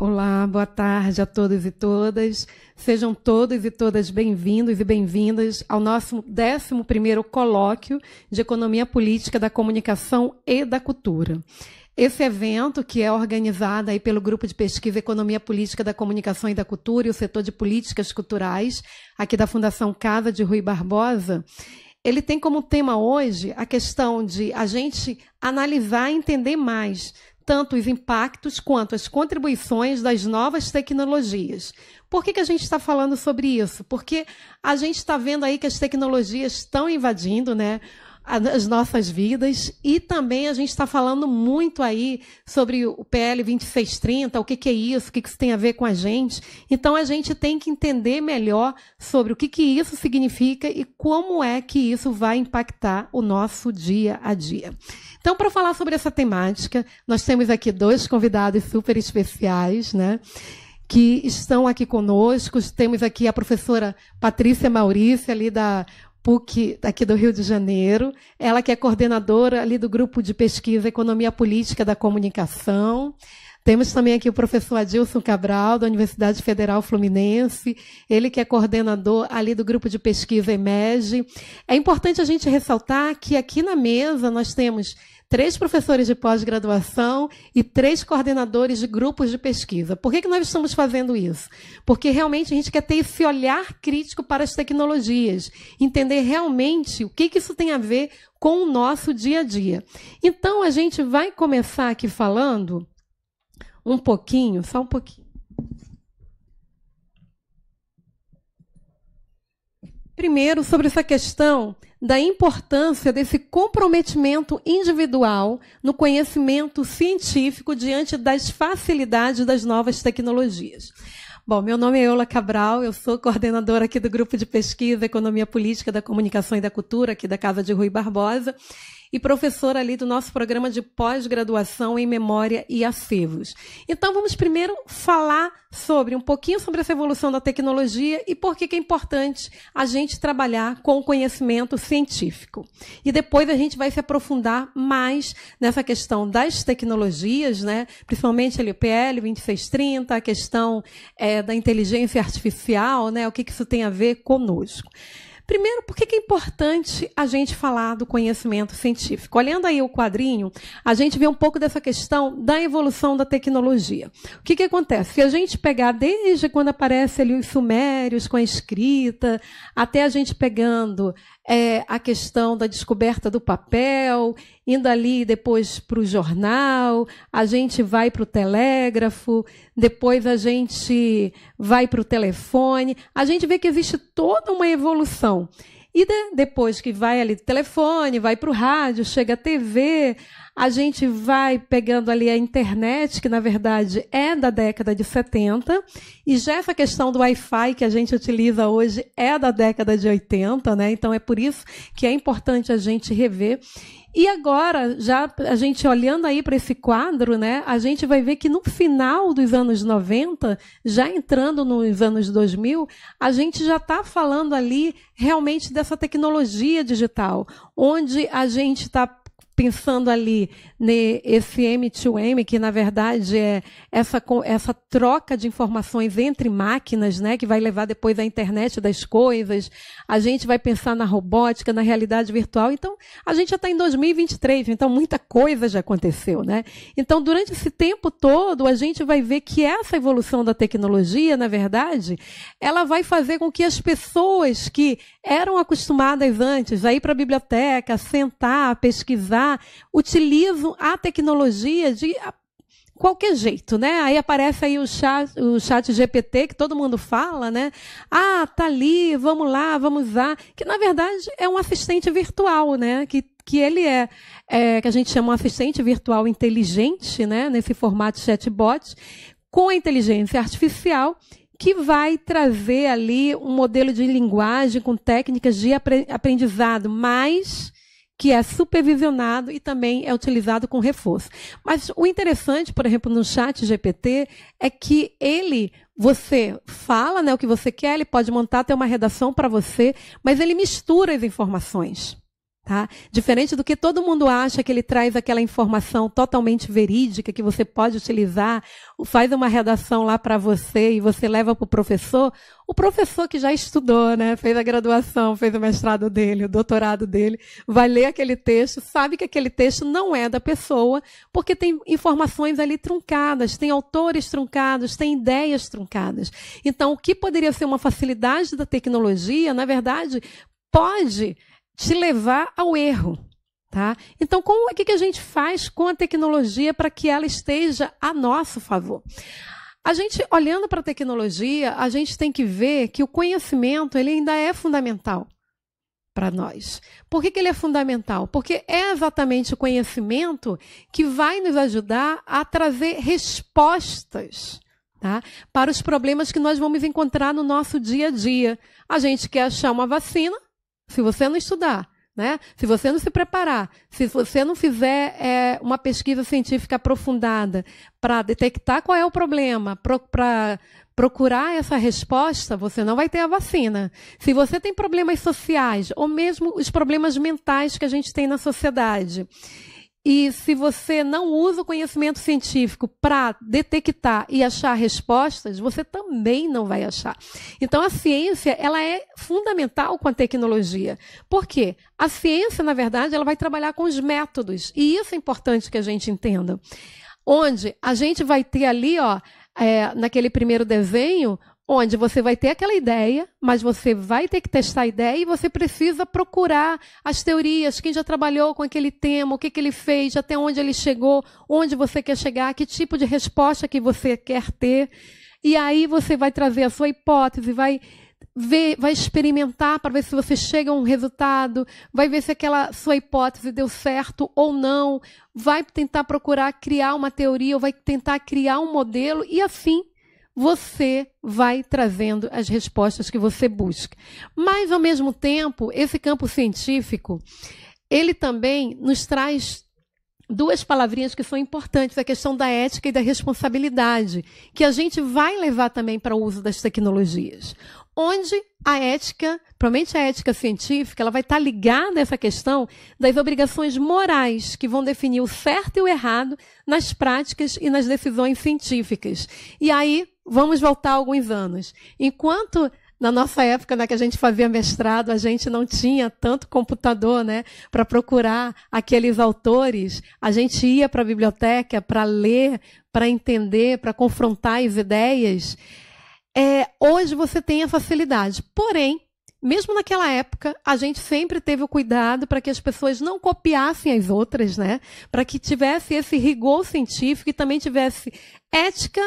Olá, boa tarde a todos e todas. Sejam todos e todas bem-vindos e bem-vindas ao nosso 11 Colóquio de Economia Política da Comunicação e da Cultura. Esse evento, que é organizado aí pelo Grupo de Pesquisa Economia Política da Comunicação e da Cultura e o setor de políticas culturais, aqui da Fundação Casa de Rui Barbosa, ele tem como tema hoje a questão de a gente analisar e entender mais tanto os impactos quanto as contribuições das novas tecnologias. Por que, que a gente está falando sobre isso? Porque a gente está vendo aí que as tecnologias estão invadindo, né? as nossas vidas e também a gente está falando muito aí sobre o PL 2630, o que, que é isso, o que, que isso tem a ver com a gente. Então a gente tem que entender melhor sobre o que, que isso significa e como é que isso vai impactar o nosso dia a dia. Então, para falar sobre essa temática, nós temos aqui dois convidados super especiais, né? que estão aqui conosco. Temos aqui a professora Patrícia Maurício, ali da PUC aqui do Rio de Janeiro, ela que é coordenadora ali do grupo de pesquisa Economia Política da Comunicação. Temos também aqui o professor Adilson Cabral, da Universidade Federal Fluminense, ele que é coordenador ali do grupo de pesquisa EMEG. É importante a gente ressaltar que aqui na mesa nós temos três professores de pós-graduação e três coordenadores de grupos de pesquisa. Por que, que nós estamos fazendo isso? Porque realmente a gente quer ter esse olhar crítico para as tecnologias, entender realmente o que, que isso tem a ver com o nosso dia a dia. Então, a gente vai começar aqui falando um pouquinho, só um pouquinho. Primeiro, sobre essa questão da importância desse comprometimento individual no conhecimento científico diante das facilidades das novas tecnologias. Bom, meu nome é Eula Cabral, eu sou coordenadora aqui do Grupo de Pesquisa Economia Política da Comunicação e da Cultura, aqui da Casa de Rui Barbosa e professora ali do nosso programa de pós-graduação em memória e acervos. Então vamos primeiro falar sobre um pouquinho sobre essa evolução da tecnologia e por que, é importante a gente trabalhar com o conhecimento científico. E depois a gente vai se aprofundar mais nessa questão das tecnologias, né? principalmente ali o PL 2630, a questão é, da inteligência artificial, né? o que, que isso tem a ver conosco. Primeiro, por que é importante a gente falar do conhecimento científico? Olhando aí o quadrinho, a gente vê um pouco dessa questão da evolução da tecnologia. O que, que acontece? Se a gente pegar desde quando aparece ali os sumérios com a escrita, até a gente pegando é, a questão da descoberta do papel, indo ali depois para o jornal, a gente vai para o telégrafo, depois a gente vai para o telefone. A gente vê que existe toda uma evolução. E de, depois que vai ali do telefone, vai para o rádio, chega a TV, a gente vai pegando ali a internet, que na verdade é da década de 70, e já essa questão do Wi-Fi que a gente utiliza hoje é da década de 80, né? Então é por isso que é importante a gente rever e agora, já a gente olhando aí para esse quadro, né, a gente vai ver que no final dos anos 90, já entrando nos anos 2000, a gente já está falando ali realmente dessa tecnologia digital, onde a gente está pensando ali nesse M2M, que na verdade é essa, essa troca de informações entre máquinas, né, que vai levar depois à internet das coisas, a gente vai pensar na robótica, na realidade virtual. Então, a gente já está em 2023, então muita coisa já aconteceu. Né? Então, durante esse tempo todo, a gente vai ver que essa evolução da tecnologia, na verdade, ela vai fazer com que as pessoas que eram acostumadas antes a ir para a biblioteca, sentar, pesquisar, trabalhar, utilizam a tecnologia de ah, qualquer jeito, né? Aí aparece aí o chat, o chat GPT que todo mundo fala, né? Ah, tá ali, vamos lá, vamos lá, que na verdade é um assistente virtual, né? Que que ele é, é que a gente chama um assistente virtual inteligente, né? Nesse formato chatbot com a inteligência artificial que vai trazer ali um modelo de linguagem com técnicas de aprendizado mais que é supervisionado e também é utilizado com reforço. Mas o interessante, por exemplo, no chat GPT, é que ele, você fala né, o que você quer, ele pode montar até uma redação para você, mas ele mistura as informações. Tá? Diferente do que todo mundo acha que ele traz aquela informação totalmente verídica que você pode utilizar, faz uma redação lá para você e você leva para o professor, o professor que já estudou, né, fez a graduação, fez o mestrado dele, o doutorado dele, vai ler aquele texto, sabe que aquele texto não é da pessoa, porque tem informações ali truncadas, tem autores truncados, tem ideias truncadas. Então, o que poderia ser uma facilidade da tecnologia, na verdade, pode te levar ao erro. Tá? Então, como é que a gente faz com a tecnologia para que ela esteja a nosso favor? A gente, olhando para a tecnologia, a gente tem que ver que o conhecimento ele ainda é fundamental para nós. Por que, que, ele é fundamental? Porque é exatamente o conhecimento que vai nos ajudar a trazer respostas. Tá? Para os problemas que nós vamos encontrar no nosso dia a dia. A gente quer achar uma vacina, se você não estudar, né? Se você não se preparar, se você não fizer é, uma pesquisa científica aprofundada para detectar qual é o problema, para procurar essa resposta, você não vai ter a vacina. Se você tem problemas sociais ou mesmo os problemas mentais que a gente tem na sociedade e se você não usa o conhecimento científico para detectar e achar respostas, você também não vai achar. Então a ciência, ela é fundamental com a tecnologia. Por quê? A ciência, na verdade, ela vai trabalhar com os métodos, e isso é importante que a gente entenda. Onde a gente vai ter ali, ó, é, naquele primeiro desenho, onde você vai ter aquela ideia, mas você vai ter que testar a ideia e você precisa procurar as teorias, quem já trabalhou com aquele tema, o que, que ele fez, até onde ele chegou, onde você quer chegar, que tipo de resposta que você quer ter. E aí você vai trazer a sua hipótese, vai ver, vai experimentar para ver se você chega a um resultado, vai ver se aquela sua hipótese deu certo ou não, vai tentar procurar criar uma teoria, ou vai tentar criar um modelo e assim você vai trazendo as respostas que você busca. Mas ao mesmo tempo, esse campo científico, ele também nos traz duas palavrinhas que são importantes, a questão da ética e da responsabilidade, que a gente vai levar também para o uso das tecnologias. Onde a ética, provavelmente a ética científica, ela vai estar ligada a essa questão das obrigações morais que vão definir o certo e o errado nas práticas e nas decisões científicas. E aí vamos voltar alguns anos. Enquanto na nossa época, né, que a gente fazia mestrado, a gente não tinha tanto computador, né, para procurar aqueles autores. A gente ia para a biblioteca para ler, para entender, para confrontar as ideias. É, hoje você tem a facilidade. Porém, mesmo naquela época, a gente sempre teve o cuidado para que as pessoas não copiassem as outras, né? Para que tivesse esse rigor científico e também tivesse ética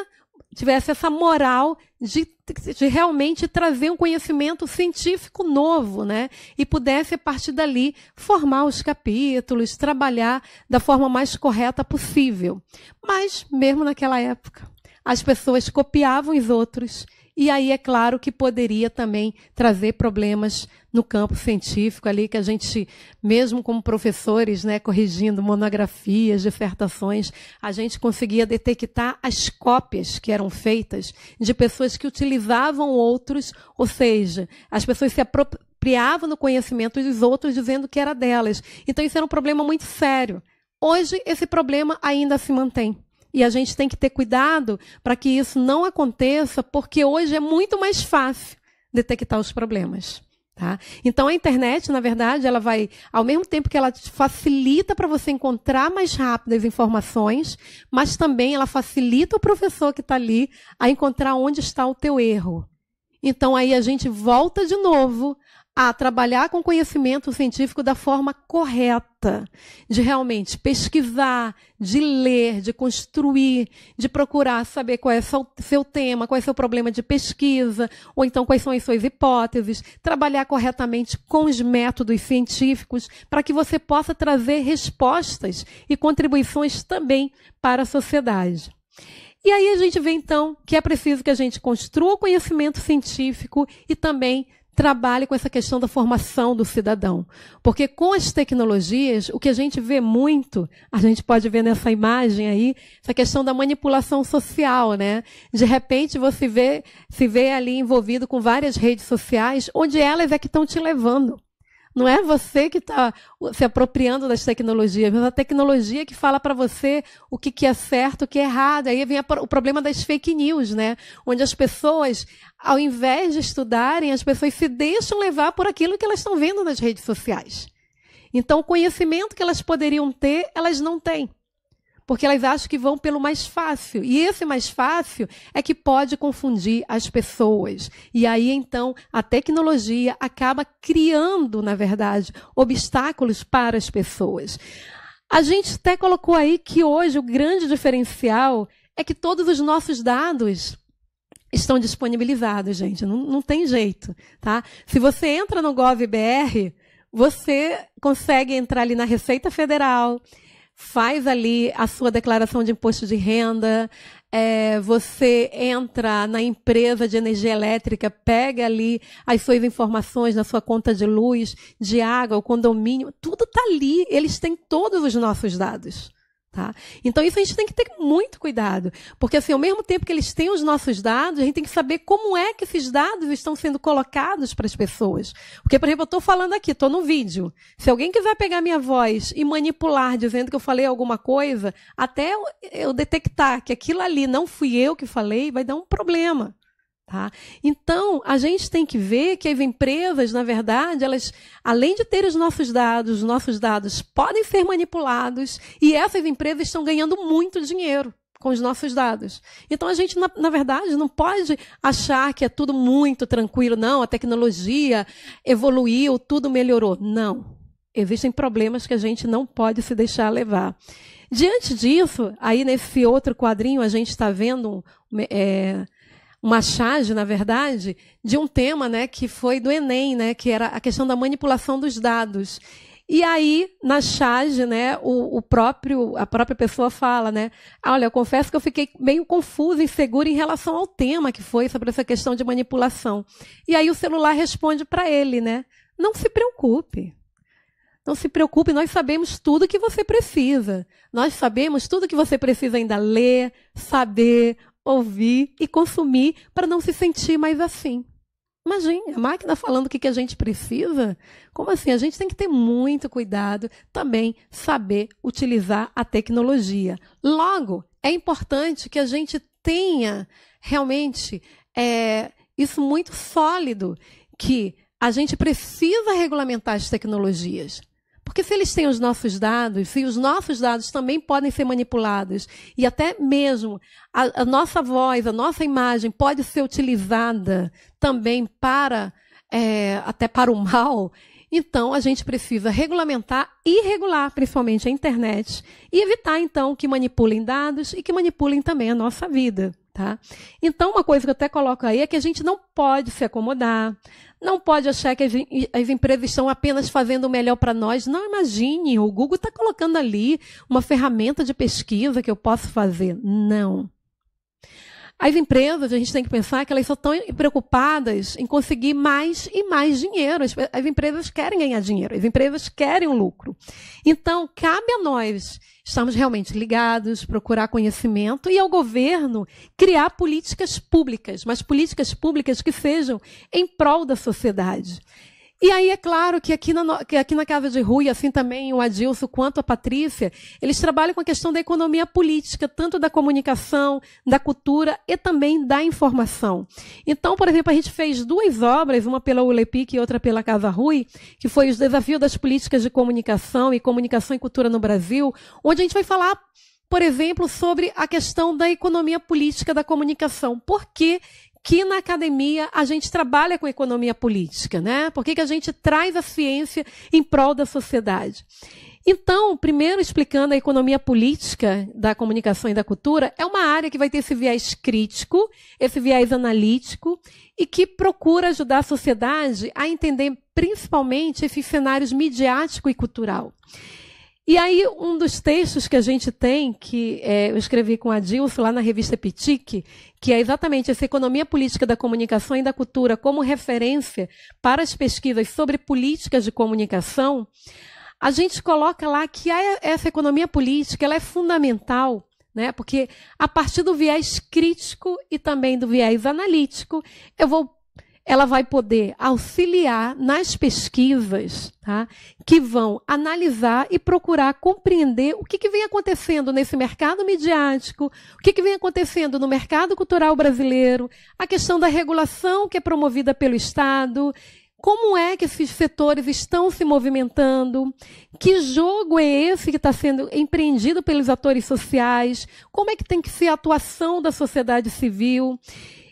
tivesse essa moral de, de, realmente trazer um conhecimento científico novo, né? E pudesse, a partir dali, formar os capítulos, trabalhar da forma mais correta possível. Mas, mesmo naquela época, as pessoas copiavam os outros e aí é claro que poderia também trazer problemas no campo científico ali que a gente, mesmo como professores, né, corrigindo monografias, dissertações, a gente conseguia detectar as cópias que eram feitas de pessoas que utilizavam outros, ou seja, as pessoas se apropriavam do conhecimento dos outros dizendo que era delas. Então isso era um problema muito sério. Hoje esse problema ainda se mantém. E a gente tem que ter cuidado para que isso não aconteça, porque hoje é muito mais fácil detectar os problemas. Tá? Então a internet, na verdade, ela vai, ao mesmo tempo que ela facilita para você encontrar mais rápido as informações, mas também ela facilita o professor que está ali a encontrar onde está o teu erro. Então aí a gente volta de novo a trabalhar com conhecimento científico da forma correta, de realmente pesquisar, de ler, de construir, de procurar saber qual é o seu tema, qual é o seu problema de pesquisa, ou então quais são as suas hipóteses, trabalhar corretamente com os métodos científicos para que você possa trazer respostas e contribuições também para a sociedade. E aí a gente vê então que é preciso que a gente construa o conhecimento científico e também trabalhe com essa questão da formação do cidadão. Porque com as tecnologias, o que a gente vê muito, a gente pode ver nessa imagem aí, essa questão da manipulação social, né? De repente você vê, se vê ali envolvido com várias redes sociais, onde elas é que estão te levando. Não é você que está se apropriando das tecnologias, mas a tecnologia que fala para você o que, que é certo, o que é errado. Aí vem o problema das fake news, né? Onde as pessoas, ao invés de estudarem, as pessoas se deixam levar por aquilo que elas estão vendo nas redes sociais. Então, o conhecimento que elas poderiam ter, elas não têm porque elas acham que vão pelo mais fácil. E esse mais fácil é que pode confundir as pessoas. E aí então a tecnologia acaba criando, na verdade, obstáculos para as pessoas. A gente até colocou aí que hoje o grande diferencial é que todos os nossos dados estão disponibilizados, gente. Não, não tem jeito, tá? Se você entra no GovBR, você consegue entrar ali na Receita Federal, faz ali a sua declaração de imposto de renda, é, você entra na empresa de energia elétrica, pega ali as suas informações na sua conta de luz, de água, o condomínio, tudo está ali. Eles têm todos os nossos dados. Tá? Então, isso a gente tem que ter muito cuidado, porque assim, ao mesmo tempo que eles têm os nossos dados, a gente tem que saber como é que esses dados estão sendo colocados para as pessoas. Porque, por exemplo, eu estou falando aqui, estou no vídeo. Se alguém quiser pegar minha voz e manipular dizendo que eu falei alguma coisa, até eu detectar que aquilo ali não fui eu que falei, vai dar um problema. Tá? Então, a gente tem que ver que as empresas, na verdade, elas, além de ter os nossos dados, os nossos dados podem ser manipulados e essas empresas estão ganhando muito dinheiro com os nossos dados. Então a gente, na, na, verdade, não pode achar que é tudo muito tranquilo, não, a tecnologia evoluiu, tudo melhorou. Não. Existem problemas que a gente não pode se deixar levar. Diante disso, aí nesse outro quadrinho, a gente está vendo é, uma charge, na verdade, de um tema né, que foi do Enem, né, que era a questão da manipulação dos dados. E aí, na charge, né, o, o, próprio, a própria pessoa fala, né? Olha, eu confesso que eu fiquei meio confusa, insegura em relação ao tema que foi sobre essa questão de manipulação. E aí o celular responde para ele, né? Não se preocupe. Não se preocupe, nós sabemos tudo que você precisa. Nós sabemos tudo que você precisa ainda ler, saber, ouvir e consumir para não se sentir mais assim. Imagine, a máquina falando o que, que a gente precisa. Como assim? A gente tem que ter muito cuidado também saber utilizar a tecnologia. Logo, é importante que a gente tenha realmente é, isso muito sólido, que a gente precisa regulamentar as tecnologias. Porque se eles têm os nossos dados, se os nossos dados também podem ser manipulados, e até mesmo a, a nossa voz, a nossa imagem pode ser utilizada também para, é, até para o mal, então, a gente precisa regulamentar e regular, principalmente, a internet. E evitar, então, que manipulem dados e que manipulem também a nossa vida. Tá? Então, uma coisa que eu até coloco aí é que a gente não pode se acomodar, não pode achar que as, as empresas estão apenas fazendo o melhor para nós. Não imagine, o Google está colocando ali uma ferramenta de pesquisa que eu posso fazer. Não. As empresas, a gente tem que pensar que elas só estão preocupadas em conseguir mais e mais dinheiro. As, as empresas querem ganhar dinheiro, as empresas querem um lucro. Então, cabe a nós estarmos realmente ligados, procurar conhecimento e ao governo criar políticas públicas, mas políticas públicas que sejam em prol da sociedade. E aí é claro que aqui na, que aqui na Casa de Rui, assim também o Adilson quanto a Patrícia, eles trabalham com a questão da economia política, tanto da comunicação, da cultura e também da informação. Então, por exemplo, a gente fez duas obras, uma pela ULEPIC e outra pela Casa Rui, que foi os desafios das políticas de comunicação e comunicação e cultura no Brasil, onde a gente vai falar por exemplo, sobre a questão da economia política da comunicação. Por que, que na academia a gente trabalha com economia política, né? Por que, que a gente traz a ciência em prol da sociedade? Então, primeiro explicando a economia política da comunicação e da cultura, é uma área que vai ter esse viés crítico, esse viés analítico, e que procura ajudar a sociedade a entender principalmente esses cenários midiático e cultural. E aí, um dos textos que a gente tem, que é, eu escrevi com a Dilf lá na revista Pitique, que é exatamente essa economia política da comunicação e da cultura como referência para as pesquisas sobre políticas de comunicação, a gente coloca lá que essa economia política ela é fundamental né? Porque a partir do viés crítico e também do viés analítico, eu vou ela vai poder auxiliar nas pesquisas tá? que vão analisar e procurar compreender o que, que vem acontecendo nesse mercado midiático, o que, que vem acontecendo no mercado cultural brasileiro, a questão da regulação que é promovida pelo Estado, como é que esses setores estão se movimentando, que jogo é esse que está sendo empreendido pelos atores sociais, como é que tem que ser a atuação da sociedade civil.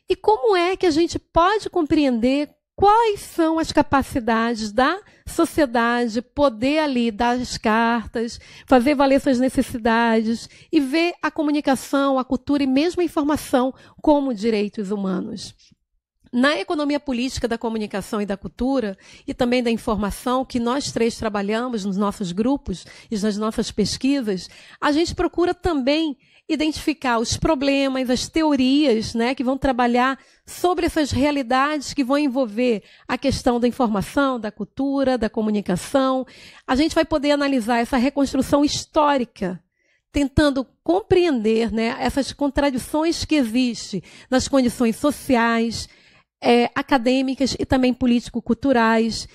E como é que a gente pode compreender quais são as capacidades da sociedade poder ali dar as cartas, fazer valer suas necessidades e ver a comunicação, a cultura e mesmo a informação como direitos humanos. Na economia política da comunicação e da cultura, e também da informação, que nós três trabalhamos nos nossos grupos e nas nossas pesquisas, a gente procura também identificar os problemas, as teorias né, que vão trabalhar sobre essas realidades que vão envolver a questão da informação, da cultura, da comunicação. A gente vai poder analisar essa reconstrução histórica tentando compreender né, essas contradições que existem nas condições sociais, é, acadêmicas e também político-culturais,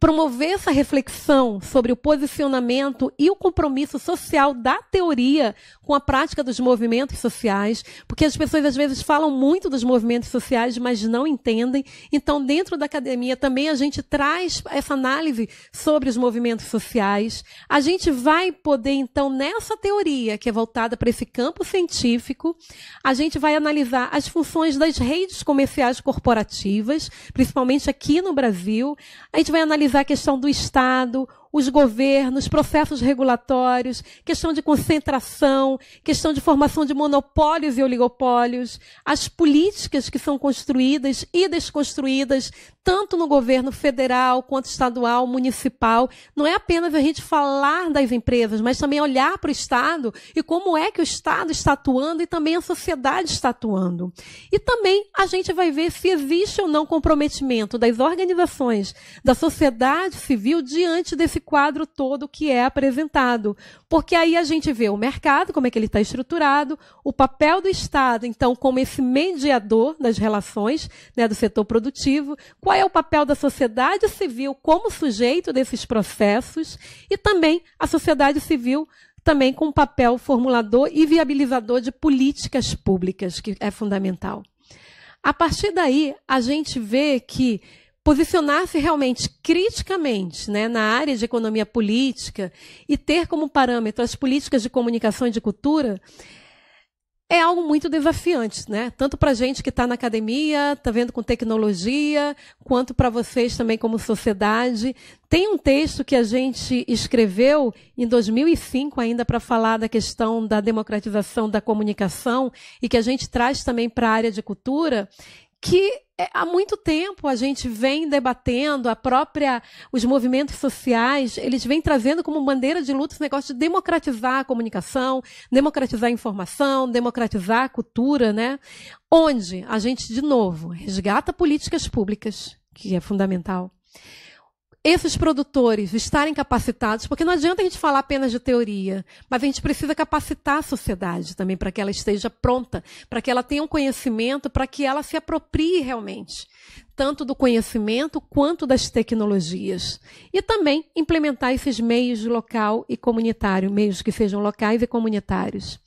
promover essa reflexão sobre o posicionamento e o compromisso social da teoria com a prática dos movimentos sociais, porque as pessoas às vezes falam muito dos movimentos sociais, mas não entendem. Então, dentro da academia também a gente traz essa análise sobre os movimentos sociais. A gente vai poder, então, nessa teoria que é voltada para esse campo científico, a gente vai analisar as funções das redes comerciais corporativas, principalmente aqui no Brasil. A gente vai analisar analisar a questão do Estado, os governos, processos regulatórios, questão de concentração, questão de formação de monopólios e oligopólios, as políticas que são construídas e desconstruídas tanto no governo federal quanto estadual, municipal. Não é apenas a gente falar das empresas, mas também olhar para o Estado e como é que o Estado está atuando e também a sociedade está atuando. E também a gente vai ver se existe ou não comprometimento das organizações, da sociedade civil diante desse quadro todo que é apresentado. Porque aí a gente vê o mercado, como é que ele está estruturado, o papel do Estado, então, como esse mediador das relações né, do setor produtivo, qual é é o papel da sociedade civil como sujeito desses processos e também a sociedade civil também com um papel formulador e viabilizador de políticas públicas, que é fundamental. A partir daí, a gente vê que posicionar-se realmente criticamente né, na área de economia política e ter como parâmetro as políticas de comunicação e de cultura é algo muito desafiante, né? Tanto para a gente que está na academia, está vendo com tecnologia, quanto para vocês também como sociedade. Tem um texto que a gente escreveu em 2005 ainda para falar da questão da democratização da comunicação e que a gente traz também para a área de cultura, que é, há muito tempo a gente vem debatendo a própria os movimentos sociais eles vêm trazendo como bandeira de luta esse negócio de democratizar a comunicação democratizar a informação democratizar a cultura né onde a gente de novo resgata políticas públicas que é fundamental esses produtores estarem capacitados, porque não adianta a gente falar apenas de teoria, mas a gente precisa capacitar a sociedade também para que ela esteja pronta, para que ela tenha um conhecimento, para que ela se aproprie realmente, tanto do conhecimento quanto das tecnologias. E também implementar esses meios local e comunitário, meios que sejam locais e comunitários.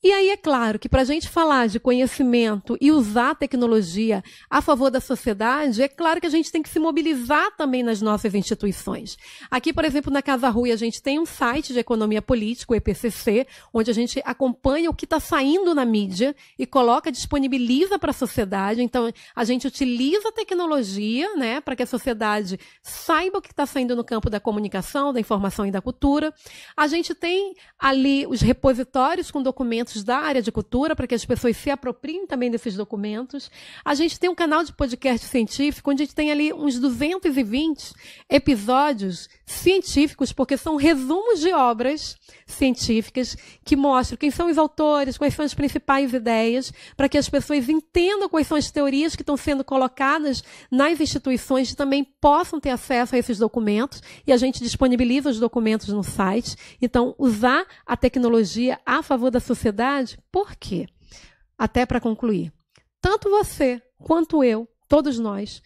E aí é claro que para a gente falar de conhecimento e usar a tecnologia a favor da sociedade, é claro que a gente tem que se mobilizar também nas nossas instituições. Aqui, por exemplo, na Casa Rui, a gente tem um site de economia política, o EPCC, onde a gente acompanha o que está saindo na mídia e coloca, disponibiliza para a sociedade. Então, a gente utiliza a tecnologia né, para que a sociedade saiba o que está saindo no campo da comunicação, da informação e da cultura. A gente tem ali os repositórios com documentos documentos da área de cultura, para que as pessoas se apropriem também desses documentos. A gente tem um canal de podcast científico, onde a gente tem ali uns 220 episódios científicos, porque são resumos de obras científicas que mostram quem são os autores, quais são as principais ideias, para que as pessoas entendam quais são as teorias que estão sendo colocadas nas instituições e também possam ter acesso a esses documentos. E a gente disponibiliza os documentos no site. Então, usar a tecnologia a favor da sociedade sociedade, por quê? Até para concluir. Tanto você quanto eu, todos nós,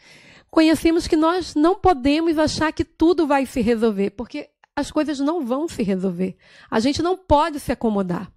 conhecemos que nós não podemos achar que tudo vai se resolver, porque as coisas não vão se resolver. A gente não pode se acomodar.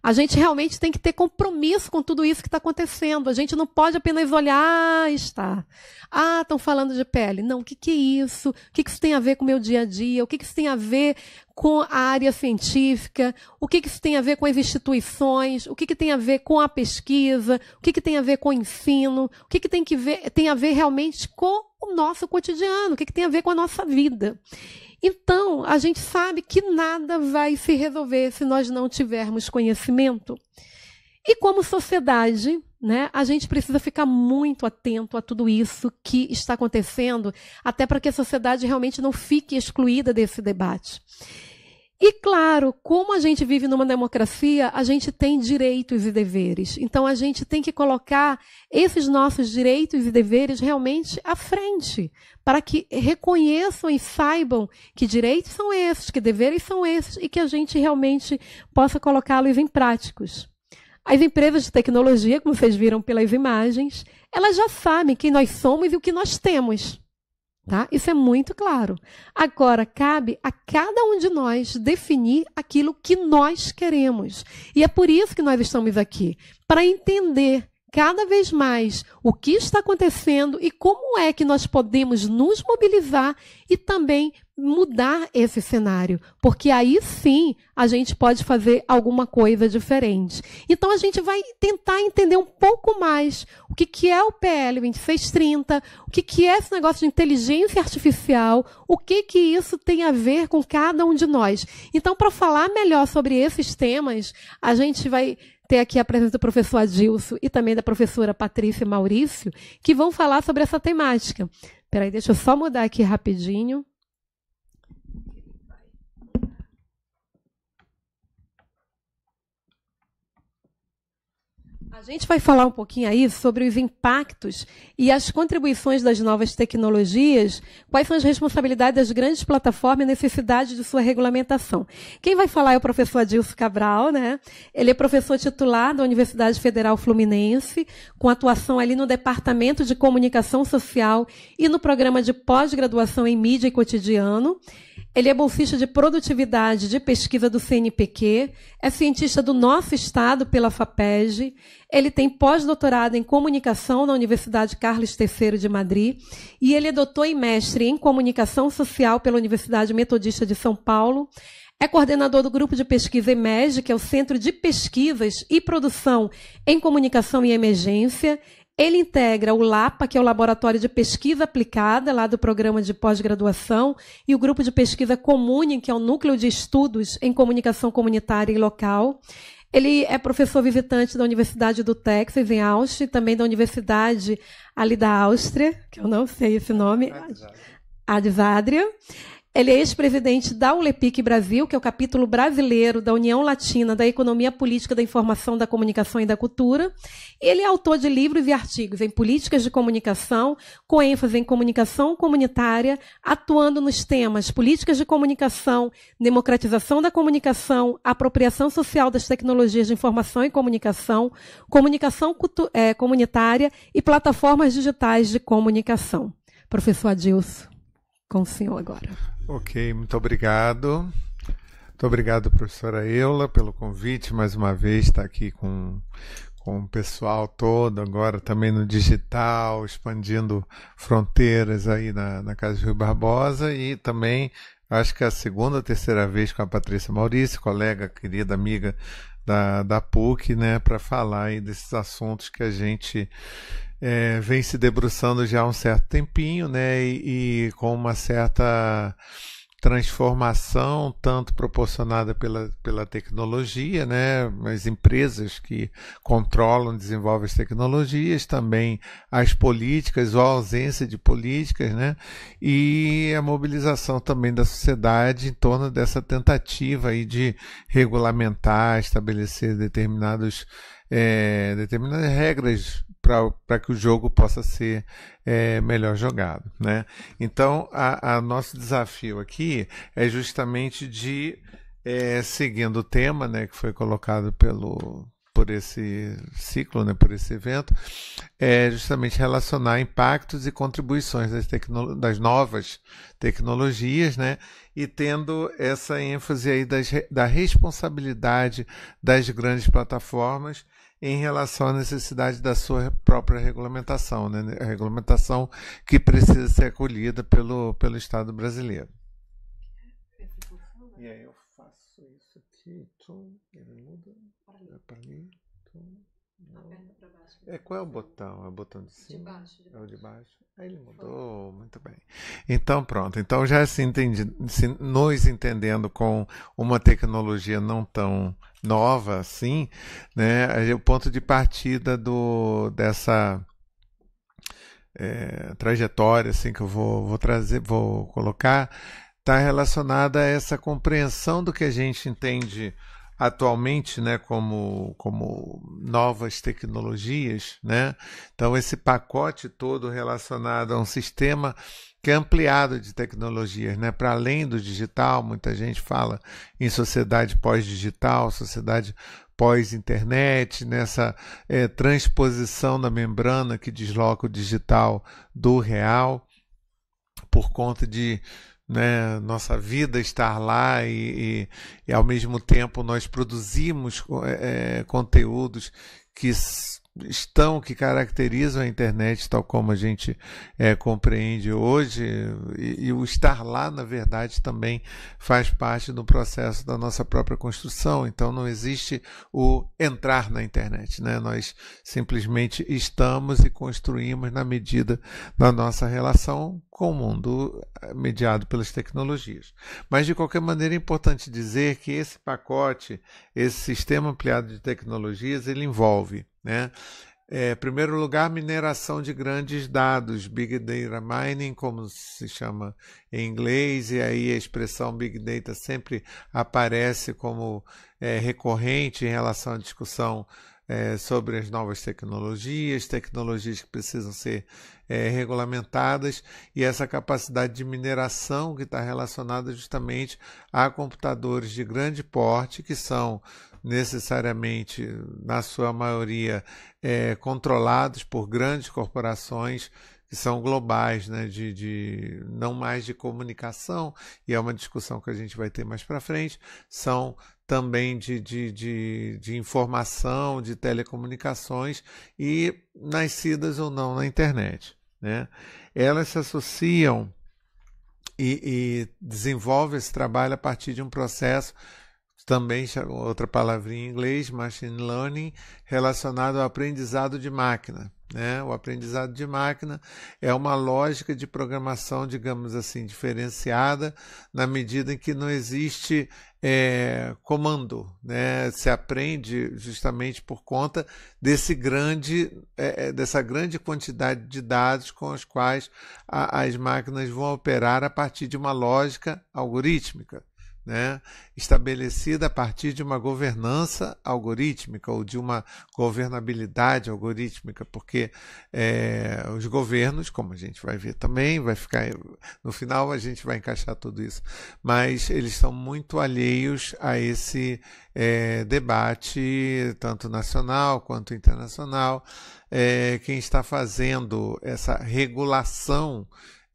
A gente realmente tem que ter compromisso com tudo isso que está acontecendo. A gente não pode apenas olhar, ah, está. Ah, estão falando de pele. Não, o que, que é isso? O que, que isso tem a ver com o meu dia a dia? O que, que isso tem a ver com a área científica? O que, que isso tem a ver com as instituições? O que, que tem a ver com a pesquisa? O que, que tem a ver com o ensino? O que, que tem, que ver, tem a ver realmente com o nosso cotidiano? O que, que tem a ver com a nossa vida? Então, a gente sabe que nada vai se resolver se nós não tivermos conhecimento. E como sociedade, né, a gente precisa ficar muito atento a tudo isso que está acontecendo, até para que a sociedade realmente não fique excluída desse debate. E claro, como a gente vive numa democracia, a gente tem direitos e deveres. Então a gente tem que colocar esses nossos direitos e deveres realmente à frente, para que reconheçam e saibam que direitos são esses, que deveres são esses e que a gente realmente possa colocá-los em práticos. As empresas de tecnologia, como vocês viram pelas imagens, elas já sabem quem nós somos e o que nós temos. Tá? Isso é muito claro. Agora, cabe a cada um de nós definir aquilo que nós queremos. E é por isso que nós estamos aqui para entender cada vez mais o que está acontecendo e como é que nós podemos nos mobilizar e também mudar esse cenário, porque aí sim a gente pode fazer alguma coisa diferente. Então a gente vai tentar entender um pouco mais o que, que é o PL 2630, o que, que é esse negócio de inteligência artificial, o que, que isso tem a ver com cada um de nós. Então, para falar melhor sobre esses temas, a gente vai ter aqui a presença do professor Adilson e também da professora Patrícia Maurício, que vão falar sobre essa temática. Peraí, deixa eu só mudar aqui rapidinho. A gente vai falar um pouquinho aí sobre os impactos e as contribuições das novas tecnologias, quais são as responsabilidades das grandes plataformas e necessidade de sua regulamentação. Quem vai falar é o professor Adilson Cabral, né? Ele é professor titular da Universidade Federal Fluminense, com atuação ali no Departamento de Comunicação Social e no programa de pós-graduação em Mídia e Cotidiano. Ele é bolsista de produtividade de pesquisa do CNPq, é cientista do nosso estado pela FAPEG, ele tem pós-doutorado em comunicação na Universidade Carlos III de Madrid e ele é doutor e mestre em comunicação social pela Universidade Metodista de São Paulo. É coordenador do grupo de pesquisa EMEG, que é o Centro de Pesquisas e Produção em Comunicação e Emergência, ele integra o LAPA, que é o Laboratório de Pesquisa Aplicada, lá do programa de pós-graduação, e o Grupo de Pesquisa Comune, que é o Núcleo de Estudos em Comunicação Comunitária e Local. Ele é professor visitante da Universidade do Texas, em Austin, também da Universidade ali da Áustria, que eu não sei esse nome, Advádria. Ele é ex-presidente da ULEPIC Brasil, que é o capítulo brasileiro da União Latina da Economia Política da Informação, da Comunicação e da Cultura. Ele é autor de livros e artigos em políticas de comunicação, com ênfase em comunicação comunitária, atuando nos temas políticas de comunicação, democratização da comunicação, apropriação social das tecnologias de informação e comunicação, comunicação é, comunitária e plataformas digitais de comunicação. Professor Adilson, com o senhor agora. Ok, muito obrigado. Muito obrigado, professora Eula, pelo convite mais uma vez, estar tá aqui com, com o pessoal todo, agora também no digital, expandindo fronteiras aí na, na Casa de Rui Barbosa e também acho que é a segunda ou terceira vez com a Patrícia Maurício, colega, querida amiga da, da PUC, né, para falar aí desses assuntos que a gente é, vem se debruçando já há um certo tempinho, né, e, e com uma certa transformação tanto proporcionada pela, pela tecnologia, né, as empresas que controlam, desenvolvem as tecnologias, também as políticas ou a ausência de políticas, né, e a mobilização também da sociedade em torno dessa tentativa aí de regulamentar, estabelecer determinados é, determinadas regras para que o jogo possa ser é, melhor jogado. Né? Então, a, a, nosso desafio aqui é justamente de, é, seguindo o tema né, que foi colocado pelo, por esse ciclo, né, por esse evento, é justamente relacionar impactos e contribuições das, tecno das novas tecnologias, né, e tendo essa ênfase aí das, da responsabilidade das grandes plataformas em relação à necessidade da sua própria regulamentação, né? a regulamentação que precisa ser acolhida pelo, pelo Estado brasileiro. Né? E aí eu faço isso aqui. É, qual é o botão? É o botão de cima? De baixo. De baixo. É o de baixo? Aí ele mudou, Foi. muito bem. Então, pronto. Então, já se, se nos entendendo com uma tecnologia não tão nova assim, né? O ponto de partida do, dessa é, trajetória assim que eu vou, vou trazer, vou colocar, está relacionada a essa compreensão do que a gente entende atualmente, né, como, como novas tecnologias, né? Então esse pacote todo relacionado a um sistema que é ampliado de tecnologias, né? Para além do digital, muita gente fala em sociedade pós-digital, sociedade pós-internet, nessa é, transposição da membrana que desloca o digital do real por conta de né, nossa vida estar lá e, e, e ao mesmo tempo nós produzimos é, é, conteúdos que estão, que caracterizam a internet tal como a gente é, compreende hoje, e, e, o estar lá, na verdade, também faz parte do processo da nossa própria construção. Então, não existe o entrar na internet, né? Nós simplesmente estamos e construímos na medida da nossa relação com o mundo eh, mediado pelas tecnologias. Mas, de qualquer maneira, é importante dizer que esse pacote, esse sistema ampliado de tecnologias, ele envolve né? É, primeiro lugar, mineração de grandes dados, Big Data Mining, como se chama em inglês, e aí a expressão Big Data sempre aparece como é, recorrente em relação à discussão é, sobre as novas tecnologias, tecnologias que precisam ser é, regulamentadas, e essa capacidade de mineração que está relacionada justamente a computadores de grande porte, que são necessariamente, na sua maioria, é, controlados por grandes corporações que são globais, né, de, de, não mais de comunicação, e é uma discussão que a gente vai ter mais para frente, são também de, de, de, de informação, de telecomunicações e nascidas ou não na internet. Né? Elas se associam e, e esse trabalho a partir de um processo também outra palavrinha em inglês, machine learning, relacionado ao aprendizado de máquina. Né? O aprendizado de máquina é uma lógica de programação, digamos assim, diferenciada, na medida em que não existe é, comando. Né? Se aprende justamente por conta desse grande, é, é dessa grande quantidade de dados com os quais a, as máquinas vão operar a partir de uma lógica algorítmica né, estabelecida a partir de uma governança algorítmica ou de uma governabilidade algorítmica, porque é, os governos, como a gente vai ver também, vai ficar no final a gente vai encaixar tudo isso, mas eles são muito alheios a esse é, debate tanto nacional quanto internacional. É, quem está fazendo essa regulação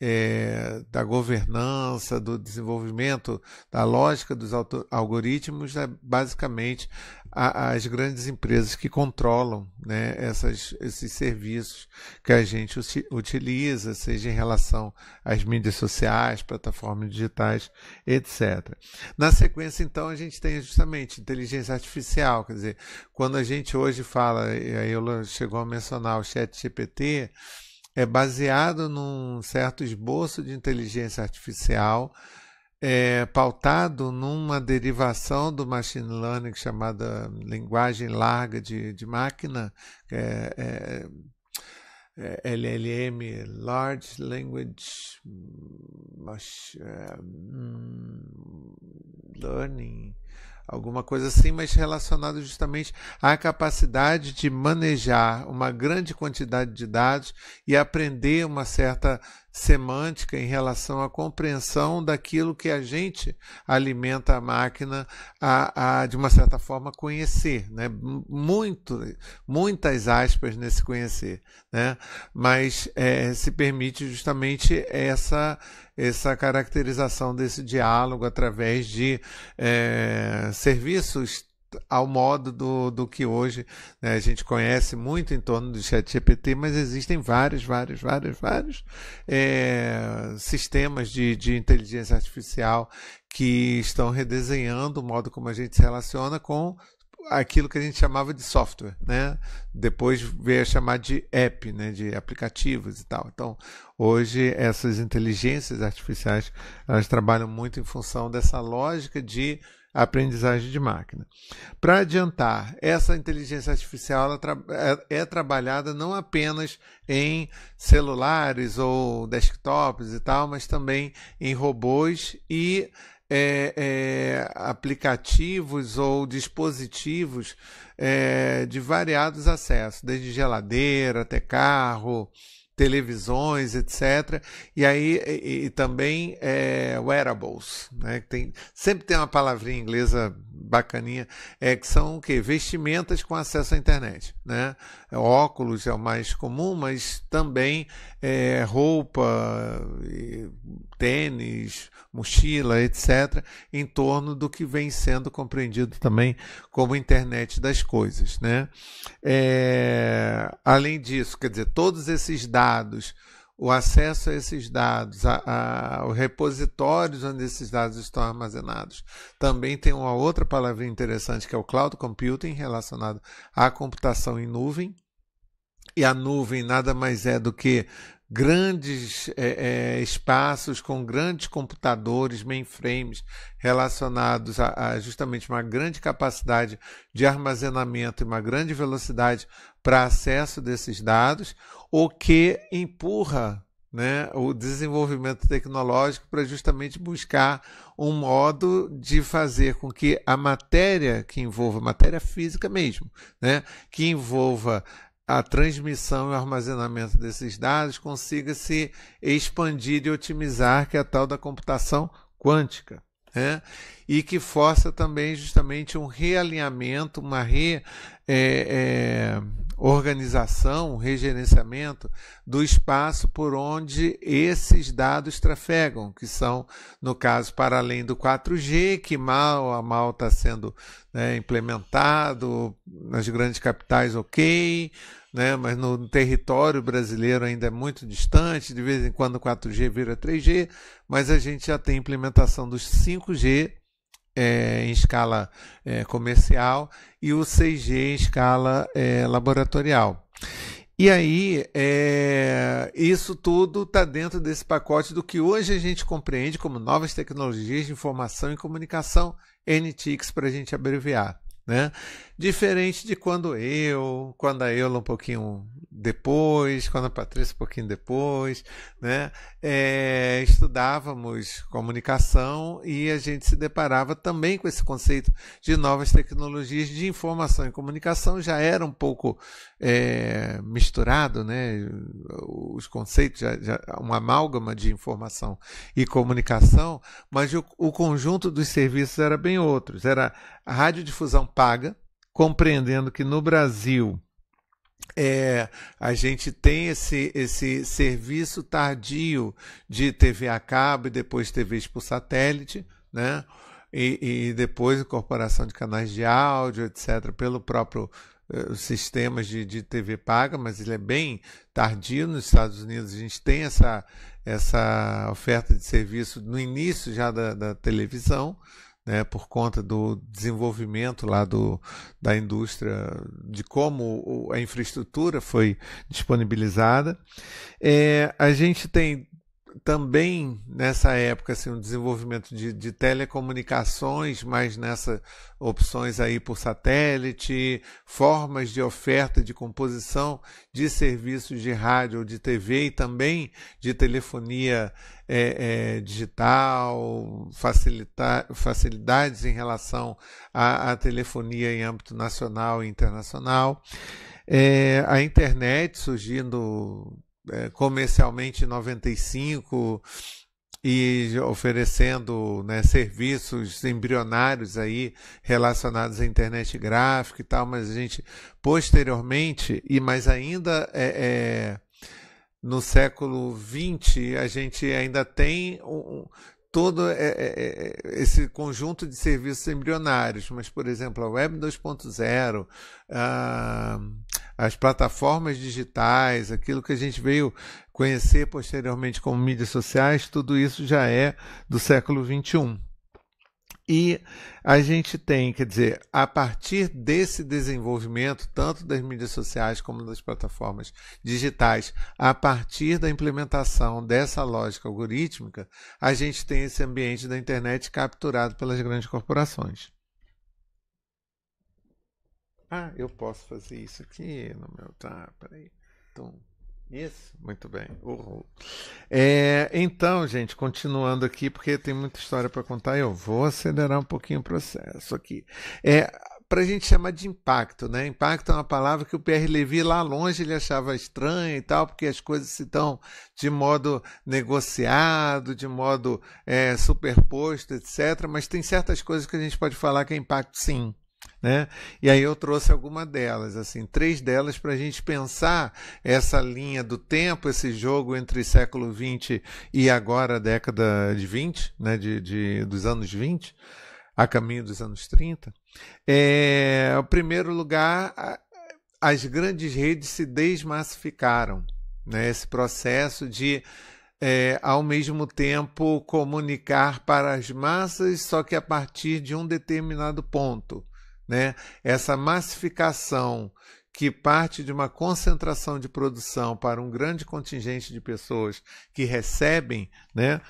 é, da governança, do desenvolvimento, da lógica dos algoritmos, é basicamente a, as grandes empresas que controlam né, essas, esses serviços que a gente utiliza, seja em relação às mídias sociais, plataformas digitais, etc. Na sequência, então, a gente tem justamente inteligência artificial, quer dizer, quando a gente hoje fala, aí eu chegou a mencionar o chat GPT, é baseado num certo esboço de inteligência artificial, é, pautado numa derivação do machine learning chamada linguagem larga de, de máquina, é, é, é LLM, Large Language Machine, é, hum, Learning, alguma coisa assim, mas relacionado justamente à capacidade de manejar uma grande quantidade de dados e aprender uma certa semântica em relação à compreensão daquilo que a gente alimenta a máquina a, a de uma certa forma conhecer, né? Muito, muitas aspas nesse conhecer, né? Mas é, se permite justamente essa essa caracterização desse diálogo através de é, serviços ao modo do, do que hoje né, a gente conhece muito em torno do Chat GPT, mas existem vários, vários, vários, vários é, sistemas de, de inteligência artificial que estão redesenhando o modo como a gente se relaciona com aquilo que a gente chamava de software, né? Depois veio a chamar de app, né? De aplicativos e tal. Então, hoje essas inteligências artificiais elas trabalham muito em função dessa lógica de aprendizagem de máquina. Para adiantar, essa inteligência artificial é, é trabalhada não apenas em celulares ou desktops e tal, mas também em robôs e é, é, aplicativos ou dispositivos é, de variados acessos, desde geladeira até carro, televisões, etc. E aí e, e também é, wearables, né? Tem, sempre tem uma palavrinha inglesa bacaninha, é que são o quê? Vestimentas com acesso à internet, né? É, óculos é o mais comum, mas também é, roupa, tênis, mochila, etc. Em torno do que vem sendo compreendido também como internet das coisas, né? É, além disso, quer dizer, todos esses dados dados, o acesso a esses dados, a, a, os repositórios onde esses dados estão armazenados. Também tem uma outra palavra interessante que é o cloud computing, relacionado à computação em nuvem. E a nuvem nada mais é do que grandes é, é, espaços com grandes computadores, mainframes, relacionados a, a, justamente uma grande capacidade de armazenamento e uma grande velocidade para acesso desses dados, o que empurra né, o desenvolvimento tecnológico para justamente buscar um modo de fazer com que a matéria que envolva, matéria física mesmo, né, que envolva a transmissão e o armazenamento desses dados consiga se expandir e otimizar, que é a tal da computação quântica. Né? e que força também justamente um realinhamento, uma re, é, é, organização, regerenciamento do espaço por onde esses dados trafegam, que são, no caso, para além do 4G, que mal a mal está sendo né, implementado, nas grandes capitais, ok. Né, mas no território brasileiro ainda é muito distante, de vez em quando 4G vira 3G, mas a gente já tem implementação dos 5G é, em escala é, comercial e o 6G em escala é, laboratorial. E aí, é, isso tudo está dentro desse pacote do que hoje a gente compreende como novas tecnologias de informação e comunicação, NTICs, para a gente abreviar né? Diferente de quando eu, quando a Eula um pouquinho depois, quando a Patrícia um pouquinho depois, né? É, estudávamos comunicação e a gente se deparava também com esse conceito de novas tecnologias de informação e comunicação, já era um pouco é, misturado, né? Os conceitos, já, já, uma amálgama de informação e comunicação, mas o, o conjunto dos serviços era bem outros, era a radiodifusão paga, compreendendo que no Brasil é, a gente tem esse, esse serviço tardio de TV a cabo e depois TVs por satélite, né? E, e depois incorporação de canais de áudio, etc., pelo próprio uh, sistemas de, de TV paga, mas ele é bem tardio nos Estados Unidos. A gente tem essa, essa oferta de serviço no início já da, da televisão, né, por conta do desenvolvimento lá do, da indústria, de como a infraestrutura foi disponibilizada. É, a gente tem também nessa época assim, um desenvolvimento de, de telecomunicações, mas nessas opções aí por satélite, formas de oferta de composição de serviços de rádio ou de TV e também de telefonia é, é, digital, facilitar, facilidades em relação à, à telefonia em âmbito nacional e internacional. É, a internet surgindo é, comercialmente 95 e oferecendo né, serviços embrionários aí relacionados à internet gráfica e tal, mas a gente posteriormente, e mais ainda é, é, no século XX, a gente ainda tem um, todo é, é, é, esse conjunto de serviços embrionários, mas, por exemplo, a Web 2.0, as plataformas digitais, aquilo que a gente veio conhecer posteriormente como mídias sociais, tudo isso já é do século XXI. E a gente tem, quer dizer, a partir desse desenvolvimento, tanto das mídias sociais como das plataformas digitais, a partir da implementação dessa lógica algorítmica, a gente tem esse ambiente da internet capturado pelas grandes corporações. Ah, eu posso fazer isso aqui no meu. Tá, peraí. Tum. Isso? Muito bem. Uhul. É, então, gente, continuando aqui, porque tem muita história para contar, eu vou acelerar um pouquinho o processo aqui. É, para a gente chamar de impacto, né? Impacto é uma palavra que o Pierre Levy lá longe ele achava estranha e tal, porque as coisas se dão de modo negociado, de modo é, superposto, etc. Mas tem certas coisas que a gente pode falar que é impacto, sim. Né? E aí eu trouxe alguma delas, assim, três delas para a gente pensar essa linha do tempo, esse jogo entre século XX e agora década de 20, né, de, de dos anos 20, a caminho dos anos 30. É, em primeiro lugar, as grandes redes se desmassificaram. Né? Esse processo de é, ao mesmo tempo comunicar para as massas, só que a partir de um determinado ponto né? Essa massificação que parte de uma concentração de produção para um grande contingente de pessoas que recebem, né?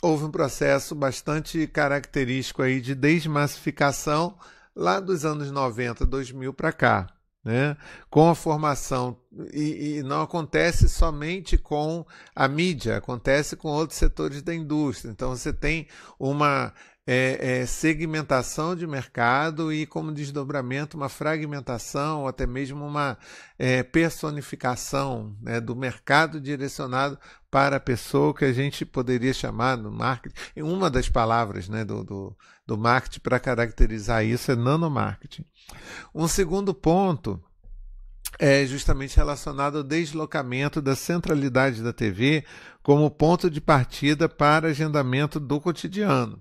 Houve um processo bastante característico aí de desmassificação lá dos anos 90, 2000 para cá. Né? com a formação. E, e, não acontece somente com a mídia, acontece com outros setores da indústria. Então você tem uma é, é, segmentação de mercado e, como desdobramento, uma fragmentação ou até mesmo uma é, personificação né, do mercado direcionado para a pessoa que a gente poderia chamar no marketing. Uma das palavras né, do, do, do marketing para caracterizar isso é nanomarketing. Um segundo ponto é justamente relacionado ao deslocamento da centralidade da TV como ponto de partida para agendamento do cotidiano.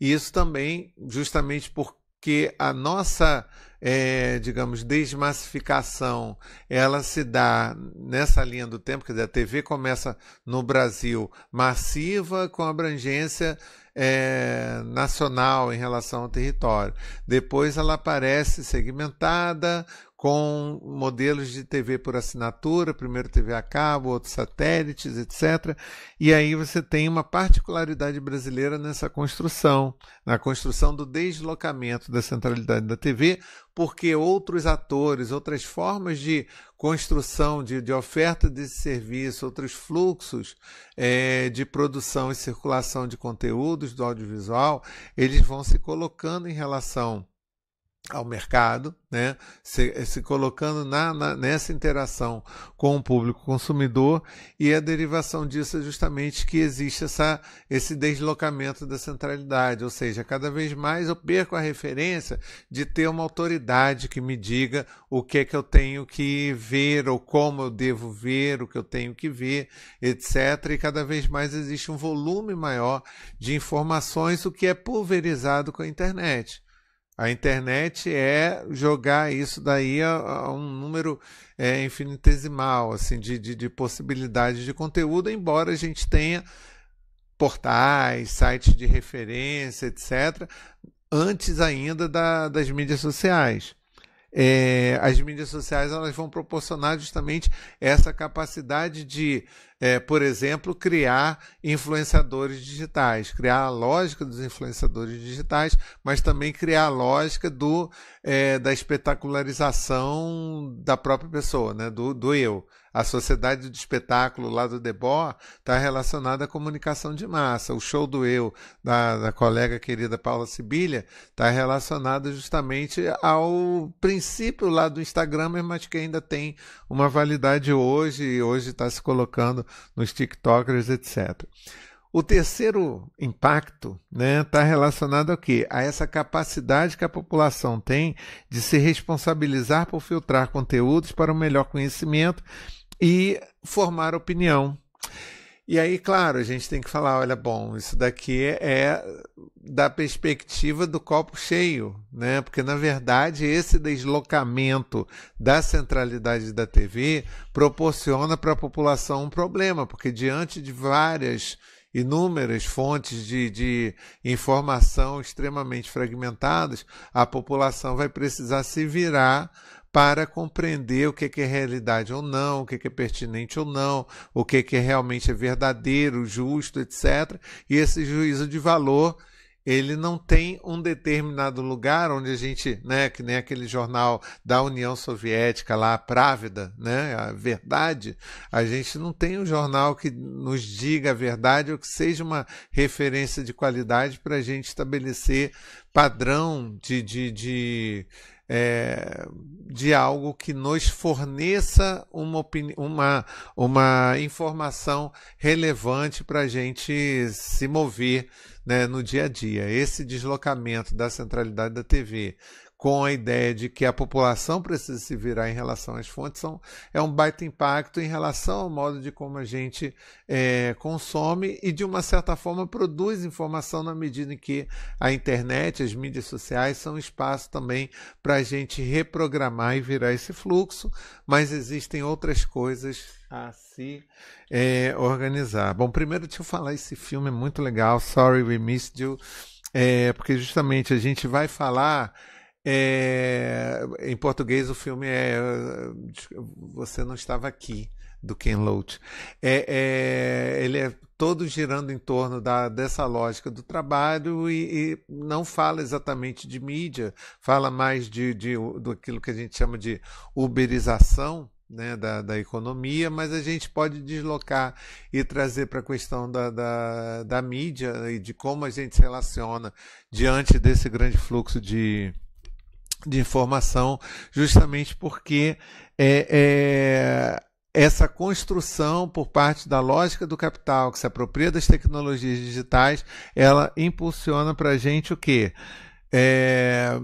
E isso também, justamente porque a nossa, é, digamos, desmassificação, ela se dá nessa linha do tempo, quer dizer, a TV começa no Brasil massiva, com abrangência é, nacional em relação ao território. Depois ela aparece segmentada, com modelos de TV por assinatura, primeiro TV a cabo, outros satélites, etc. E aí você tem uma particularidade brasileira nessa construção, na construção do deslocamento da centralidade da TV, porque outros atores, outras formas de construção, de, de oferta desse serviço, outros fluxos é, de produção e circulação de conteúdos do audiovisual, eles vão se colocando em relação ao mercado, né? se, se colocando na, na, nessa interação com o público consumidor, e a derivação disso é justamente que existe essa, esse deslocamento da centralidade, ou seja, cada vez mais eu perco a referência de ter uma autoridade que me diga o que é que eu tenho que ver, ou como eu devo ver, o que eu tenho que ver, etc. E cada vez mais existe um volume maior de informações, o que é pulverizado com a internet. A internet é jogar isso daí a, a um número é, infinitesimal assim, de, de, de possibilidades de conteúdo, embora a gente tenha portais, sites de referência, etc., antes ainda da, das mídias sociais é, as mídias sociais elas vão proporcionar justamente essa capacidade de, é, por exemplo, criar influenciadores digitais, criar a lógica dos influenciadores digitais, mas também criar a lógica do, é, da espetacularização da própria pessoa, né, do, do eu. A sociedade do espetáculo lá do Debó está relacionada à comunicação de massa. O show do eu, da, da colega querida Paula Sibilha, está relacionado justamente ao princípio lá do Instagram, mas que ainda tem uma validade hoje, e hoje está se colocando nos TikTokers, etc. O terceiro impacto está né, tá relacionado ao quê? A essa capacidade que a população tem de se responsabilizar por filtrar conteúdos para o um melhor conhecimento e formar opinião. E aí, claro, a gente tem que falar: olha, bom, isso daqui é da perspectiva do copo cheio, né? Porque, na verdade, esse deslocamento da centralidade da TV proporciona para a população um problema, porque diante de várias inúmeras fontes de, de, informação extremamente fragmentadas, a população vai precisar se virar para compreender o que é realidade ou não, o que é pertinente ou não, o que é realmente é verdadeiro, justo, etc. E esse juízo de valor ele não tem um determinado lugar onde a gente, né, que nem aquele jornal da União Soviética lá, a Právida, né, a verdade, a gente não tem um jornal que nos diga a verdade ou que seja uma referência de qualidade para a gente estabelecer padrão de, de, de é, de algo que nos forneça uma, uma, uma informação relevante para a gente se mover né, no dia a dia. Esse deslocamento da centralidade da TV com a ideia de que a população precisa se virar em relação às fontes são, é um baita impacto em relação ao modo de como a gente é, consome e, de uma certa forma, produz informação na medida em que a internet, as mídias sociais são espaço também para a gente reprogramar e virar esse fluxo, mas existem outras coisas a se é, organizar. Bom, primeiro deixa eu falar, esse filme é muito legal, Sorry We Missed You, é, porque justamente a gente vai falar é, em português, o filme é uh, Você Não Estava Aqui, do Ken Loach. É, é, ele é todo girando em torno da, dessa lógica do trabalho e, e, não fala exatamente de mídia, fala mais de, de, do aquilo que a gente chama de uberização. Né, da, da, economia, mas a gente pode deslocar e trazer para a questão da, da, da mídia e de como a gente se relaciona diante desse grande fluxo de, de informação, justamente porque é, é essa construção por parte da lógica do capital que se apropria das tecnologias digitais, ela impulsiona para a gente o quê? É,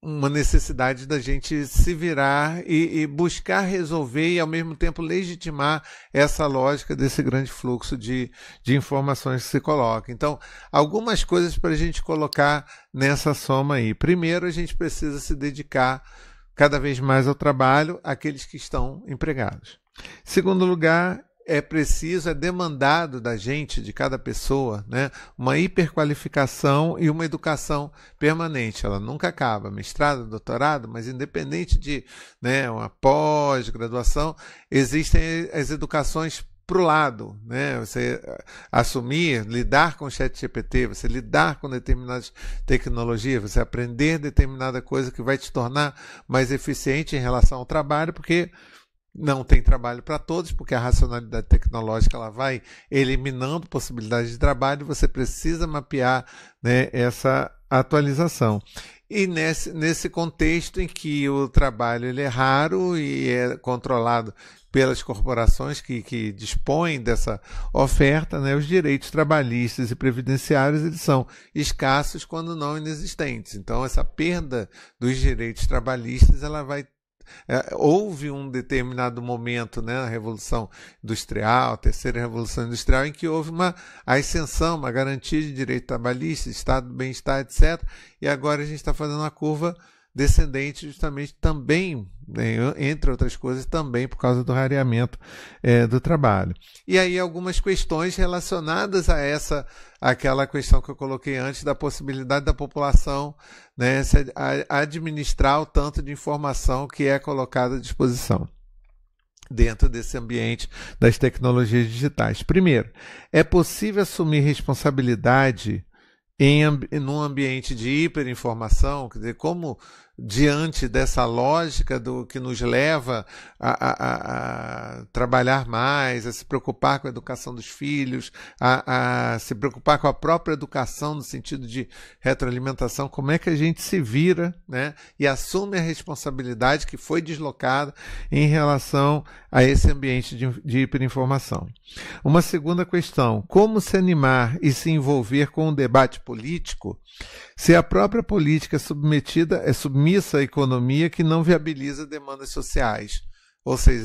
uma necessidade da gente se virar e, e, buscar resolver e, ao mesmo tempo, legitimar essa lógica desse grande fluxo de, de informações que se coloca. Então, algumas coisas para a gente colocar nessa soma aí. Primeiro, a gente precisa se dedicar cada vez mais ao trabalho, aqueles que estão empregados. Segundo lugar, é preciso, é demandado da gente, de cada pessoa, né? uma hiperqualificação e uma educação permanente. Ela nunca acaba. Mestrado, doutorado, mas independente de né, uma pós-graduação, existem as educações para o lado, né? Você eh, assumir, lidar com o chat GPT, você lidar com determinadas tecnologias, você aprender determinada coisa que vai te tornar mais eficiente em relação ao trabalho, porque não tem trabalho para todos, porque a racionalidade tecnológica ela vai eliminando possibilidades de trabalho, você precisa mapear né, essa atualização. E nesse, nesse contexto em que o trabalho ele é raro e é controlado pelas corporações que, que dispõem dessa oferta, né, os direitos trabalhistas e previdenciários eles são escassos quando não inexistentes. Então essa perda dos direitos trabalhistas ela vai é, houve um determinado momento né, na Revolução Industrial, Terceira Revolução Industrial, em que houve uma ascensão, uma garantia de direito trabalhista, Estado do bem-estar, etc. E agora a gente está fazendo uma curva descendente justamente também, né, entre outras coisas, também por causa do rareamento é, do trabalho. E aí algumas questões relacionadas a essa, aquela questão que eu coloquei antes da possibilidade da população né, se, a, administrar o tanto de informação que é colocada à disposição dentro desse ambiente das tecnologias digitais. Primeiro, é possível assumir responsabilidade em, num ambiente de hiperinformação, quer dizer, como diante dessa lógica do que nos leva a, a, a trabalhar mais, a se preocupar com a educação dos filhos, a, a se preocupar com a própria educação no sentido de retroalimentação, como é que a gente se vira né, e assume a responsabilidade que foi deslocada em relação a esse ambiente de, de hiperinformação. Uma segunda questão: como se animar e se envolver com o debate político se a própria política é submetida, é submissa à economia que não viabiliza demandas sociais. Ou seja,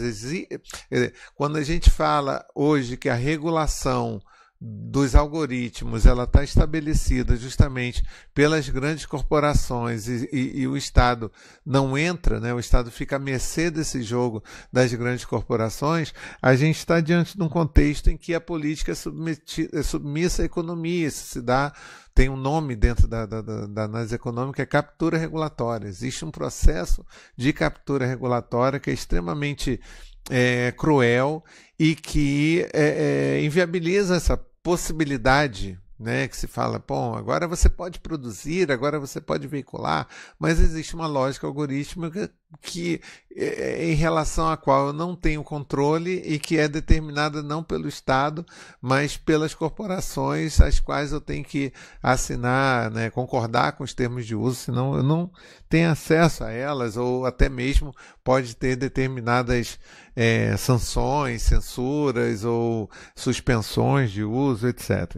quando a gente fala hoje que a regulação dos algoritmos ela está estabelecida justamente pelas grandes corporações e, e, e, o Estado não entra, né? o Estado fica à mercê desse jogo das grandes corporações, a gente está diante de um contexto em que a política é, submetida, é submissa à economia, isso se dá tem um nome dentro da, da, da, da, análise econômica, é captura regulatória. Existe um processo de captura regulatória que é extremamente é, cruel e que é, é, inviabiliza essa possibilidade né, que se fala, bom, agora você pode produzir, agora você pode veicular, mas existe uma lógica algorítmica que é, é, em relação à qual eu não tenho controle e que é determinada não pelo Estado, mas pelas corporações às quais eu tenho que assinar, né, concordar com os termos de uso, senão eu não tenho acesso a elas ou até mesmo pode ter determinadas é, sanções, censuras ou suspensões de uso, etc.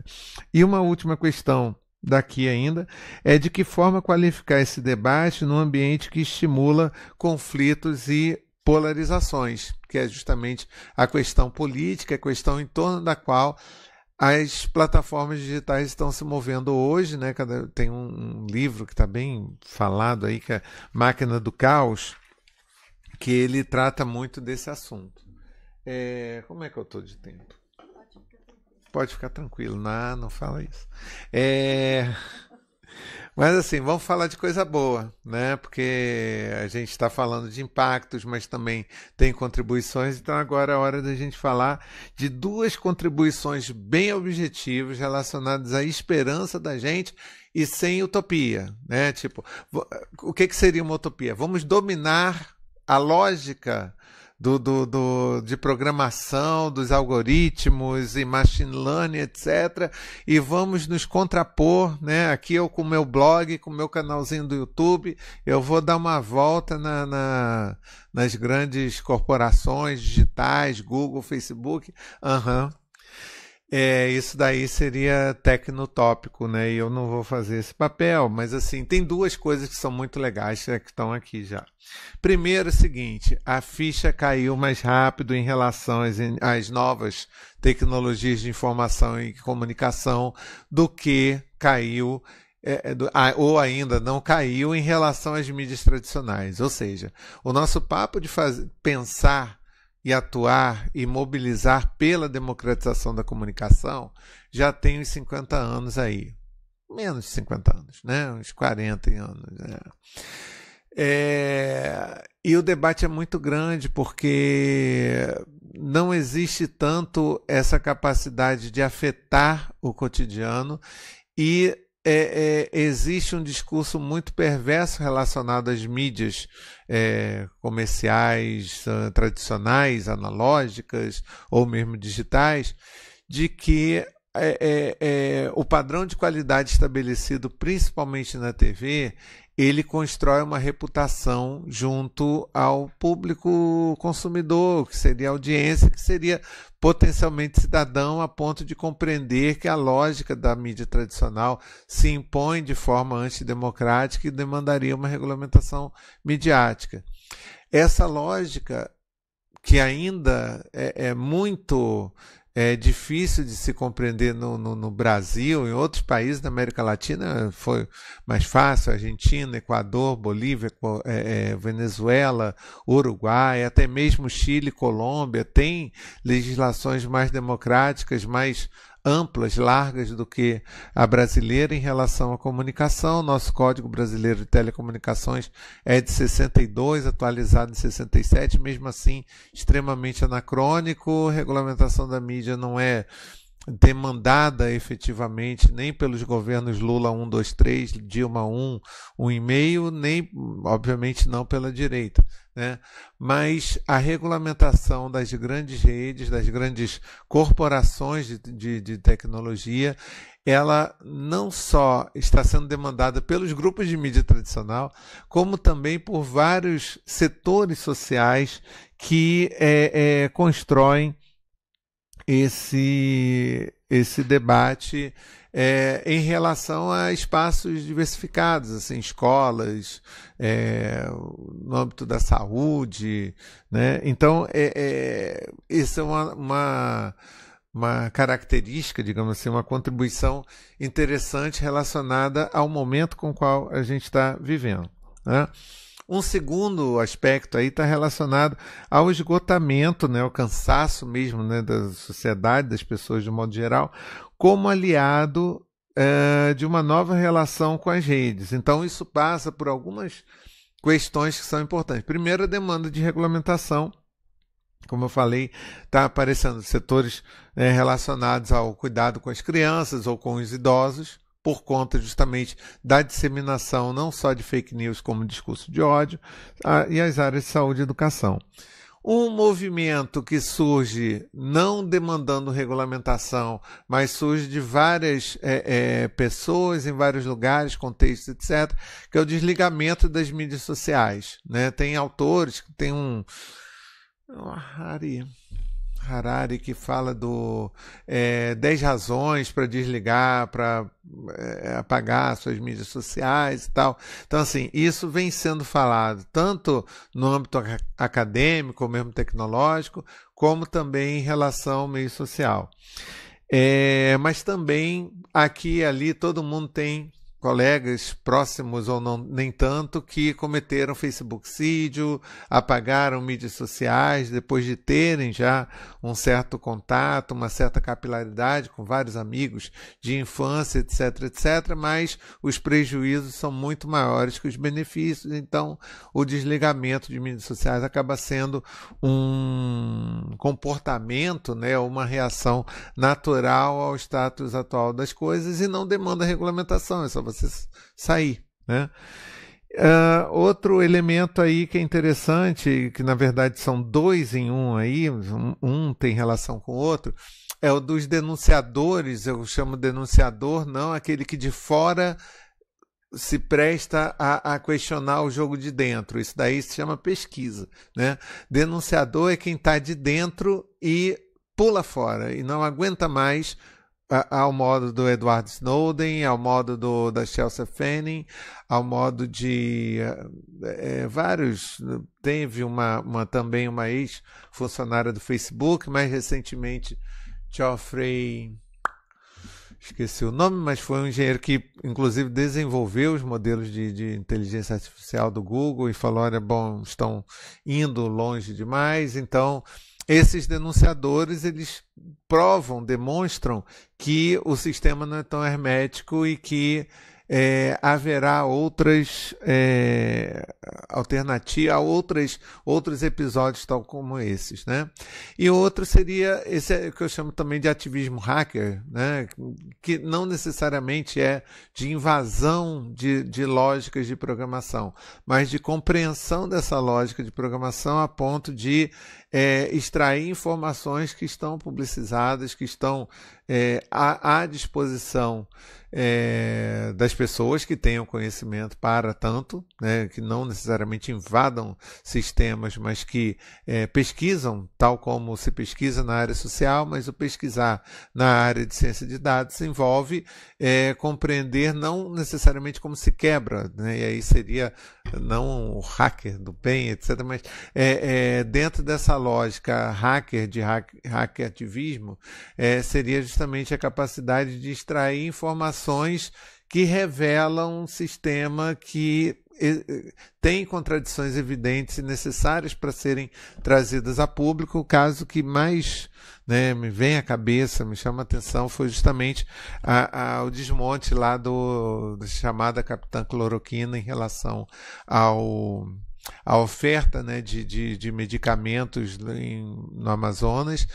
E uma última questão daqui ainda, é de que forma qualificar esse debate num ambiente que estimula conflitos e polarizações, que é justamente a questão política, a questão em torno da qual as plataformas digitais estão se movendo hoje, né? Tem um livro que está bem falado aí, que é Máquina do Caos, que ele trata muito desse assunto. É... Como é que eu estou de tempo? Pode ficar tranquilo. Não, não fala isso. É... Mas assim, vamos falar de coisa boa, né? Porque a gente está falando de impactos, mas também tem contribuições. Então agora é hora da gente falar de duas contribuições bem objetivas relacionadas à esperança da gente e sem utopia, né? Tipo, o que, que seria uma utopia? Vamos dominar a lógica do, do, do, de programação, dos algoritmos e machine learning, etc. E vamos nos contrapor, né? Aqui eu com o meu blog, com o meu canalzinho do YouTube, eu vou dar uma volta na, na nas grandes corporações digitais, Google, Facebook. Aham. Uhum. É, isso daí seria tecnotópico, né? E eu não vou fazer esse papel, mas assim, tem duas coisas que são muito legais né, que estão aqui já. Primeiro, é o seguinte: a ficha caiu mais rápido em relação às, às novas tecnologias de informação e comunicação do que caiu é, é do, a, ou ainda não caiu em relação às mídias tradicionais. Ou seja, o nosso papo de faz, pensar e atuar e mobilizar pela democratização da comunicação já tem uns 50 anos aí. Menos de 50 anos, né? Uns 40 anos. Né? É... E o debate é muito grande porque não existe tanto essa capacidade de afetar o cotidiano e é, é, existe um discurso muito perverso relacionado às mídias é, comerciais ah, tradicionais, analógicas ou mesmo digitais, de que é, é, é, o padrão de qualidade estabelecido principalmente na TV ele constrói uma reputação junto ao público consumidor, que seria audiência, que seria potencialmente cidadão, a ponto de compreender que a lógica da mídia tradicional se impõe de forma antidemocrática e demandaria uma regulamentação midiática. Essa lógica, que ainda é, é muito é difícil de se compreender no, no, no, Brasil, em outros países da América Latina foi mais fácil Argentina, Equador, Bolívia, é, é, Venezuela, Uruguai, até mesmo Chile, Colômbia tem legislações mais democráticas, mais amplas, largas do que a brasileira em relação à comunicação. Nosso Código Brasileiro de Telecomunicações é de 62, atualizado em 67, mesmo assim extremamente anacrônico. Regulamentação da mídia não é demandada efetivamente nem pelos governos Lula 1, 2, 3, Dilma 1, 1,5, nem, obviamente, não pela direita. Né? Mas a regulamentação das grandes redes, das grandes corporações de, de, de tecnologia, ela não só está sendo demandada pelos grupos de mídia tradicional, como também por vários setores sociais que é, é, constroem esse, esse debate é, em relação a espaços diversificados, assim, escolas, é, no âmbito da saúde. Né? Então, é, é, é uma, uma, uma característica, digamos assim, uma contribuição interessante relacionada ao momento com o qual a gente está vivendo. Né? Um segundo aspecto aí está relacionado ao esgotamento, né, ao cansaço mesmo né, da sociedade, das pessoas de modo geral, como aliado eh, de uma nova relação com as redes. Então, isso passa por algumas questões que são importantes. Primeiro, a demanda de regulamentação como eu falei, está aparecendo setores né, relacionados ao cuidado com as crianças ou com os idosos por conta justamente da disseminação não só de fake news como discurso de ódio a, ah, e as áreas de saúde e educação. Um movimento que surge não demandando regulamentação, mas surge de várias é, é, pessoas em vários lugares, contextos, etc., que é o desligamento das mídias sociais. Né? Tem autores, que tem um. Ari, Harari que fala do é, 10 razões para desligar, para é, apagar suas mídias sociais e tal. Então, assim, isso vem sendo falado tanto no âmbito acadêmico, mesmo tecnológico, como também em relação ao meio social. É, mas também aqui e ali todo mundo tem colegas próximos ou não, nem tanto que cometeram Facebookcídio, apagaram mídias sociais depois de terem já um certo contato, uma certa capilaridade com vários amigos de infância, etc, etc, mas os prejuízos são muito maiores que os benefícios, então o desligamento de mídias sociais acaba sendo um comportamento, né, uma reação natural ao status atual das coisas e não demanda regulamentação, é só você você sair, né? Uh, outro elemento aí que é interessante, que na verdade são dois em um aí, um, tem relação com o outro, é o dos denunciadores, eu chamo denunciador, não aquele que de fora se presta a, a questionar o jogo de dentro. Isso daí se chama pesquisa. Né? Denunciador é quem está de dentro e pula fora e não aguenta mais ao modo do Edward Snowden, ao modo do, da Chelsea Fanning, ao modo de é, vários. Teve uma, uma também uma ex-funcionária do Facebook, mais recentemente Geoffrey. Esqueci o nome, mas foi um engenheiro que, inclusive, desenvolveu os modelos de, de inteligência artificial do Google e falou: olha, bom, estão indo longe demais, então esses denunciadores eles provam, demonstram que o sistema não é tão hermético e que é, haverá outras é, alternativas, outras, outros episódios tal como esses, né? E outro seria esse é que eu chamo também de ativismo hacker, né? Que não necessariamente é de invasão de, de lógicas de programação, mas de compreensão dessa lógica de programação a ponto de é, extrair informações que estão publicizadas, que estão é, à, à, disposição é, das pessoas que tenham conhecimento para tanto, né, que não necessariamente invadam sistemas, mas que é, pesquisam, tal como se pesquisa na área social, mas o pesquisar na área de ciência de dados envolve é, compreender não necessariamente como se quebra, né, e aí seria não o hacker do bem, etc., mas é, dentro dessa lógica hacker de hack, ativismo é, seria justamente a capacidade de extrair informações que revelam um sistema que tem contradições evidentes e necessárias para serem trazidas a público. O caso que mais né, me vem à cabeça, me chama a atenção, foi justamente a, a, o desmonte lá do, do chamada Capitã Cloroquina em relação ao a oferta né, de, de, de medicamentos em, no Amazonas,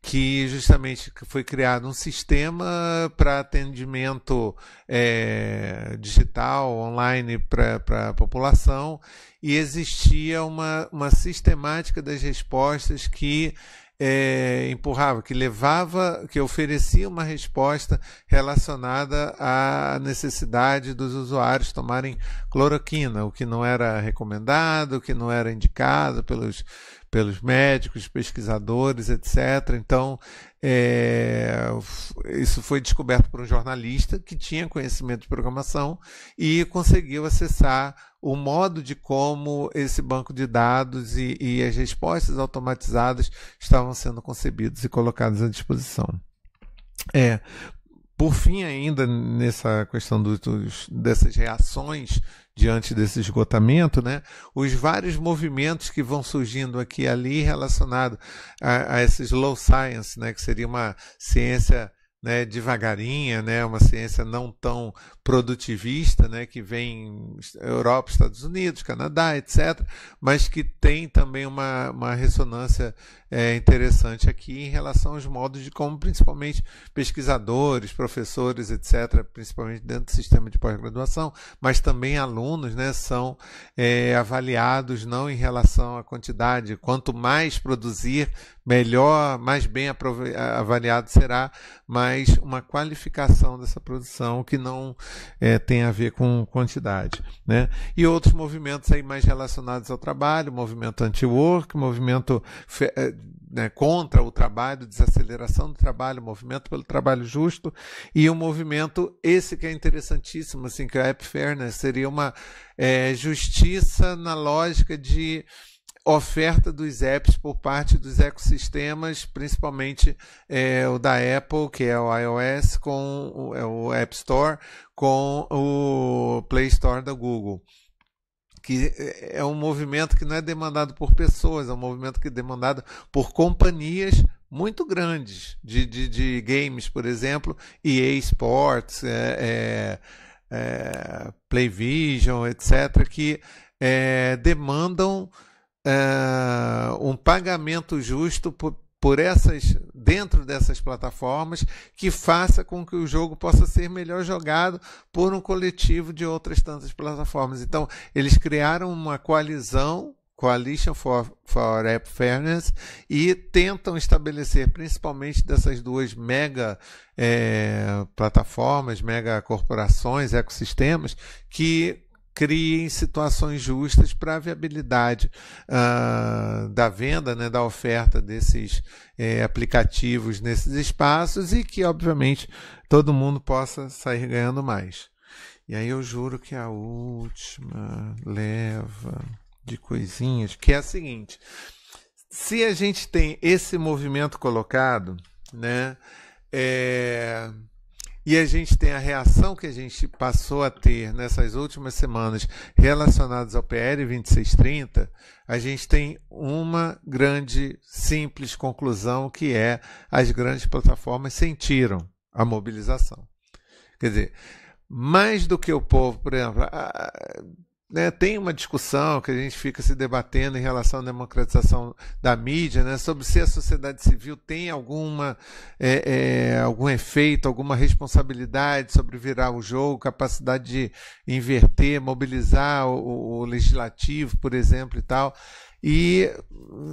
que justamente foi criado um sistema para atendimento é, digital, online para a população, e existia uma, uma sistemática das respostas que é, empurrava, que levava, que oferecia uma resposta relacionada à necessidade dos usuários tomarem cloroquina, o que não era recomendado, o que não era indicado pelos, pelos médicos, pesquisadores, etc. Então, é, isso foi descoberto por um jornalista que tinha conhecimento de programação e conseguiu acessar o modo de como esse banco de dados e, e as respostas automatizadas estavam sendo concebidos e colocados à disposição. É, por fim, ainda nessa questão do, dos, dessas reações diante desse esgotamento, né, os vários movimentos que vão surgindo aqui e ali relacionado a, a esses low science, né, que seria uma ciência né, devagarinha, né, uma ciência não tão produtivista, né, que vem Europa, Estados Unidos, Canadá, etc., mas que tem também uma, uma ressonância é, interessante aqui em relação aos modos de como, principalmente, pesquisadores, professores, etc., principalmente dentro do sistema de pós-graduação, mas também alunos, né, são é, avaliados não em relação à quantidade. Quanto mais produzir, melhor, mais bem avaliado será, mas uma qualificação dessa produção que não é, tem a ver com quantidade. Né? E outros movimentos aí mais relacionados ao trabalho, movimento anti-work, movimento é, né, contra o trabalho, desaceleração do trabalho, movimento pelo trabalho justo e o um movimento, esse que é interessantíssimo, assim, que é a App Fairness, seria uma é, justiça na lógica de oferta dos apps por parte dos ecossistemas, principalmente é, o da Apple, que é o iOS, com o, é o App Store, com o Play Store da Google que é, é um movimento que não é demandado por pessoas, é um movimento que é demandado por companhias muito grandes de, de, de games, por exemplo, EA Sports, é, é, é Playvision, etc., que é, demandam é, um pagamento justo por, por essas dentro dessas plataformas que faça com que o jogo possa ser melhor jogado por um coletivo de outras tantas plataformas. Então, eles criaram uma coalizão Coalition for, for App Fairness e tentam estabelecer, principalmente dessas duas mega é, plataformas, mega corporações, ecossistemas, que criem situações justas para a viabilidade uh, da venda, né, da oferta desses eh, aplicativos nesses espaços e que, obviamente, todo mundo possa sair ganhando mais. E aí eu juro que a última leva de coisinhas, que é a seguinte: se a gente tem esse movimento colocado, né? É, e a gente tem a reação que a gente passou a ter nessas últimas semanas relacionadas ao PL 2630, a gente tem uma grande, simples conclusão que é as grandes plataformas sentiram a mobilização. Quer dizer, mais do que o povo, por exemplo, né, tem uma discussão que a gente fica se debatendo em relação à democratização da mídia, né, sobre se a sociedade civil tem alguma, é, é, algum efeito, alguma responsabilidade sobre virar o jogo, capacidade de inverter, mobilizar o, o legislativo, por exemplo, e tal. E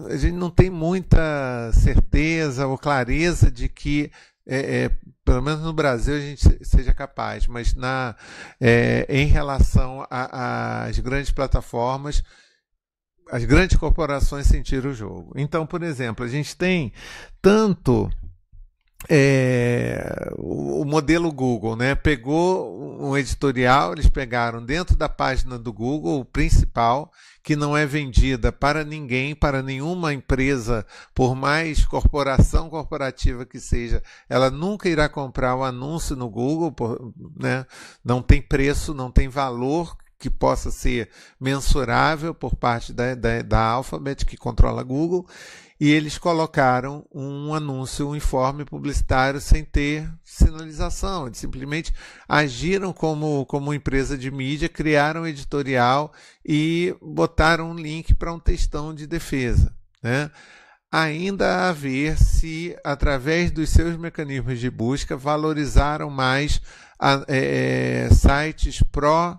a gente não tem muita certeza ou clareza de que é, é, pelo menos no Brasil a gente seja capaz, mas na, é, em relação às grandes plataformas, as grandes corporações sentiram o jogo. Então, por exemplo, a gente tem tanto é, o, o modelo Google, né? Pegou um editorial, eles pegaram dentro da página do Google o principal que não é vendida para ninguém, para nenhuma empresa, por mais corporação corporativa que seja, ela nunca irá comprar o um anúncio no Google, por, né? não tem preço, não tem valor que possa ser mensurável por parte da, da, da Alphabet, que controla Google, e eles colocaram um anúncio, um informe publicitário sem ter sinalização. Eles simplesmente agiram como, como empresa de mídia, criaram um editorial e botaram um link para um textão de defesa. Né? Ainda a ver se, através dos seus mecanismos de busca, valorizaram mais a, é, é sites pró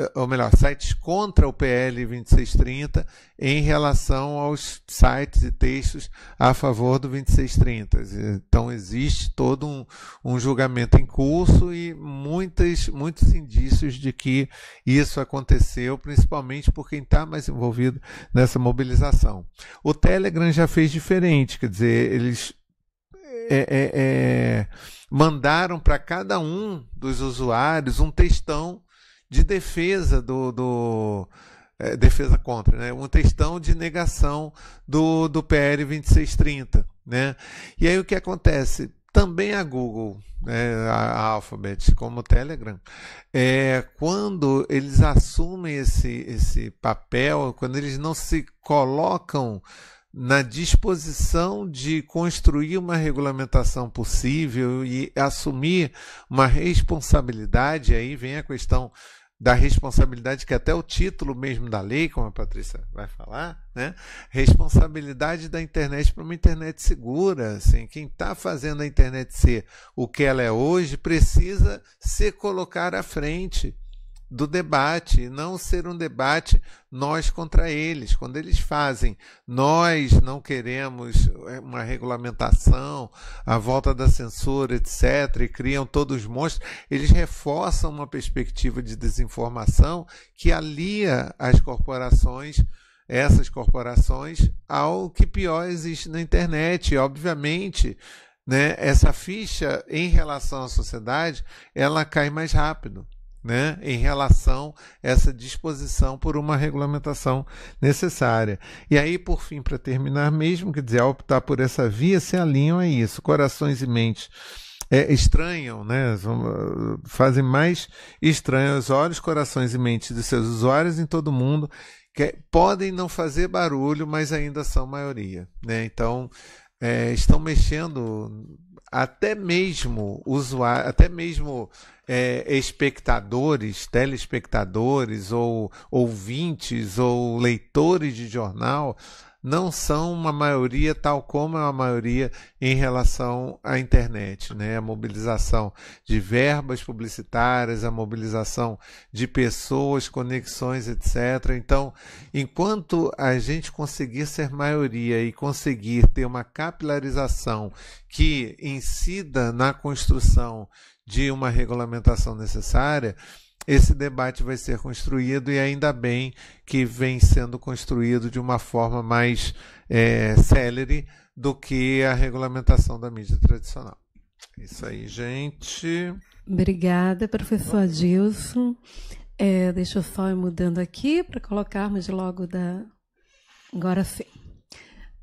eh, ou melhor, sites contra o PL 2630 em relação aos sites e textos a favor do 2630. Então existe todo um, um julgamento em curso e muitas, muitos indícios de que isso aconteceu, principalmente por quem está mais envolvido nessa mobilização. O Telegram já fez diferente, quer dizer, eles é, é, é, mandaram para cada um dos usuários um textão de defesa do, do é, defesa contra, né? uma questão de negação do, do PR 2630. Né? E aí o que acontece? Também a Google, né, a Alphabet, como o Telegram, é, quando eles assumem esse, esse papel, quando eles não se colocam na disposição de construir uma regulamentação possível e assumir uma responsabilidade, aí vem a questão da responsabilidade que é até o título mesmo da lei, como a Patrícia vai falar, né? responsabilidade da internet para uma internet segura. Assim, quem está fazendo a internet ser o que ela é hoje precisa se colocar à frente do debate, não ser um debate nós contra eles. Quando eles fazem, nós não queremos é, uma regulamentação, a volta da censura, etc., e criam todos os monstros, eles reforçam uma perspectiva de desinformação que alia as corporações essas corporações ao que pior existe na internet. E, obviamente, né, essa ficha em relação à sociedade ela cai mais rápido né, em relação a essa disposição por uma regulamentação necessária. E aí, por fim, para terminar mesmo, quer dizer, optar por essa via, se alinham a isso. Corações e mentes é, estranham, né, ah, fazem mais estranhos os olhos, corações e mentes de seus usuários em todo o mundo, que podem não fazer barulho, mas ainda são maioria. Né? Então, é, estão mexendo até mesmo usuários, até mesmo é, espectadores, telespectadores ou ouvintes ou leitores de jornal não são uma maioria tal como é a maioria em relação à internet. Né? A mobilização de verbas publicitárias, a mobilização de pessoas, conexões, etc. Então, enquanto a gente conseguir ser maioria e conseguir ter uma capilarização que incida na construção de uma regulamentação necessária, esse debate vai ser construído e ainda bem que vem sendo construído de uma forma mais é, célere do que a regulamentação da mídia tradicional. Isso aí, gente. Obrigada, professor Adilson. É, deixa eu só ir mudando aqui para colocarmos logo da. Agora sim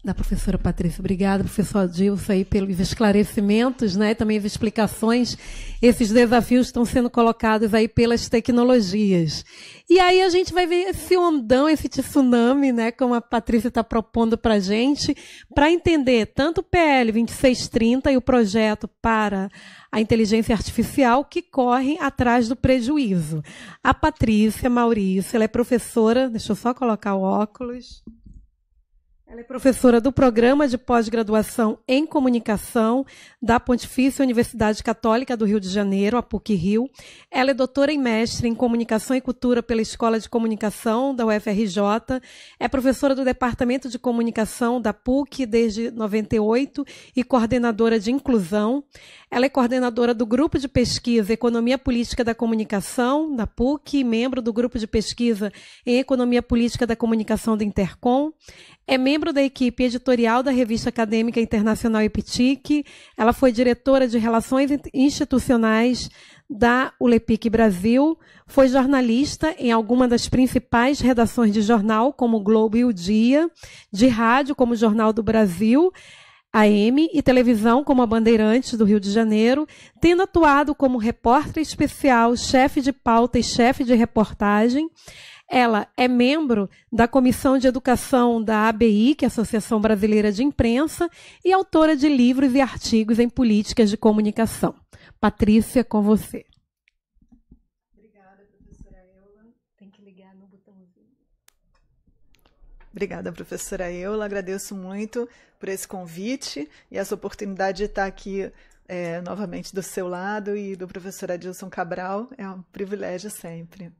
da professora Patrícia. Obrigada, professor Adilson, aí pelos esclarecimentos, né? Também as explicações. Esses desafios estão sendo colocados aí pelas tecnologias. E aí a gente vai ver esse ondão, esse tsunami, né? Como a Patrícia está propondo para a gente, para entender tanto o PL 2630 e o projeto para a inteligência artificial que correm atrás do prejuízo. A Patrícia Maurício, ela é professora, deixa eu só colocar o óculos. Ela é professora do Programa de Pós-Graduação em Comunicação da Pontifícia Universidade Católica do Rio de Janeiro, a PUC-Rio. Ela é doutora e mestre em Comunicação e Cultura pela Escola de Comunicação da UFRJ. É professora do Departamento de Comunicação da PUC desde 98 e coordenadora de Inclusão. Ela é coordenadora do Grupo de Pesquisa Economia Política da Comunicação, da PUC, membro do Grupo de Pesquisa em Economia Política da Comunicação do Intercom. É membro da equipe editorial da Revista Acadêmica Internacional EPTIC. Ela foi diretora de Relações Institucionais da ULEPIC Brasil, foi jornalista em alguma das principais redações de jornal, como o Globo e o Dia, de rádio, como o Jornal do Brasil. AM e televisão como a Bandeirantes do Rio de Janeiro, tendo atuado como repórter especial, chefe de pauta e chefe de reportagem. Ela é membro da Comissão de Educação da ABI, que é a Associação Brasileira de Imprensa, e autora de livros e artigos em políticas de comunicação. Patrícia, com você. Obrigada, professora Eula. Agradeço muito por esse convite e essa oportunidade de estar aqui é, novamente do seu lado e do professor Adilson Cabral. É um privilégio sempre.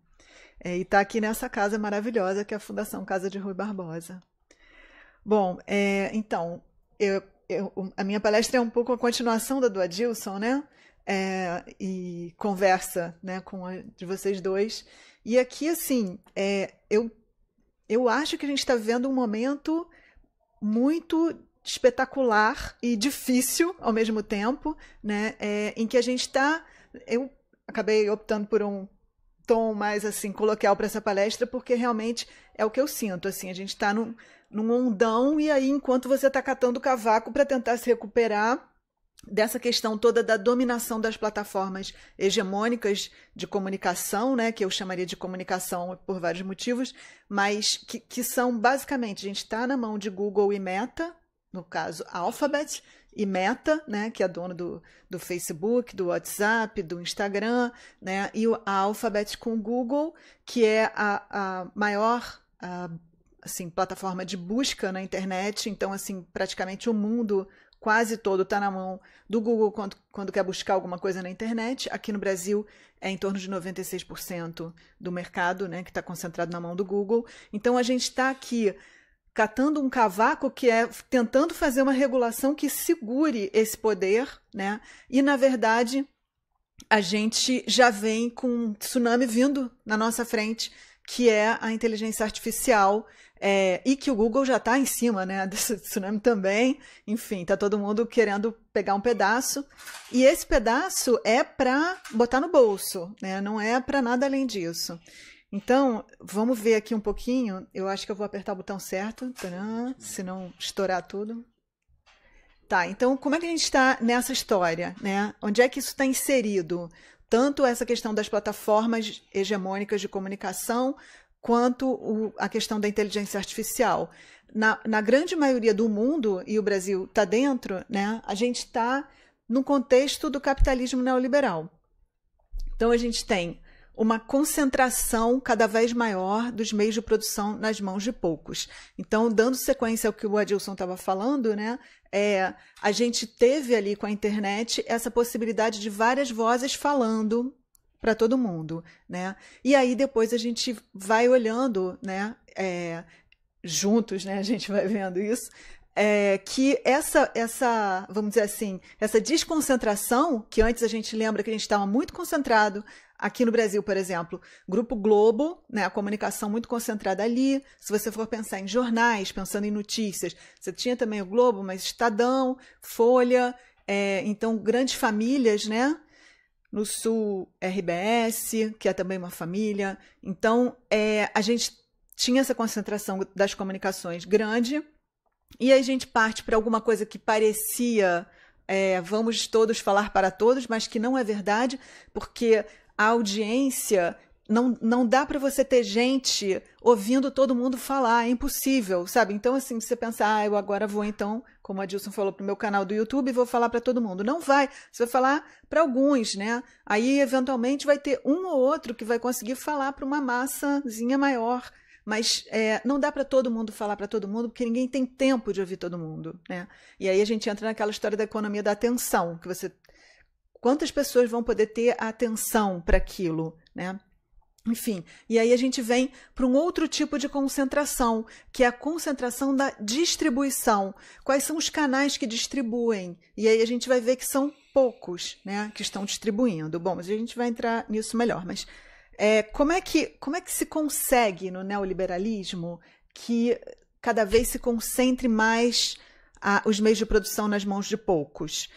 É, e estar tá aqui nessa casa maravilhosa que é a Fundação Casa de Rui Barbosa. Bom, é, então, eu, eu, a minha palestra é um pouco a continuação da do Adilson, né? É, e conversa né, com a de vocês dois. E aqui, assim, é, eu eu acho que a gente está vendo um momento muito espetacular e difícil ao mesmo tempo, né? É, em que a gente está. Eu acabei optando por um tom mais assim coloquial para essa palestra porque realmente é o que eu sinto. Assim, a gente está num, num ondão e aí enquanto você está catando o cavaco para tentar se recuperar dessa questão toda da dominação das plataformas hegemônicas de comunicação, né, que eu chamaria de comunicação por vários motivos, mas que, que são basicamente, a gente está na mão de Google e Meta, no caso Alphabet e Meta, né, que é dono do, do Facebook, do WhatsApp, do Instagram, né, e a Alphabet com o Google, que é a, a maior a, assim, plataforma de busca na internet, então assim praticamente o mundo quase todo está na mão do Google quando, quando, quer buscar alguma coisa na internet. Aqui no Brasil é em torno de 96% do mercado né, que está concentrado na mão do Google. Então a gente está aqui catando um cavaco que é tentando fazer uma regulação que segure esse poder, né? E na verdade a gente já vem com um tsunami vindo na nossa frente que é a inteligência artificial, é, e que o Google já está em cima né, desse tsunami também. Enfim, está todo mundo querendo pegar um pedaço. E esse pedaço é para botar no bolso, né, não é para nada além disso. Então, vamos ver aqui um pouquinho. Eu acho que eu vou apertar o botão certo, se não estourar tudo. Tá, então como é que a gente está nessa história? Né? Onde é que isso está inserido? tanto essa questão das plataformas hegemônicas de comunicação quanto o, a questão da inteligência artificial. Na, na, grande maioria do mundo, e o Brasil está dentro, né, a gente está no contexto do capitalismo neoliberal. Então, a gente tem uma concentração cada vez maior dos meios de produção nas mãos de poucos. Então, dando sequência ao que o Adilson estava falando, né, é, a gente teve ali com a internet essa possibilidade de várias vozes falando para todo mundo, né? E aí depois a gente vai olhando, né? É, juntos, né? A gente vai vendo isso. É, que essa, essa, vamos dizer assim, essa desconcentração, que antes a gente lembra que a gente estava muito concentrado, Aqui no Brasil, por exemplo, Grupo Globo, né, a comunicação muito concentrada ali. Se você for pensar em jornais, pensando em notícias, você tinha também o Globo, mas Estadão, Folha, é, então grandes famílias, né? No Sul, RBS, que é também uma família. Então, é, a gente tinha essa concentração das comunicações grande. E aí a gente parte para alguma coisa que parecia é, vamos todos falar para todos, mas que não é verdade, porque a audiência não, não dá para você ter gente ouvindo todo mundo falar, é impossível, sabe? Então, assim, você pensar, ah, eu agora vou, então, como a Dilson falou, para o meu canal do YouTube e vou falar para todo mundo. Não vai, você vai falar para alguns, né? Aí, eventualmente, vai ter um ou outro que vai conseguir falar para uma massazinha maior, mas é, não dá para todo mundo falar para todo mundo, porque ninguém tem tempo de ouvir todo mundo, né? E aí a gente entra naquela história da economia da atenção, que você Quantas pessoas vão poder ter atenção para aquilo, né? Enfim, e aí a gente vem para um outro tipo de concentração, que é a concentração da distribuição. Quais são os canais que distribuem? E aí a gente vai ver que são poucos, né, que estão distribuindo. Bom, a gente vai entrar nisso melhor, mas é, como, é que, como é que se consegue no neoliberalismo que cada vez se concentre mais a, os meios de produção nas mãos de poucos?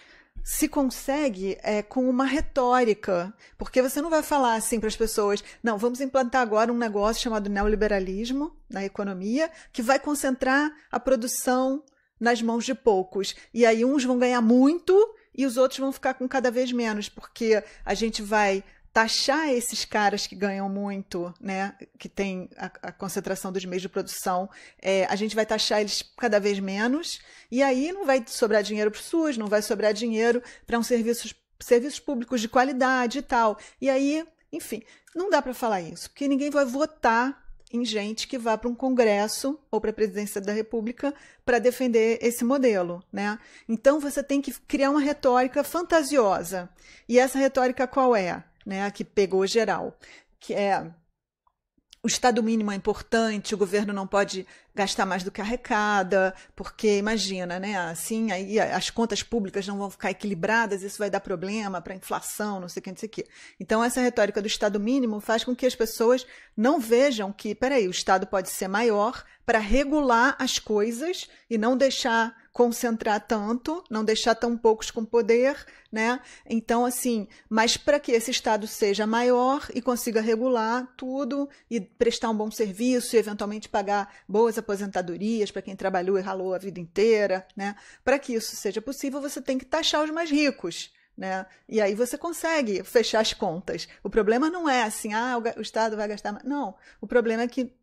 se consegue é, com uma retórica, porque você não vai falar assim para as pessoas, não, vamos implantar agora um negócio chamado neoliberalismo na economia, que vai concentrar a produção nas mãos de poucos. E aí uns vão ganhar muito e os outros vão ficar com cada vez menos, porque a gente vai taxar esses caras que ganham muito, né, que tem a, a concentração dos meios de produção, é, a gente vai taxar eles cada vez menos, e aí não vai sobrar dinheiro para o SUS, não vai sobrar dinheiro para um serviços, serviços públicos de qualidade e tal. E aí, enfim, não dá para falar isso, porque ninguém vai votar em gente que vá para um congresso ou para a presidência da república para defender esse modelo, né? Então você tem que criar uma retórica fantasiosa. E essa retórica qual é? né, que pegou geral, que é o Estado mínimo é importante, o governo não pode gastar mais do que arrecada, porque imagina, né? Assim, aí as contas públicas não vão ficar equilibradas, isso vai dar problema para inflação, não sei o que, não sei o que. Então, essa retórica do Estado mínimo faz com que as pessoas não vejam que, peraí, o Estado pode ser maior para regular as coisas e não deixar concentrar tanto, não deixar tão poucos com poder, né? Então, assim, mas para que esse Estado seja maior e consiga regular tudo e prestar um bom serviço e eventualmente pagar boas aposentadorias para quem trabalhou e ralou a vida inteira, né? Para que isso seja possível, você tem que taxar os mais ricos. Né? E aí você consegue fechar as contas. O problema não é assim, ah, o Estado vai gastar. Mais. Não, o problema é que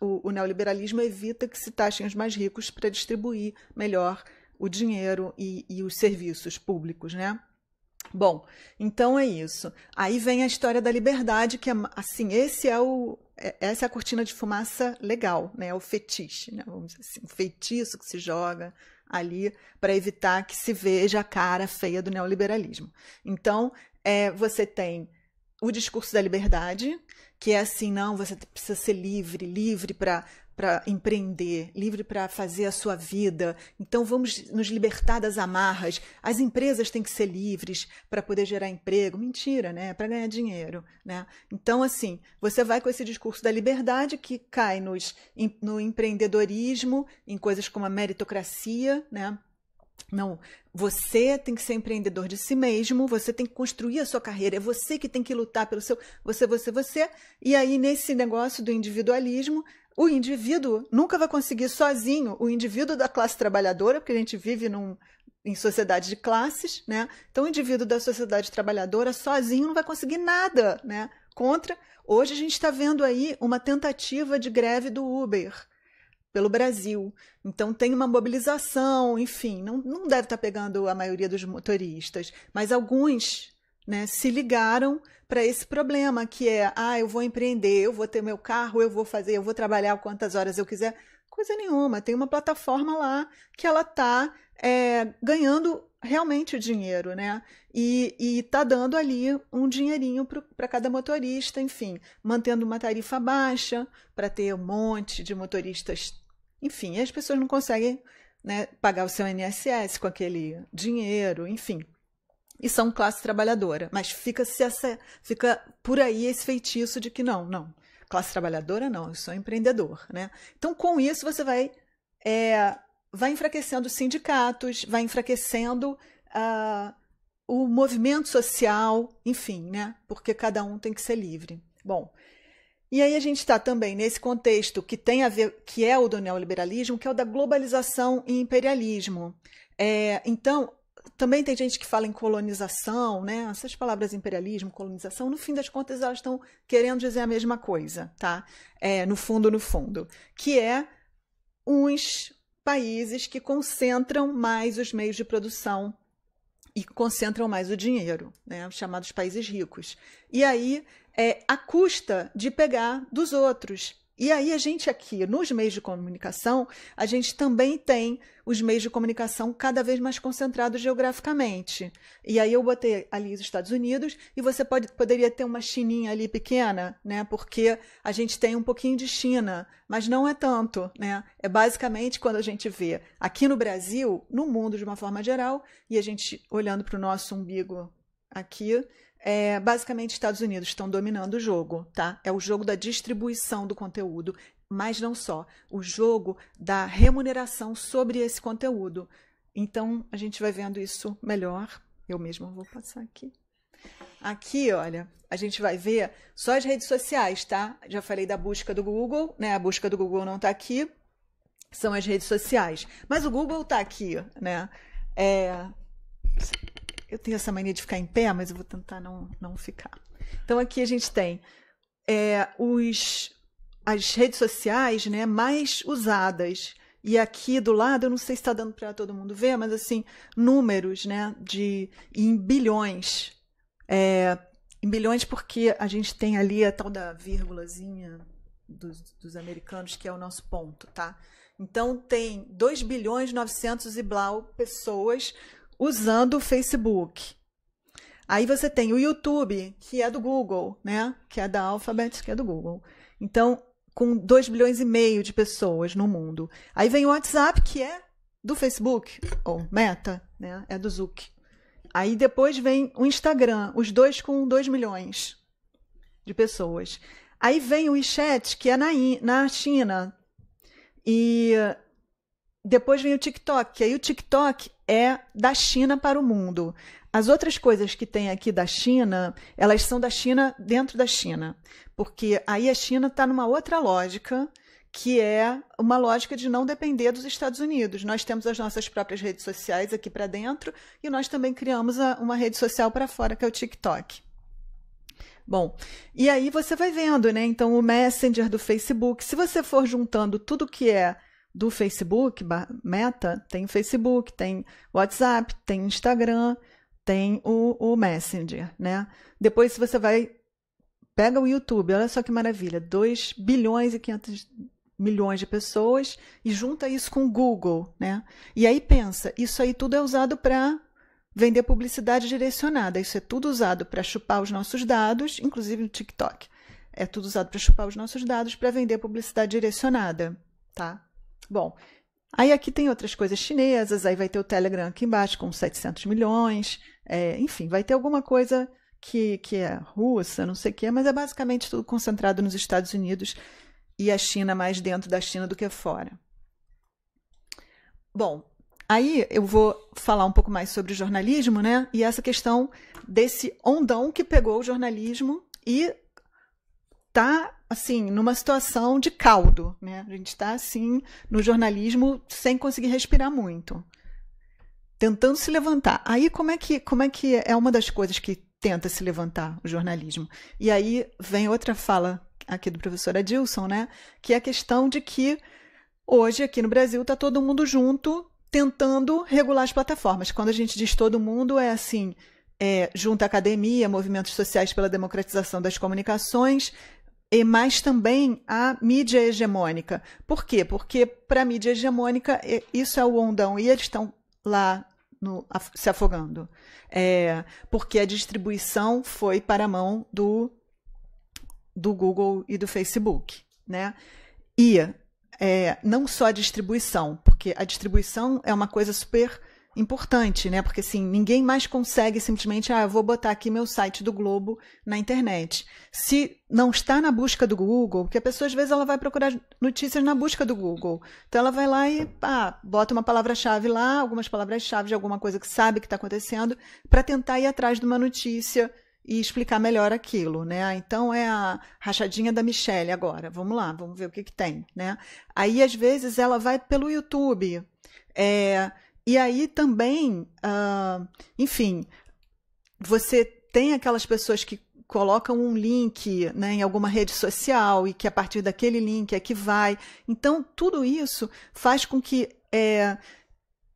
o, o neoliberalismo evita que se taxem os mais ricos para distribuir melhor o dinheiro e, e os serviços públicos, né? Bom, então é isso. Aí vem a história da liberdade, que é, assim, esse é o é, essa é a cortina de fumaça legal, né? O fetiche, né? Vamos dizer assim, o feitiço que se joga ali para evitar que se veja a cara feia do neoliberalismo. Então, é, você tem o discurso da liberdade, que é assim, não, você precisa ser livre, livre para para empreender, livre para fazer a sua vida. Então vamos nos libertar das amarras. As empresas têm que ser livres para poder gerar emprego. Mentira, né? Para ganhar dinheiro, né? Então assim, você vai com esse discurso da liberdade que cai nos, no empreendedorismo, em coisas como a meritocracia, né? Não, você tem que ser empreendedor de si mesmo, você tem que construir a sua carreira, é você que tem que lutar pelo seu você, você, você. E aí, nesse negócio do individualismo, o indivíduo nunca vai conseguir sozinho, o indivíduo da classe trabalhadora, porque a gente vive num, em sociedade de classes, né? Então, o indivíduo da sociedade trabalhadora sozinho não vai conseguir nada, né? Contra. Hoje a gente está vendo aí uma tentativa de greve do Uber pelo Brasil. Então tem uma mobilização, enfim, não, não deve estar tá pegando a maioria dos motoristas, mas alguns né, se ligaram para esse problema que é, ah, eu vou empreender, eu vou ter meu carro, eu vou fazer, eu vou trabalhar quantas horas eu quiser, coisa nenhuma. Tem uma plataforma lá que ela está é, ganhando realmente o dinheiro, né? E, e tá dando ali um dinheirinho para cada motorista, enfim, mantendo uma tarifa baixa para ter um monte de motoristas enfim, as pessoas não conseguem né, pagar o seu INSS com aquele dinheiro, enfim. E são classe trabalhadora. Mas fica, -se essa, fica por aí esse feitiço de que não, não. Classe trabalhadora não, eu sou empreendedor. Né? Então, com isso, você vai, é, vai enfraquecendo os sindicatos, vai enfraquecendo. Uh, o movimento social, enfim, né? Porque cada um tem que ser livre. Bom, e aí a gente está também nesse contexto que tem a ver, que é o do neoliberalismo, que é o da globalização e imperialismo. É, então, também tem gente que fala em colonização, né? Essas palavras imperialismo, colonização, no fim das contas, elas estão querendo dizer a mesma coisa, tá? É, no fundo, no fundo. Que é uns países que concentram mais os meios de produção e concentram mais o dinheiro, né? Os chamados países ricos. E aí é, à custa de pegar dos outros. E aí a gente aqui, nos meios de comunicação, a gente também tem os meios de comunicação cada vez mais concentrados geograficamente. E aí eu botei ali os Estados Unidos e você pode, poderia ter uma chininha ali pequena, né? Porque a gente tem um pouquinho de China, mas não é tanto, né? É basicamente quando a gente vê aqui no Brasil, no mundo de uma forma geral, e a gente olhando para o nosso umbigo aqui, é, basicamente, Estados Unidos estão dominando o jogo, tá? É o jogo da distribuição do conteúdo, mas não só, o jogo da remuneração sobre esse conteúdo. Então, a gente vai vendo isso melhor. Eu mesma vou passar aqui. Aqui, olha, a gente vai ver só as redes sociais, tá? Já falei da busca do Google, né? A busca do Google não está aqui, são as redes sociais. Mas o Google está aqui, né? É... Eu tenho essa mania de ficar em pé, mas eu vou tentar não, não ficar. Então aqui a gente tem é, os, as redes sociais né, mais usadas. E aqui do lado, eu não sei se está dando para todo mundo ver, mas assim, números né, de em bilhões. É, em bilhões porque a gente tem ali a tal da vírgulazinha dos, dos americanos, que é o nosso ponto, tá? Então tem 2 bilhões 900 e blau pessoas usando o Facebook. Aí você tem o YouTube, que é do Google, né? Que é da Alphabet, que é do Google. Então, com 2 bilhões e meio de pessoas no mundo. Aí vem o WhatsApp, que é do Facebook, ou Meta, né? É do Zuck. Aí depois vem o Instagram, os dois com 2 milhões de pessoas. Aí vem o WeChat, que é na, na China. E eh, depois vem o TikTok. Aí o TikTok é da China para o mundo. As outras coisas que tem aqui da China, elas são da China dentro da China, porque aí a China está numa outra lógica que é uma lógica de não depender dos Estados Unidos. Nós temos as nossas próprias redes sociais aqui para dentro e nós também criamos uma rede social para fora, que é o TikTok. Bom, e aí você vai vendo, né? Então, o Messenger do Facebook, se você for juntando tudo que é do Facebook, Meta, tem Facebook, tem WhatsApp, tem Instagram, tem o, o Messenger, né? Depois você vai pega o YouTube, olha só que maravilha, 2 bilhões e 500 milhões de pessoas e junta isso com o Google, né? E aí pensa, isso aí tudo é usado para vender publicidade direcionada, isso é tudo usado para chupar os nossos dados, inclusive no TikTok. É tudo usado para chupar os nossos dados para vender publicidade direcionada, tá? Bom, Aí aqui tem outras coisas chinesas, aí vai ter o Telegram aqui embaixo com 700 milhões, é, enfim, vai ter alguma coisa que, que é russa, não sei o quê, mas é basicamente tudo concentrado nos Estados Unidos e a China mais dentro da China do que fora. Bom, aí eu vou falar um pouco mais sobre jornalismo, né? E essa questão desse ondão que pegou o jornalismo e tá assim, numa situação de caldo, né? A gente está assim no jornalismo sem conseguir respirar muito, tentando se levantar. Aí como é que como é que é uma das coisas que tenta se levantar o jornalismo? E aí vem outra fala aqui do professor Adilson, né? Que é a questão de que hoje aqui no Brasil está todo mundo junto tentando regular as plataformas. Quando a gente diz todo mundo é assim, é, junta academia, movimentos sociais pela democratização das comunicações, e mais também a mídia hegemônica. Por quê? Porque para a mídia hegemônica isso é o ondão e eles estão lá no, se afogando. É, porque a distribuição foi para a mão do, do Google e do Facebook. Né? E é, não só a distribuição, porque a distribuição é uma coisa super importante, né? Porque assim, ninguém mais consegue simplesmente, ah, eu vou botar aqui meu site do Globo na internet. Se não está na busca do Google, porque a pessoa às vezes ela vai procurar notícias na busca do Google. Então ela vai lá e ah, bota uma palavra-chave lá, algumas palavras-chave de alguma coisa que sabe que está acontecendo, para tentar ir atrás de uma notícia e explicar melhor aquilo, né? Ah, então é a rachadinha da Michelle agora. Vamos lá, vamos ver o que, que tem, né? Aí às vezes ela vai pelo YouTube. É, e aí também, uh, enfim, você tem aquelas pessoas que colocam um link né, em alguma rede social e que a partir daquele link é que vai. Então, tudo isso faz com que é,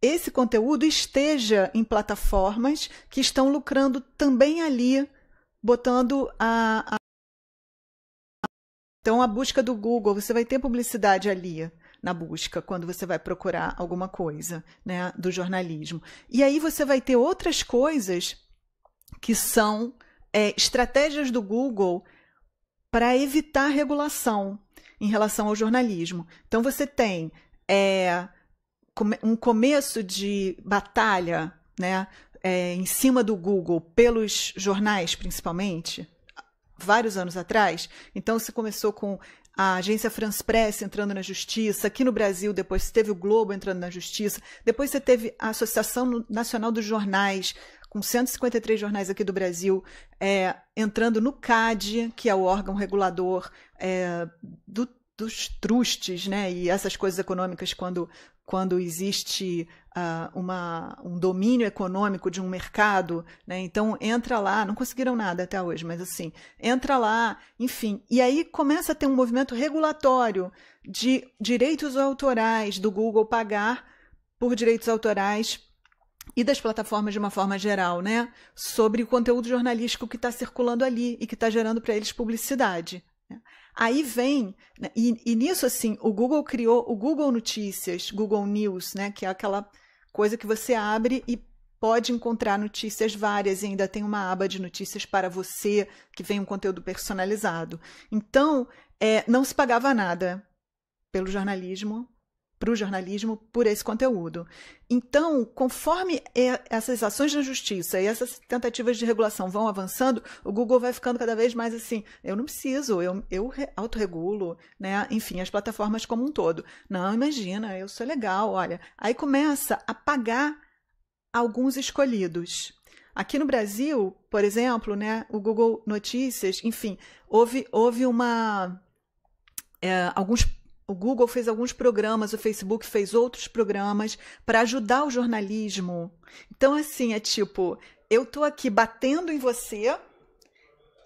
esse conteúdo esteja em plataformas que estão lucrando também ali, botando a, a. Então, a busca do Google, você vai ter publicidade ali na busca quando você vai procurar alguma coisa, né, do jornalismo. E aí você vai ter outras coisas que são é, estratégias do Google para evitar regulação em relação ao jornalismo. Então você tem é, um começo de batalha, né, é, em cima do Google pelos jornais principalmente, vários anos atrás. Então, se começou com a agência France Press entrando na justiça, aqui no Brasil depois você teve o Globo entrando na justiça, depois você teve a Associação Nacional dos Jornais, com 153 jornais aqui do Brasil, é, entrando no CAD, que é o órgão regulador é, do, dos trustes né, e essas coisas econômicas quando, quando existe uh, uma, um domínio econômico de um mercado, né? Então entra lá, não conseguiram nada até hoje, mas assim, entra lá, enfim. E aí começa a ter um movimento regulatório de direitos autorais do Google pagar por direitos autorais e das plataformas de uma forma geral, né? Sobre o conteúdo jornalístico que está circulando ali e que está gerando para eles publicidade. Né? Aí vem, né? e, e, nisso assim, o Google criou o Google Notícias, Google News, né? Que é aquela coisa que você abre e pode encontrar notícias várias e ainda tem uma aba de notícias para você, que vem um conteúdo personalizado. Então, é, não se pagava nada pelo jornalismo, para o jornalismo por esse conteúdo. Então, conforme essas ações na justiça e essas tentativas de regulação vão avançando, o Google vai ficando cada vez mais assim: eu não preciso, eu, eu autorregulo, né? enfim, as plataformas como um todo. Não, imagina, eu sou legal, olha. Aí começa a pagar alguns escolhidos. Aqui no Brasil, por exemplo, né, o Google Notícias, enfim, houve, houve uma. É, alguns o Google fez alguns programas, o Facebook fez outros programas para ajudar o jornalismo. Então, assim, é tipo, eu tô aqui batendo em você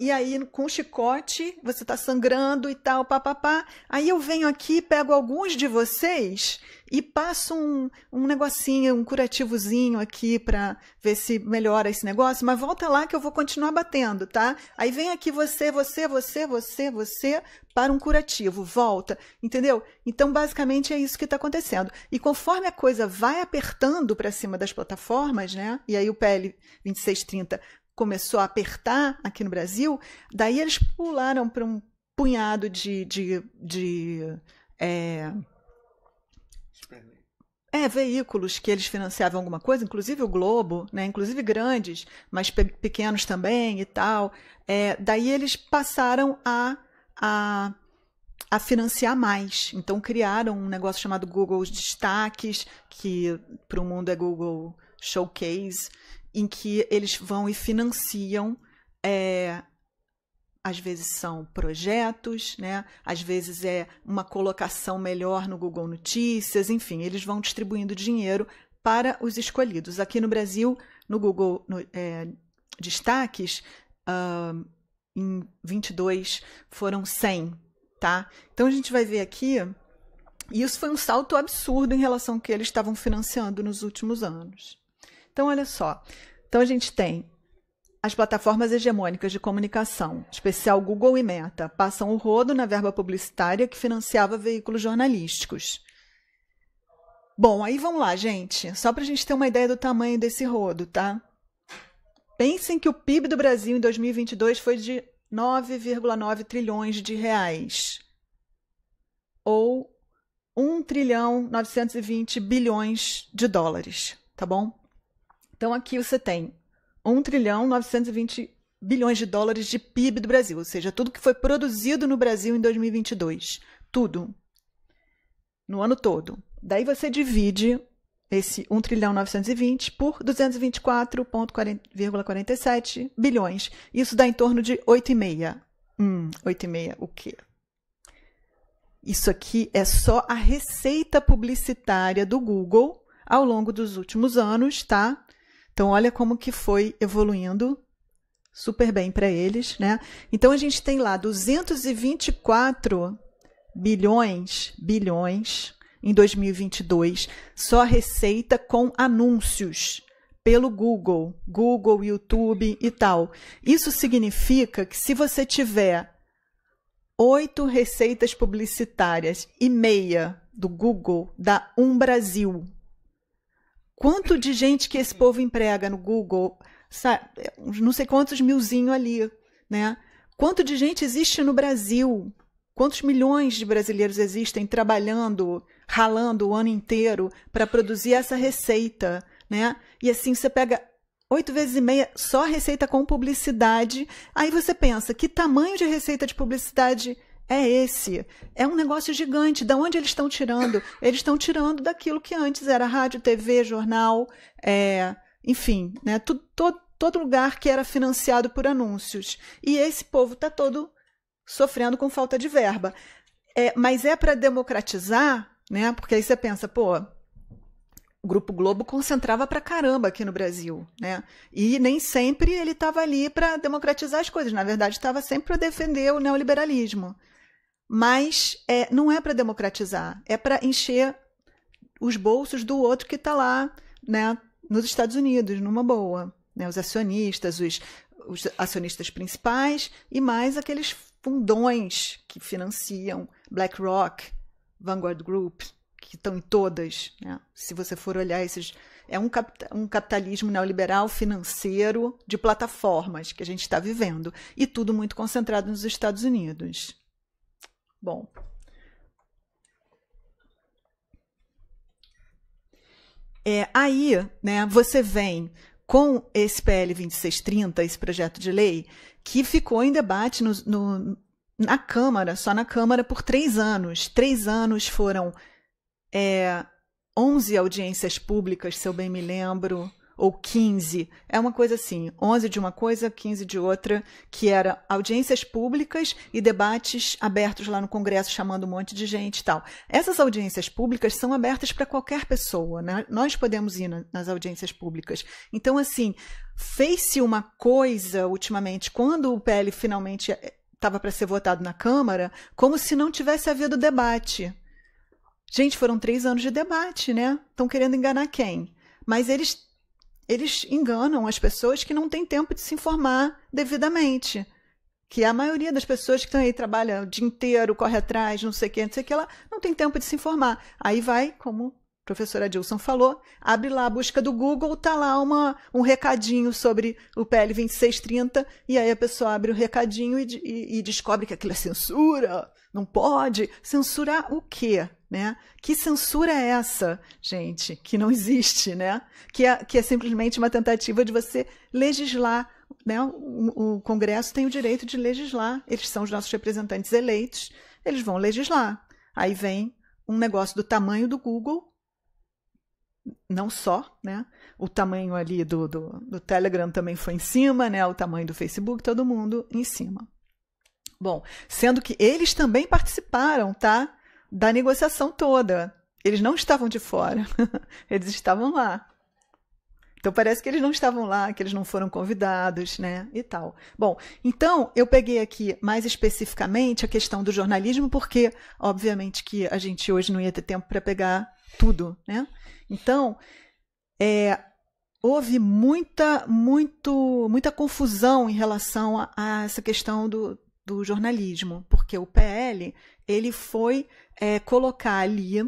e aí com chicote você está sangrando e tal, papapá. Aí eu venho aqui, pego alguns de vocês e passo um, um negocinho, um curativozinho aqui para ver se melhora esse negócio, mas volta lá que eu vou continuar batendo, tá? Aí vem aqui você, você, você, você, você, para um curativo, volta, entendeu? Então, basicamente é isso que está acontecendo. E conforme a coisa vai apertando para cima das plataformas, né? E aí o PL 2630 começou a apertar aqui no Brasil, daí eles pularam para um punhado de. de, de é, é, veículos que eles financiavam alguma coisa, inclusive o Globo, né? inclusive grandes, mas pe pequenos também e tal. É, daí eles passaram a, a, a, financiar mais. Então criaram um negócio chamado Google Destaques, que para o mundo é Google Showcase, em que eles vão e financiam. É, às vezes são projetos, né? às vezes é uma colocação melhor no Google Notícias, enfim, eles vão distribuindo dinheiro para os escolhidos. Aqui no Brasil, no Google no, é, Destaques, uh, em 22 foram 100, tá? Então a gente vai ver aqui, e isso foi um salto absurdo em relação ao que eles estavam financiando nos últimos anos. Então, olha só. Então, a gente tem as plataformas hegemônicas de comunicação, especial Google e Meta, passam o rodo na verba publicitária que financiava veículos jornalísticos. Bom, aí vamos lá, gente. Só para a gente ter uma ideia do tamanho desse rodo, tá? Pensem que o PIB do Brasil em 2022 foi de 9,9 trilhões de reais. Ou 1 trilhão 920 bilhões de dólares, tá bom? Então aqui você tem 1 trilhão 920 bilhões de dólares de PIB do Brasil, ou seja, tudo que foi produzido no Brasil em 2022, tudo no ano todo. Daí você divide esse 1 trilhão 920 por 224,47 bilhões. Isso dá em torno de 8,5. Hum, 8,5 o quê? Isso aqui é só a receita publicitária do Google ao longo dos últimos anos, tá? Então olha como que foi evoluindo super bem para eles, né? Então a gente tem lá 224 bilhões, bilhões em 2022 só receita com anúncios pelo Google, Google, YouTube e tal. Isso significa que se você tiver oito receitas publicitárias e meia do Google, dá um Brasil quanto de gente que esse povo emprega no Google, sabe, não sei quantos milzinho ali, né? Quanto de gente existe no Brasil? Quantos milhões de brasileiros existem trabalhando, ralando o ano inteiro para produzir essa receita, né? E assim você pega oito vezes e meia só receita com publicidade. Aí você pensa que tamanho de receita de publicidade é esse. É um negócio gigante. Da onde eles estão tirando? Eles estão tirando daquilo que antes era rádio, TV, jornal, é, enfim, né? Tudo, todo, todo lugar que era financiado por anúncios. E esse povo está todo sofrendo com falta de verba. É, mas é para democratizar, né? Porque aí você pensa, pô, o Grupo Globo concentrava para caramba aqui no Brasil, né? E nem sempre ele estava ali para democratizar as coisas. Na verdade, estava sempre para defender o neoliberalismo mas é, não é para democratizar, é para encher os bolsos do outro que está lá, né, nos Estados Unidos, numa boa, né, os acionistas, os, os acionistas principais e mais aqueles fundões que financiam BlackRock, Vanguard Group, que estão em todas. Né? Se você for olhar esses. É um, um capitalismo neoliberal financeiro de plataformas que a gente está vivendo. E tudo muito concentrado nos Estados Unidos. Bom. É, aí, né, você vem com esse PL 2630, esse projeto de lei, que ficou em debate no, no, na Câmara, só na Câmara, por três anos. Três anos foram é, 11 audiências públicas, se eu bem me lembro, ou 15. É uma coisa assim, 11 de uma coisa, 15 de outra, que era audiências públicas e debates abertos lá no Congresso, chamando um monte de gente e tal. Essas audiências públicas são abertas para qualquer pessoa, né? Nós podemos ir na, nas audiências públicas. Então, assim, fez-se uma coisa ultimamente, quando o PL finalmente estava eh, para ser votado na Câmara, como se não tivesse havido debate. Gente, foram três anos de debate, né? Estão querendo enganar quem? Mas eles eles enganam as pessoas que não têm tempo de se informar devidamente. Que a maioria das pessoas que estão aí trabalha o dia inteiro, corre atrás, não sei o que, não sei o que, ela não tem tempo de se informar. Aí vai, como a professora Dilson falou, abre lá a busca do Google, tá lá uma, um recadinho sobre o PL 2630, e aí a pessoa abre o recadinho e, e, e descobre que aquilo é censura, não pode. Censurar o quê? né? Que censura é essa, gente, que não existe, né? Que é, que é simplesmente uma tentativa de você legislar, né? O, o Congresso tem o direito de legislar, eles são os nossos representantes eleitos, eles vão legislar. Aí vem um negócio do tamanho do Google, não só, né? O tamanho ali do, do, do Telegram também foi em cima, né? O tamanho do Facebook, todo mundo em cima. Bom, sendo que eles também participaram, tá? da negociação toda. Eles não estavam de fora, eles estavam lá. Então parece que eles não estavam lá, que eles não foram convidados, né? E tal. Bom, então eu peguei aqui mais especificamente a questão do jornalismo, porque obviamente que a gente hoje não ia ter tempo para pegar tudo, né? Então é, houve muita, muito, muita confusão em relação a, a essa questão do, do jornalismo, porque o PL ele foi é, colocar ali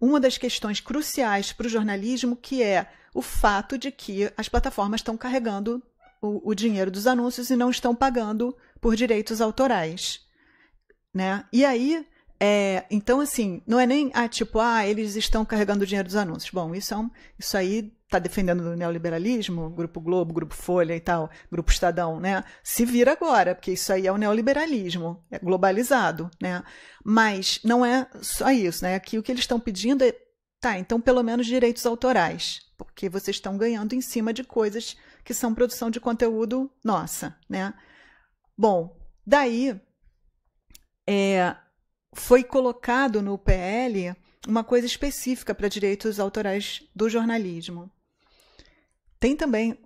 uma das questões cruciais para o jornalismo, que é o fato de que as plataformas estão carregando o, o, dinheiro dos anúncios e não estão pagando por direitos autorais. Né? E aí é, então, assim, não é nem, ah, tipo, ah, eles estão carregando o dinheiro dos anúncios. Bom, isso, é um, isso aí está defendendo o neoliberalismo, Grupo Globo, Grupo Folha e tal, Grupo Estadão, né? Se vira agora, porque isso aí é o neoliberalismo, é globalizado, né? Mas não é só isso, né? Aqui o que eles estão pedindo é, tá, então pelo menos direitos autorais, porque vocês estão ganhando em cima de coisas que são produção de conteúdo nossa, né? Bom, daí... É, foi colocado no PL uma coisa específica para direitos autorais do jornalismo. Tem também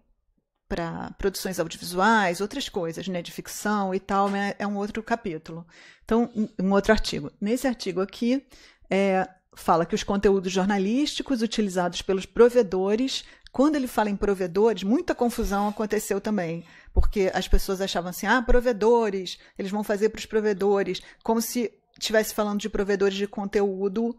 para produções audiovisuais, outras coisas, né, de ficção e tal, é um outro capítulo. Então, um outro artigo. Nesse artigo aqui, é, fala que os conteúdos jornalísticos utilizados pelos provedores, quando ele fala em provedores, muita confusão aconteceu também, porque as pessoas achavam assim, ah, provedores, eles vão fazer para os provedores, como se estivesse falando de provedores de conteúdo,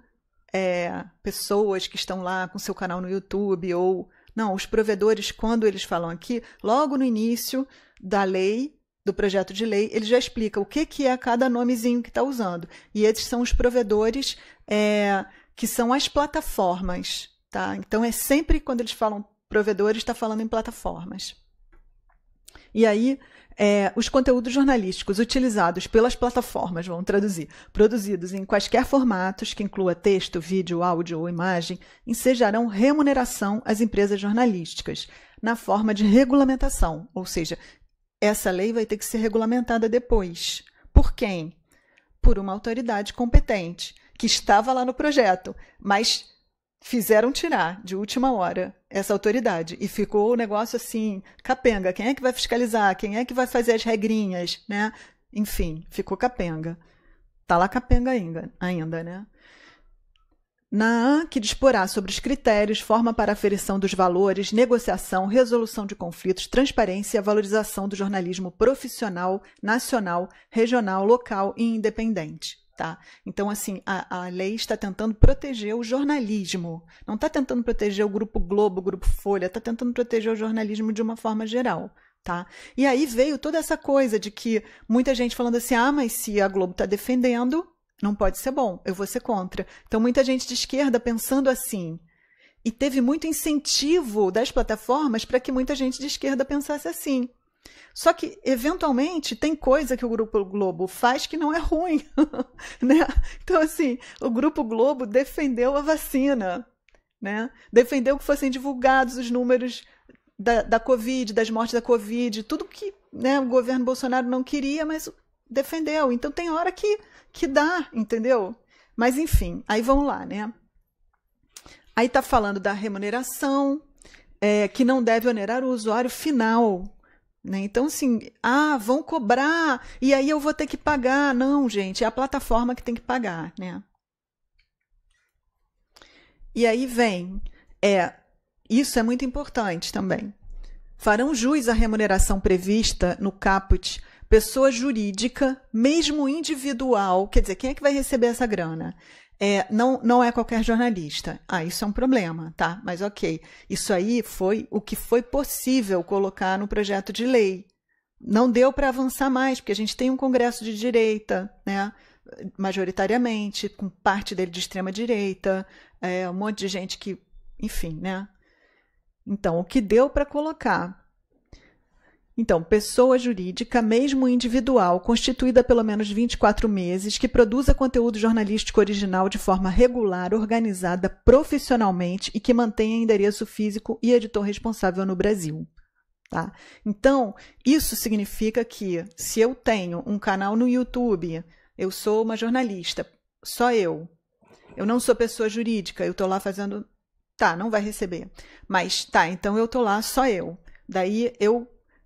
é, pessoas que estão lá com seu canal no YouTube ou não, os provedores quando eles falam aqui, logo no início da lei do projeto de lei, ele já explica o que, que é cada nomezinho que está usando. E esses são os provedores é, que são as plataformas, tá? Então é sempre quando eles falam provedores, está falando em plataformas. E aí é, os conteúdos jornalísticos utilizados pelas plataformas, vão traduzir, produzidos em quaisquer formatos, que inclua texto, vídeo, áudio ou imagem, ensejarão remuneração às empresas jornalísticas, na forma de regulamentação, ou seja, essa lei vai ter que ser regulamentada depois. Por quem? Por uma autoridade competente, que estava lá no projeto, mas fizeram tirar de última hora essa autoridade e ficou o negócio assim capenga quem é que vai fiscalizar quem é que vai fazer as regrinhas né enfim ficou capenga tá lá capenga ainda ainda né na que disporá sobre os critérios, forma para aferição dos valores, negociação, resolução de conflitos, transparência e valorização do jornalismo profissional, nacional, regional, local e independente. Tá? Então, assim, a, a, lei está tentando proteger o jornalismo, não está tentando proteger o Grupo Globo, o Grupo Folha, está tentando proteger o jornalismo de uma forma geral. Tá? E aí veio toda essa coisa de que muita gente falando assim: ah, mas se a Globo está defendendo, não pode ser bom, eu vou ser contra. Então, muita gente de esquerda pensando assim. E teve muito incentivo das plataformas para que muita gente de esquerda pensasse assim. Só que, eventualmente, tem coisa que o Grupo Globo faz que não é ruim. né? Então, assim, o Grupo Globo defendeu a vacina, né? defendeu que fossem divulgados os números da, da Covid, das mortes da Covid, tudo que né, o governo Bolsonaro não queria, mas defendeu. Então, tem hora que, que dá, entendeu? Mas, enfim, aí vamos lá, né? Aí está falando da remuneração, é, que não deve onerar o usuário final né? Então, assim, ah, vão cobrar e aí eu vou ter que pagar. Não, gente, é a plataforma que tem que pagar. Né? E aí vem, é, isso é muito importante também. Farão jus à remuneração prevista no caput pessoa jurídica, mesmo individual, quer dizer, quem é que vai receber essa grana? é, não, não é qualquer jornalista. Ah, isso é um problema, tá? Mas ok, isso aí foi o que foi possível colocar no projeto de lei. Não deu para avançar mais, porque a gente tem um Congresso de direita, né? majoritariamente, com parte dele de extrema direita, é, um monte de gente que, enfim, né? Então, o que deu para colocar então, pessoa jurídica, mesmo individual, constituída pelo menos 24 meses, que produza conteúdo jornalístico original de forma regular, organizada profissionalmente e que mantenha endereço físico e editor responsável no Brasil. Tá? Então, isso significa que se eu tenho um canal no YouTube, eu sou uma jornalista, só eu. Eu não sou pessoa jurídica, eu estou lá fazendo. Tá, não vai receber. Mas tá, então eu estou lá só eu. Daí eu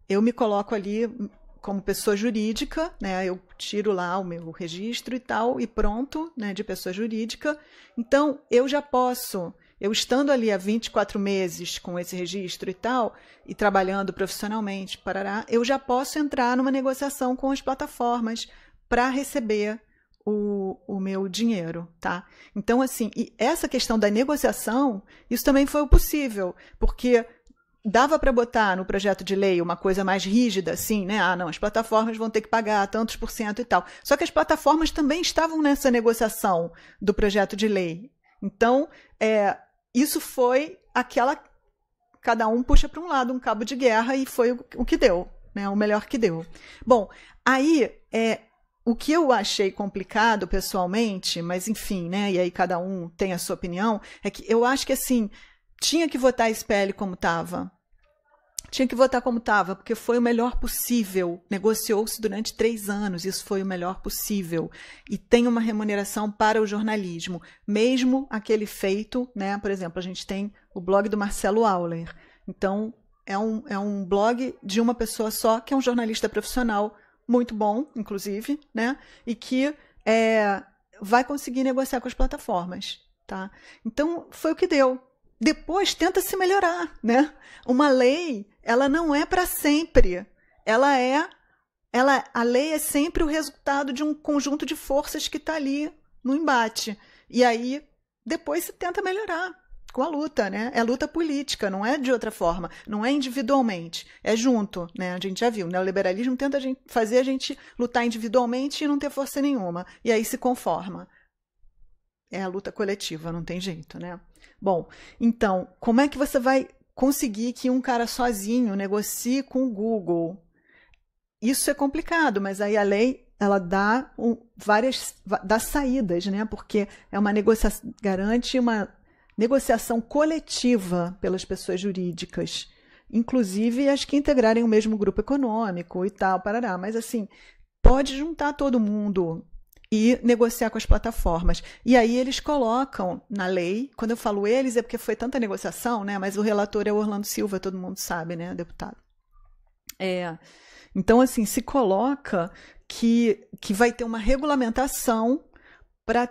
eu me coloco ali hum, como pessoa jurídica, né? Eu tiro lá o meu registro e tal, e pronto, né? De pessoa jurídica. Então, eu já posso, eu estando ali há 24 meses com esse registro e tal, e trabalhando profissionalmente, parará, eu já posso entrar numa negociação com as plataformas para receber o, o, meu dinheiro, tá? Então, assim, e essa questão da negociação, isso também foi possível, porque dava para botar no projeto de lei uma coisa mais rígida, assim, né? Ah, não, as plataformas vão ter que pagar tantos por cento e tal. Só que as plataformas também estavam nessa negociação do projeto de lei. Então, é, isso foi aquela. Cada um puxa para um lado um cabo de guerra e foi o que deu, né? O melhor que deu. Bom, aí é, o que eu achei complicado pessoalmente, mas enfim, né? E aí cada um tem a sua opinião, é que eu acho que assim tinha que votar a SPL como estava. Tinha que votar como estava, porque foi o melhor possível. Negociou-se durante três anos, isso foi o melhor possível. E tem uma remuneração para o jornalismo, mesmo aquele feito, né? Por exemplo, a gente tem o blog do Marcelo Auler. Então, é um, é um blog de uma pessoa só, que é um jornalista profissional, muito bom, inclusive, né? E que é, vai conseguir negociar com as plataformas. Tá? Então, foi o que deu depois tenta se melhorar, né? Uma lei, ela não é para sempre. Ela é ela a lei é sempre o resultado de um conjunto de forças que está ali no embate. E aí depois se tenta melhorar com a luta, né? É luta política, não é de outra forma, não é individualmente, é junto, né? A gente já viu, né? O liberalismo tenta a gente, fazer a gente lutar individualmente e não ter força nenhuma, e aí se conforma. É a luta coletiva, não tem jeito, né? Bom, então, como é que você vai conseguir que um cara sozinho negocie com o Google? Isso é complicado, mas aí a lei ela dá um, várias dá saídas, né? Porque é uma negociação garante uma negociação coletiva pelas pessoas jurídicas, inclusive as que integrarem o mesmo grupo econômico e tal, parará. Mas assim, pode juntar todo mundo e negociar com as plataformas. E aí eles colocam na lei, quando eu falo eles é porque foi tanta negociação, né? Mas o relator é o Orlando Silva, todo mundo sabe, né, deputado. É. Então assim, se coloca que que vai ter uma regulamentação para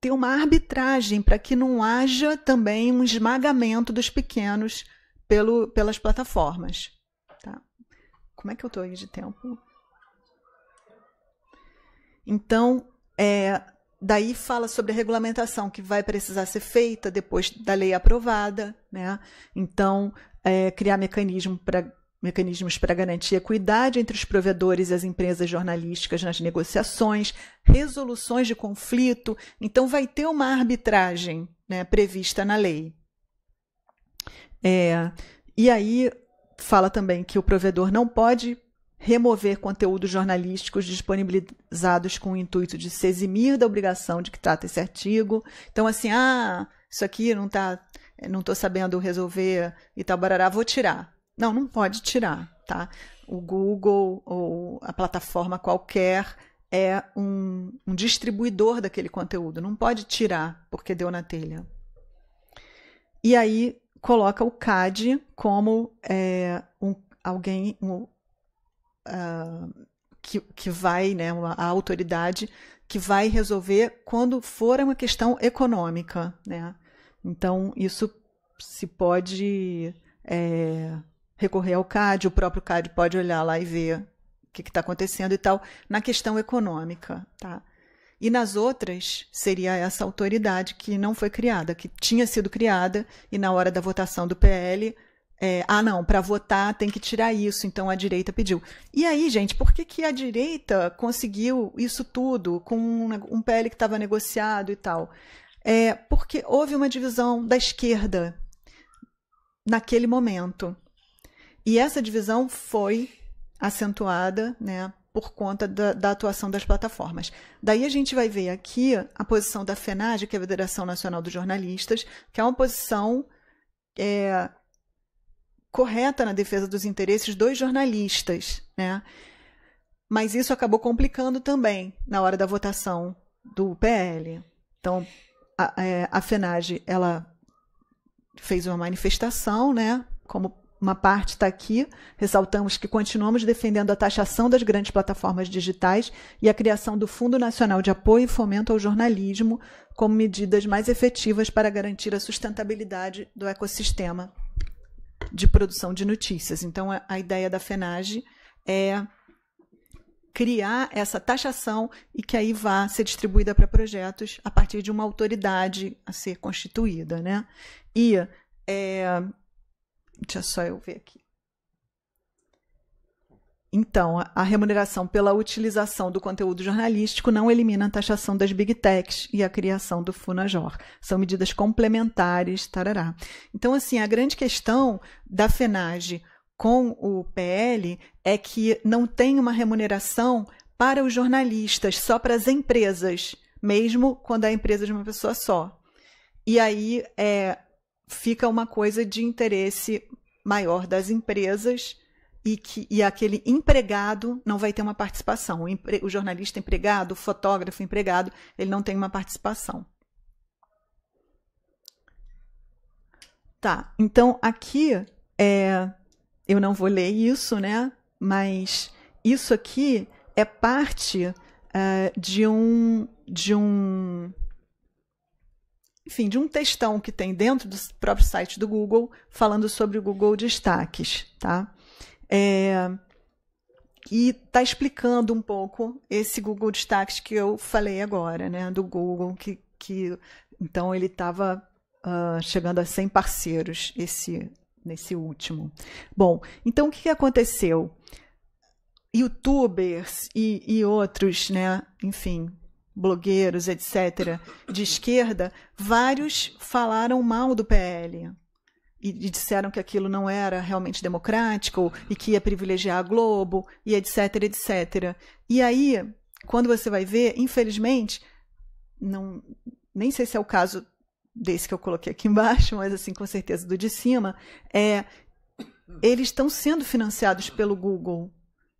ter uma arbitragem para que não haja também um esmagamento dos pequenos pelo, pelas plataformas. Tá? Como é que eu estou aí de tempo? Então, é, daí fala sobre a regulamentação que vai precisar ser feita depois da lei aprovada, né? Então, é, criar mecanismo pra, mecanismos para garantir equidade entre os provedores e as empresas jornalísticas nas negociações, resoluções de conflito. Então, vai ter uma arbitragem né, prevista na lei. É, e aí fala também que o provedor não pode remover conteúdos jornalísticos disponibilizados com o intuito de se eximir da obrigação de que trata esse artigo. Então, assim, ah, isso aqui não está, não estou sabendo resolver e tal, barará, vou tirar. Não, não pode tirar, tá? O Google ou a plataforma qualquer é um, um distribuidor daquele conteúdo, não pode tirar porque deu na telha. E aí coloca o CAD como é, um, alguém, um, ah, que, que vai, né, a autoridade que vai resolver quando for uma questão econômica, né? Então isso se pode é, recorrer ao CAD, o próprio CAD pode olhar lá e ver o que está acontecendo e tal na questão econômica, tá? E nas outras seria essa autoridade que não foi criada, que tinha sido criada e na hora da votação do PL é, ah, não, para votar tem que tirar isso, então a direita pediu. E aí, gente, por que, que a direita conseguiu isso tudo com um, um PL que estava negociado e tal? É, porque houve uma divisão da esquerda naquele momento. E essa divisão foi acentuada né, por conta da, da atuação das plataformas. Daí a gente vai ver aqui a posição da FENAG, que é a Federação Nacional dos Jornalistas, que é uma posição. É, correta na defesa dos interesses dos jornalistas, né? Mas isso acabou complicando também na hora da votação do PL. Então, a, é, a FENAGE, ela fez uma manifestação, né? Como uma parte está aqui, ressaltamos que continuamos defendendo a taxação das grandes plataformas digitais e a criação do Fundo Nacional de Apoio e Fomento ao Jornalismo como medidas mais efetivas para garantir a sustentabilidade do ecossistema de produção de notícias. Então, a, ideia da FENAGE é criar essa taxação e que aí vá ser distribuída para projetos a partir de uma autoridade a ser constituída. Né? E, é, deixa só eu ver aqui. Então, a remuneração pela utilização do conteúdo jornalístico não elimina a taxação das big techs e a criação do Funajor. São medidas complementares, tarará. Então, assim, a grande questão da FENAGE com o PL é que não tem uma remuneração para os jornalistas, só para as empresas, mesmo quando é a empresa é de uma pessoa só. E aí é, fica uma coisa de interesse maior das empresas e que e aquele empregado não vai ter uma participação. O, empre, o jornalista empregado, o fotógrafo empregado, ele não tem uma participação. Tá, então aqui é, eu não vou ler isso, né? Mas isso aqui é parte é, de um de um enfim, de um textão que tem dentro do próprio site do Google falando sobre o Google Destaques, tá? É, e está explicando um pouco esse Google Destaques que eu falei agora, né? Do Google, que, que então ele estava uh, ah, chegando a 100 parceiros esse, nesse último. Bom, então o que, que aconteceu? Youtubers e, e outros, né? Enfim, blogueiros, etc., de esquerda, vários falaram mal do PL e, e, disseram que aquilo não era realmente democrático e que ia privilegiar a Globo e etc, etc. E aí, quando você vai ver, infelizmente, não, nem sei se é o caso desse que eu coloquei aqui embaixo, mas assim, com certeza do de cima, é eles estão sendo financiados pelo Google,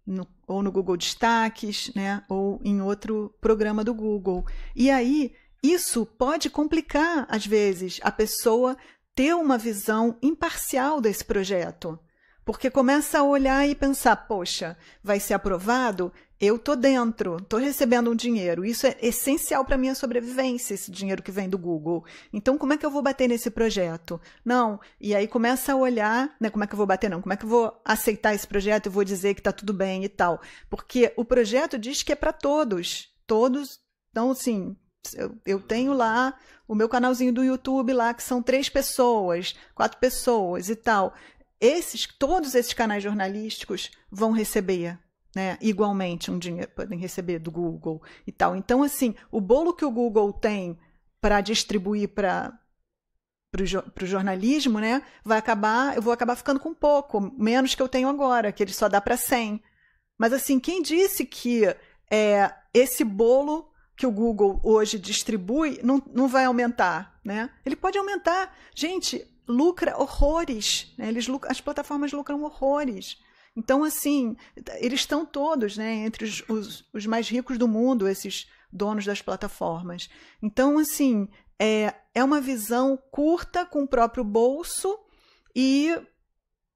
no, ou no Google Destaques, né, ou em outro programa do Google. E aí, isso pode complicar, às vezes, a pessoa ter uma visão imparcial desse projeto, porque começa a olhar e pensar: poxa, vai ser aprovado? Eu tô dentro, tô recebendo um dinheiro. Isso é essencial para minha sobrevivência, esse dinheiro que vem do Google. Então, como é que eu vou bater nesse projeto? Não. E aí começa a olhar, né? Como é que eu vou bater? Não. Como é que eu vou aceitar esse projeto e vou dizer que está tudo bem e tal? Porque o projeto diz que é para todos. Todos. Então, assim, eu, eu tenho lá o meu canalzinho do YouTube lá, que são três pessoas, quatro pessoas e tal. Esses, todos esses canais jornalísticos vão receber né, igualmente um dinheiro, podem receber do Google e tal. Então, assim, o bolo que o Google tem para distribuir para para o jornalismo, né? Vai acabar, eu vou acabar ficando com pouco, menos que eu tenho agora, que ele só dá para 100. Mas assim, quem disse que é, esse bolo que o Google hoje distribui não, não vai aumentar, né? Ele pode aumentar. Gente, lucra horrores, né? Eles lucram, as plataformas lucram horrores. Então, assim, eles estão todos, né, entre os, os, os mais ricos do mundo, esses donos das plataformas. Então, assim, é, é uma visão curta com o próprio bolso e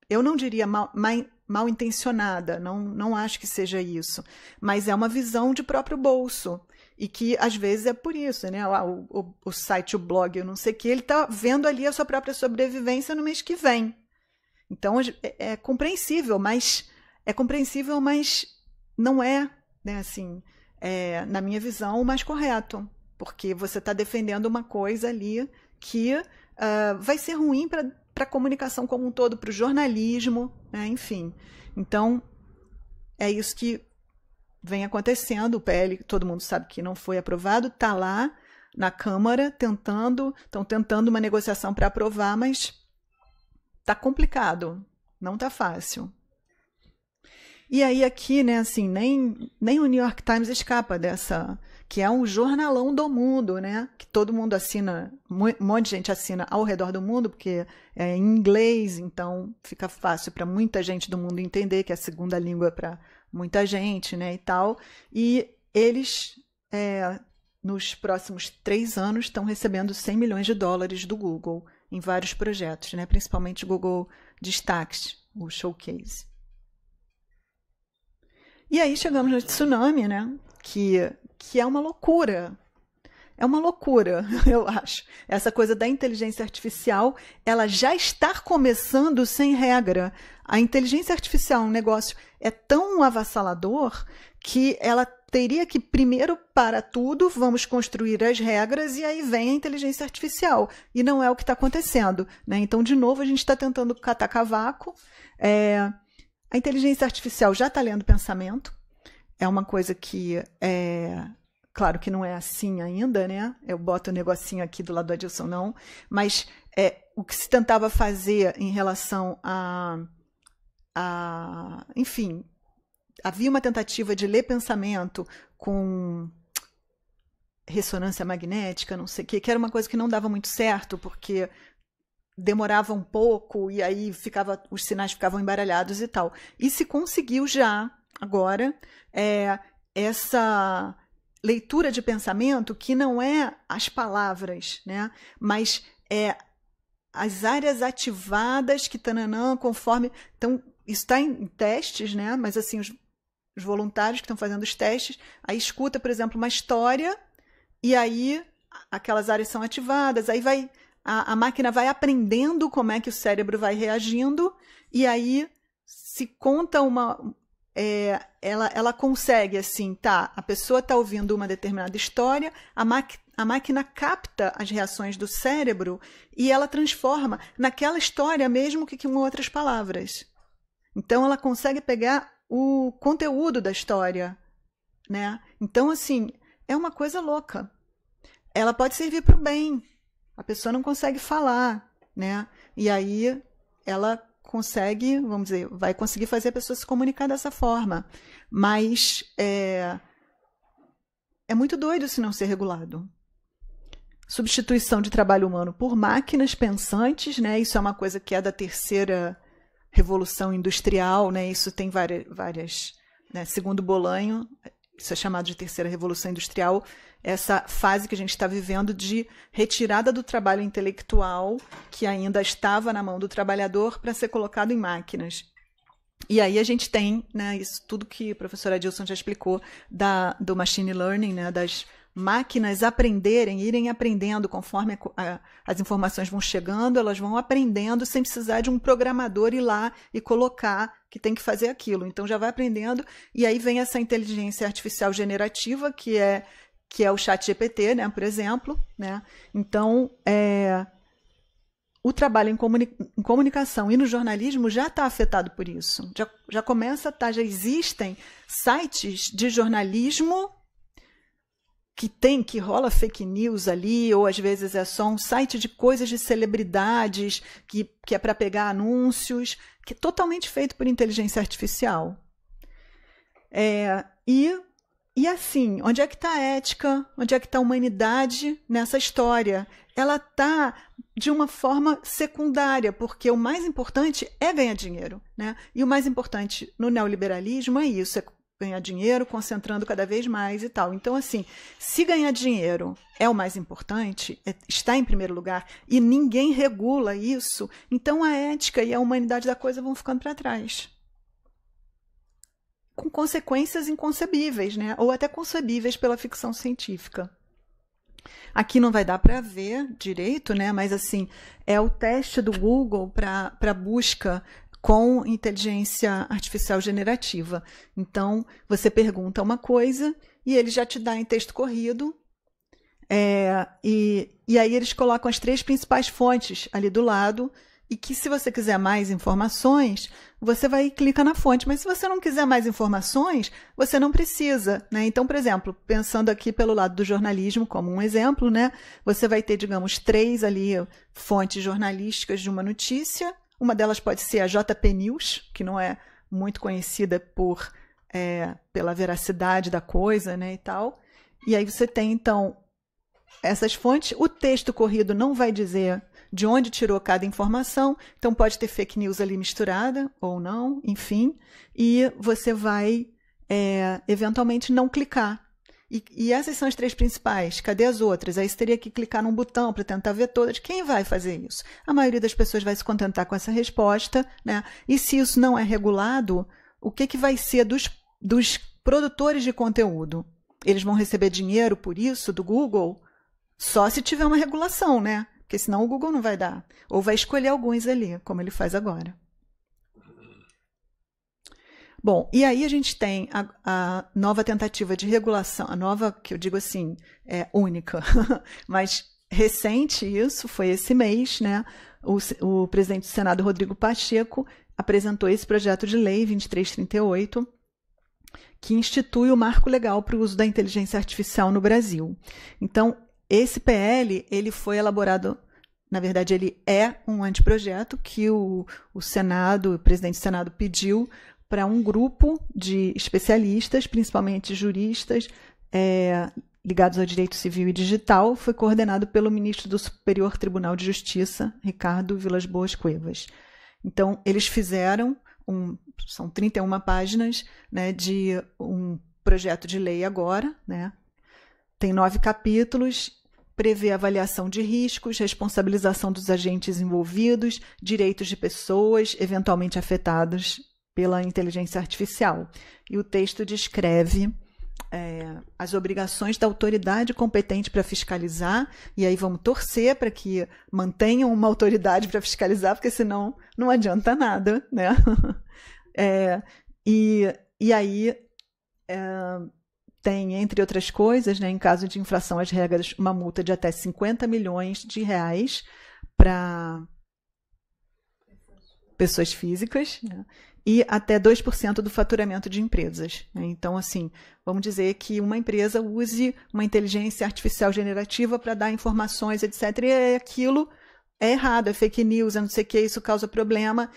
eu não diria mal, mal, mal intencionada, não, não acho que seja isso, mas é uma visão de próprio bolso. E que às vezes é por isso, né? Ah, o, o, o site, o blog, eu não sei o que, ele está vendo ali a sua própria sobrevivência no mês que vem. Então é, é compreensível, mas é compreensível, mas não é, né, assim, é, na minha visão, o mais correto. Porque você está defendendo uma coisa ali que uh, vai ser ruim para a comunicação como um todo, para o jornalismo, né, enfim. Então, é isso que vem acontecendo. O PL, todo mundo sabe que não foi aprovado, está lá na Câmara tentando, estão tentando uma negociação para aprovar, mas tá complicado, não tá fácil. E aí aqui, né, assim, nem, nem o New York Times escapa dessa, que é um jornalão do mundo, né, que todo mundo assina, um monte de gente assina ao redor do mundo, porque é em inglês, então fica fácil para muita gente do mundo entender que é a segunda língua para muita gente, né, e tal. E eles, é, nos próximos três anos, estão recebendo 100 milhões de dólares do Google em vários projetos, né, principalmente Google Destaques, o Showcase. E aí chegamos no tsunami, né, que, que é uma loucura, é uma loucura, eu acho. Essa coisa da inteligência artificial, ela já está começando sem regra. A inteligência artificial, é um negócio é tão avassalador que ela teria que primeiro para tudo vamos construir as regras e aí vem a inteligência artificial e não é o que está acontecendo, né? Então de novo a gente está tentando catar cavaco. É... a inteligência artificial já está lendo pensamento, é uma coisa que é claro que não é assim ainda, né? Eu boto o negocinho aqui do lado do Adilson, não. Mas é, o que se tentava fazer em relação a, a. Enfim, havia uma tentativa de ler pensamento com ressonância magnética, não sei o que, que era uma coisa que não dava muito certo, porque demorava um pouco e aí ficava os sinais ficavam embaralhados e tal. E se conseguiu já agora é, essa leitura de pensamento que não é as palavras, né? Mas é as áreas ativadas que tananã conforme então isso está em, em testes, né? Mas assim os, os voluntários que estão fazendo os testes, aí escuta, por exemplo, uma história e aí aquelas áreas são ativadas, aí vai a, a máquina vai aprendendo como é que o cérebro vai reagindo e aí se conta uma é, ela, ela consegue, assim, tá, a pessoa está ouvindo uma determinada história, a, a máquina capta as reações do cérebro e ela transforma naquela história mesmo que com outras palavras. Então, ela consegue pegar o conteúdo da história, né? Então, assim, é uma coisa louca. Ela pode servir para o bem. A pessoa não consegue falar, né? E aí ela consegue, vamos dizer, vai conseguir fazer a pessoa se comunicar dessa forma. Mas é, é muito doido se não ser regulado. Substituição de trabalho humano por máquinas pensantes, né? Isso é uma coisa que é da terceira revolução industrial, né? Isso tem várias, várias né? segundo Bolanho, isso é chamado de terceira revolução industrial, essa fase que a gente está vivendo de retirada do trabalho intelectual, que ainda estava na mão do trabalhador, para ser colocado em máquinas. E aí a gente tem né, isso tudo que a professora Dilson já explicou da, do machine learning, né, das máquinas aprenderem, irem aprendendo conforme a, a, as informações vão chegando, elas vão aprendendo sem precisar de um programador ir lá e colocar que tem que fazer aquilo. Então já vai aprendendo e aí vem essa inteligência artificial generativa que é que é o Chat GPT, né, por exemplo, né? Então é, o trabalho em, comuni em, comunicação e no jornalismo já está afetado por isso. Já, já começa tá já existem sites de jornalismo que tem, que rola fake news ali, ou às vezes é só um site de coisas de celebridades, que, que é para pegar anúncios, que é totalmente feito por inteligência artificial. É, e, e assim, onde é que está a ética? Onde é que está a humanidade nessa história? Ela está de uma forma secundária, porque o mais importante é ganhar dinheiro. Né? E o mais importante no neoliberalismo é isso: é ganhar dinheiro, concentrando cada vez mais e tal. Então, assim, se ganhar dinheiro é o mais importante, é, está em primeiro lugar, e ninguém regula isso, então a ética e a humanidade da coisa vão ficando para trás. Com consequências inconcebíveis, né? ou até concebíveis pela ficção científica. Aqui não vai dar para ver direito, né? Mas assim, é o teste do Google para busca com inteligência artificial generativa. Então, você pergunta uma coisa e ele já te dá em texto corrido. É, e, e aí eles colocam as três principais fontes ali do lado. E que se você quiser mais informações, você vai e clica na fonte. Mas se você não quiser mais informações, você não precisa. Né? Então, por exemplo, pensando aqui pelo lado do jornalismo, como um exemplo, né? você vai ter, digamos, três ali fontes jornalísticas de uma notícia uma delas pode ser a JP News, que não é muito conhecida por é, pela veracidade da coisa, né, e tal. E aí você tem então essas fontes. O texto corrido não vai dizer de onde tirou cada informação, então pode ter fake news ali misturada ou não, enfim. E você vai é, eventualmente não clicar e, e, essas são as três principais. Cadê as outras? Aí você teria que clicar num botão para tentar ver todas. Quem vai fazer isso? A maioria das pessoas vai se contentar com essa resposta, né? E se isso não é regulado, o que, que vai ser dos, dos produtores de conteúdo? Eles vão receber dinheiro por isso do Google? Só se tiver uma regulação, né? Porque senão o Google não vai dar. Ou vai escolher alguns ali, como ele faz agora. Bom, e aí a gente tem a, a, nova tentativa de regulação, a nova, que eu digo assim, é única, mas recente isso, foi esse mês, né? O, o presidente do Senado, Rodrigo Pacheco, apresentou esse projeto de lei 2338, que institui o marco legal para o uso da inteligência artificial no Brasil. Então, esse PL, ele foi elaborado na verdade, ele é um anteprojeto que o, o Senado, o presidente do Senado pediu para um grupo de especialistas, principalmente juristas, é, ligados ao direito civil e digital, foi coordenado pelo ministro do Superior Tribunal de Justiça, Ricardo Vilas Boas Cuevas. Então, eles fizeram, um, são 31 páginas, né, de um projeto de lei agora, né, tem nove capítulos, prevê avaliação de riscos, responsabilização dos agentes envolvidos, direitos de pessoas eventualmente afetadas pela inteligência artificial. E o texto descreve é, as obrigações da autoridade competente para fiscalizar, e aí vamos torcer para que mantenham uma autoridade para fiscalizar, porque senão não adianta nada, né? É, e, e aí é, tem, entre outras coisas, né, em caso de infração às regras, uma multa de até 50 milhões de reais para pessoas físicas né, e até 2% do faturamento de empresas. Né? Então, assim, vamos dizer que uma empresa use uma inteligência artificial generativa para dar informações, etc. E é aquilo é errado, é fake news, é não sei o que, isso causa problema.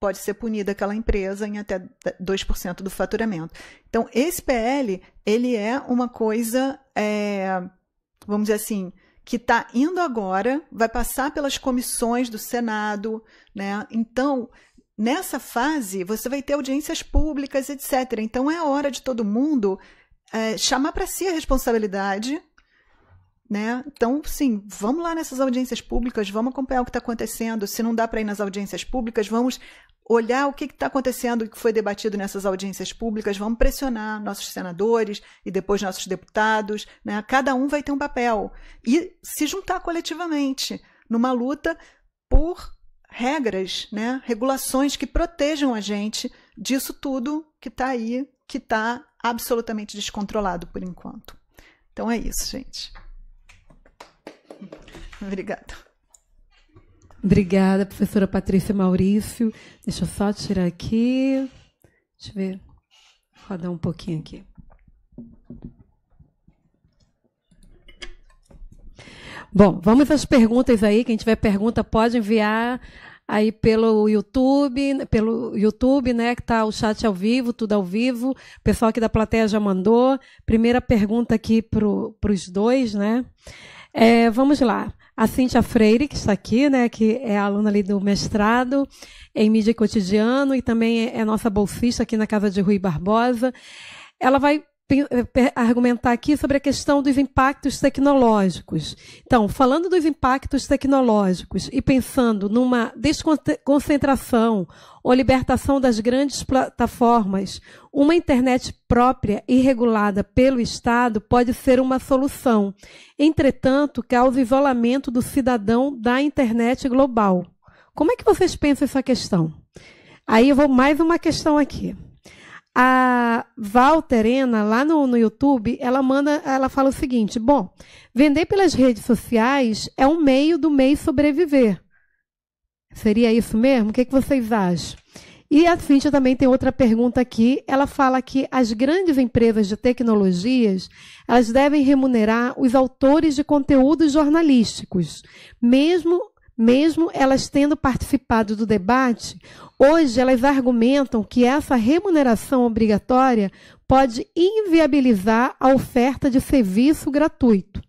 Pode ser punida aquela empresa em até 2% do faturamento. Então, esse PL, ele é uma coisa, é, vamos dizer assim, que está indo agora, vai passar pelas comissões do Senado, né? Então, nessa fase, você vai ter audiências públicas, etc. Então, é hora de todo mundo é, chamar para si a responsabilidade né? Então, sim, vamos lá nessas audiências públicas, vamos acompanhar o que está acontecendo. Se não dá para ir nas audiências públicas, vamos olhar o que está acontecendo e que foi debatido nessas audiências públicas, vamos pressionar nossos senadores e depois nossos deputados. Né? Cada um vai ter um papel. E se juntar coletivamente numa luta por regras, né? regulações que protejam a gente disso tudo que está aí, que está absolutamente descontrolado por enquanto. Então é isso, gente. Obrigada. Obrigada, professora Patrícia Maurício. Deixa eu só tirar aqui. Deixa eu ver. Rodar um pouquinho aqui. Bom, vamos às perguntas aí. Quem tiver pergunta pode enviar aí pelo YouTube, pelo YouTube, né, que tá o chat ao vivo, tudo ao vivo. O pessoal aqui da plateia já mandou. Primeira pergunta aqui para os dois, né? É, vamos lá. A Cíntia Freire, que está aqui, né, que é aluna ali do mestrado em mídia e cotidiano e também é, é nossa bolsista aqui na Casa de Rui Barbosa. Ela vai eh, argumentar aqui sobre a questão dos impactos tecnológicos. Então, falando dos impactos tecnológicos e pensando numa desconcentração ou libertação das grandes plataformas, uma internet própria e regulada pelo Estado pode ser uma solução. Entretanto, causa isolamento do cidadão da internet global. Como é que vocês pensam essa questão? Aí eu vou mais uma questão aqui. A Valterena, lá no, no YouTube, ela manda, ela fala o seguinte: bom, vender pelas redes sociais é um meio do meio sobreviver. Seria isso mesmo? O que, é que vocês acham? E a Cíntia também tem outra pergunta aqui. Ela fala que as grandes empresas de tecnologias elas devem remunerar os autores de conteúdos jornalísticos, mesmo mesmo elas tendo participado do debate, hoje elas argumentam que essa remuneração obrigatória pode inviabilizar a oferta de serviço gratuito.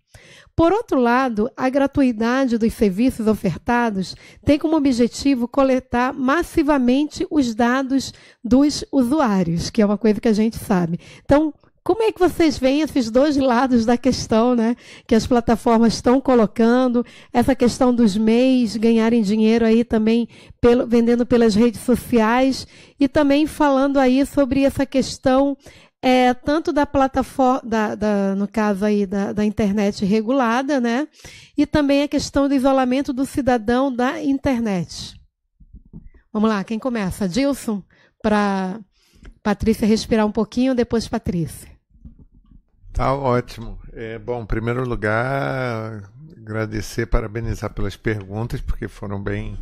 Por outro lado, a gratuidade dos serviços ofertados tem como objetivo coletar massivamente os dados dos usuários, que é uma coisa que a gente sabe. Então, como é que vocês veem esses dois lados da questão, né? Que as plataformas estão colocando, essa questão dos MEIs ganharem dinheiro aí também pelo, vendendo pelas redes sociais e também falando aí sobre essa questão é, tanto da plataforma, da, da, no caso aí da, da, internet regulada, né? E também a questão do isolamento do cidadão da internet. Vamos lá, quem começa? Dilson, para Patrícia respirar um pouquinho, depois Patrícia. Tá ótimo. É, bom, em primeiro lugar, agradecer, parabenizar pelas perguntas, porque foram bem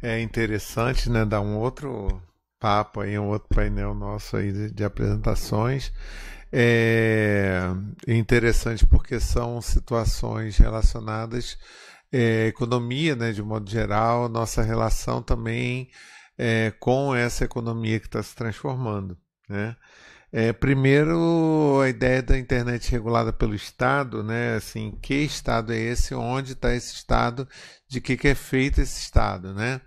é, interessantes, né? Dar um outro papo aí, um outro painel nosso aí de, de apresentações. É, é interessante porque são situações relacionadas é, economia, né, de modo geral, nossa relação também é, com essa economia que está se transformando. Né? É, primeiro, a ideia da internet regulada pelo Estado, né? Assim, que Estado é esse? Onde está esse Estado? De que, que é feito esse Estado, né?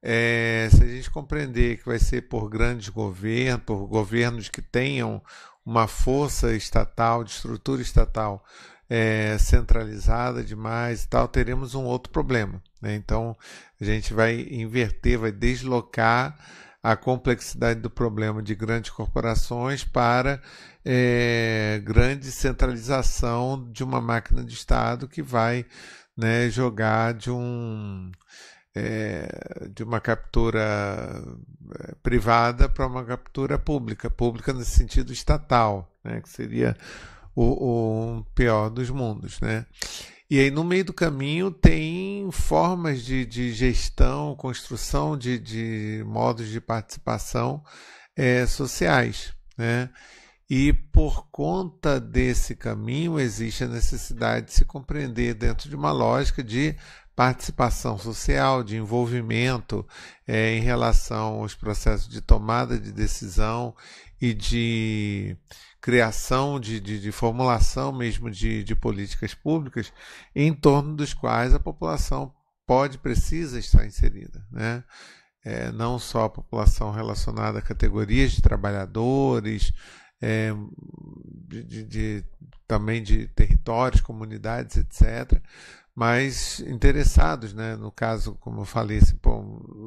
É, se a gente compreender que vai ser por grandes governos, por governos que tenham uma força estatal, de estrutura estatal é, centralizada demais e tal, teremos um outro problema. Né? Então, a gente vai inverter, vai deslocar a complexidade do problema de grandes corporações para é, grande centralização de uma máquina de Estado que vai né, jogar de um é, de uma captura eh, privada para uma captura pública, pública no sentido estatal, né, que seria o, o pior dos mundos, né? E aí, no meio do caminho, tem formas de, de gestão, construção de, de, modos de participação é, sociais. Né? E por conta desse caminho, existe a necessidade de se compreender dentro de uma lógica de participação social, de envolvimento é, em relação aos processos de tomada de decisão e de criação, de, de, de formulação mesmo de, de políticas públicas em torno dos quais a população pode, precisa estar inserida. Né? É, não só a população relacionada a categorias de trabalhadores, é, de, de, também de territórios, comunidades, etc., mas interessados, né? no caso, como eu falei, assim,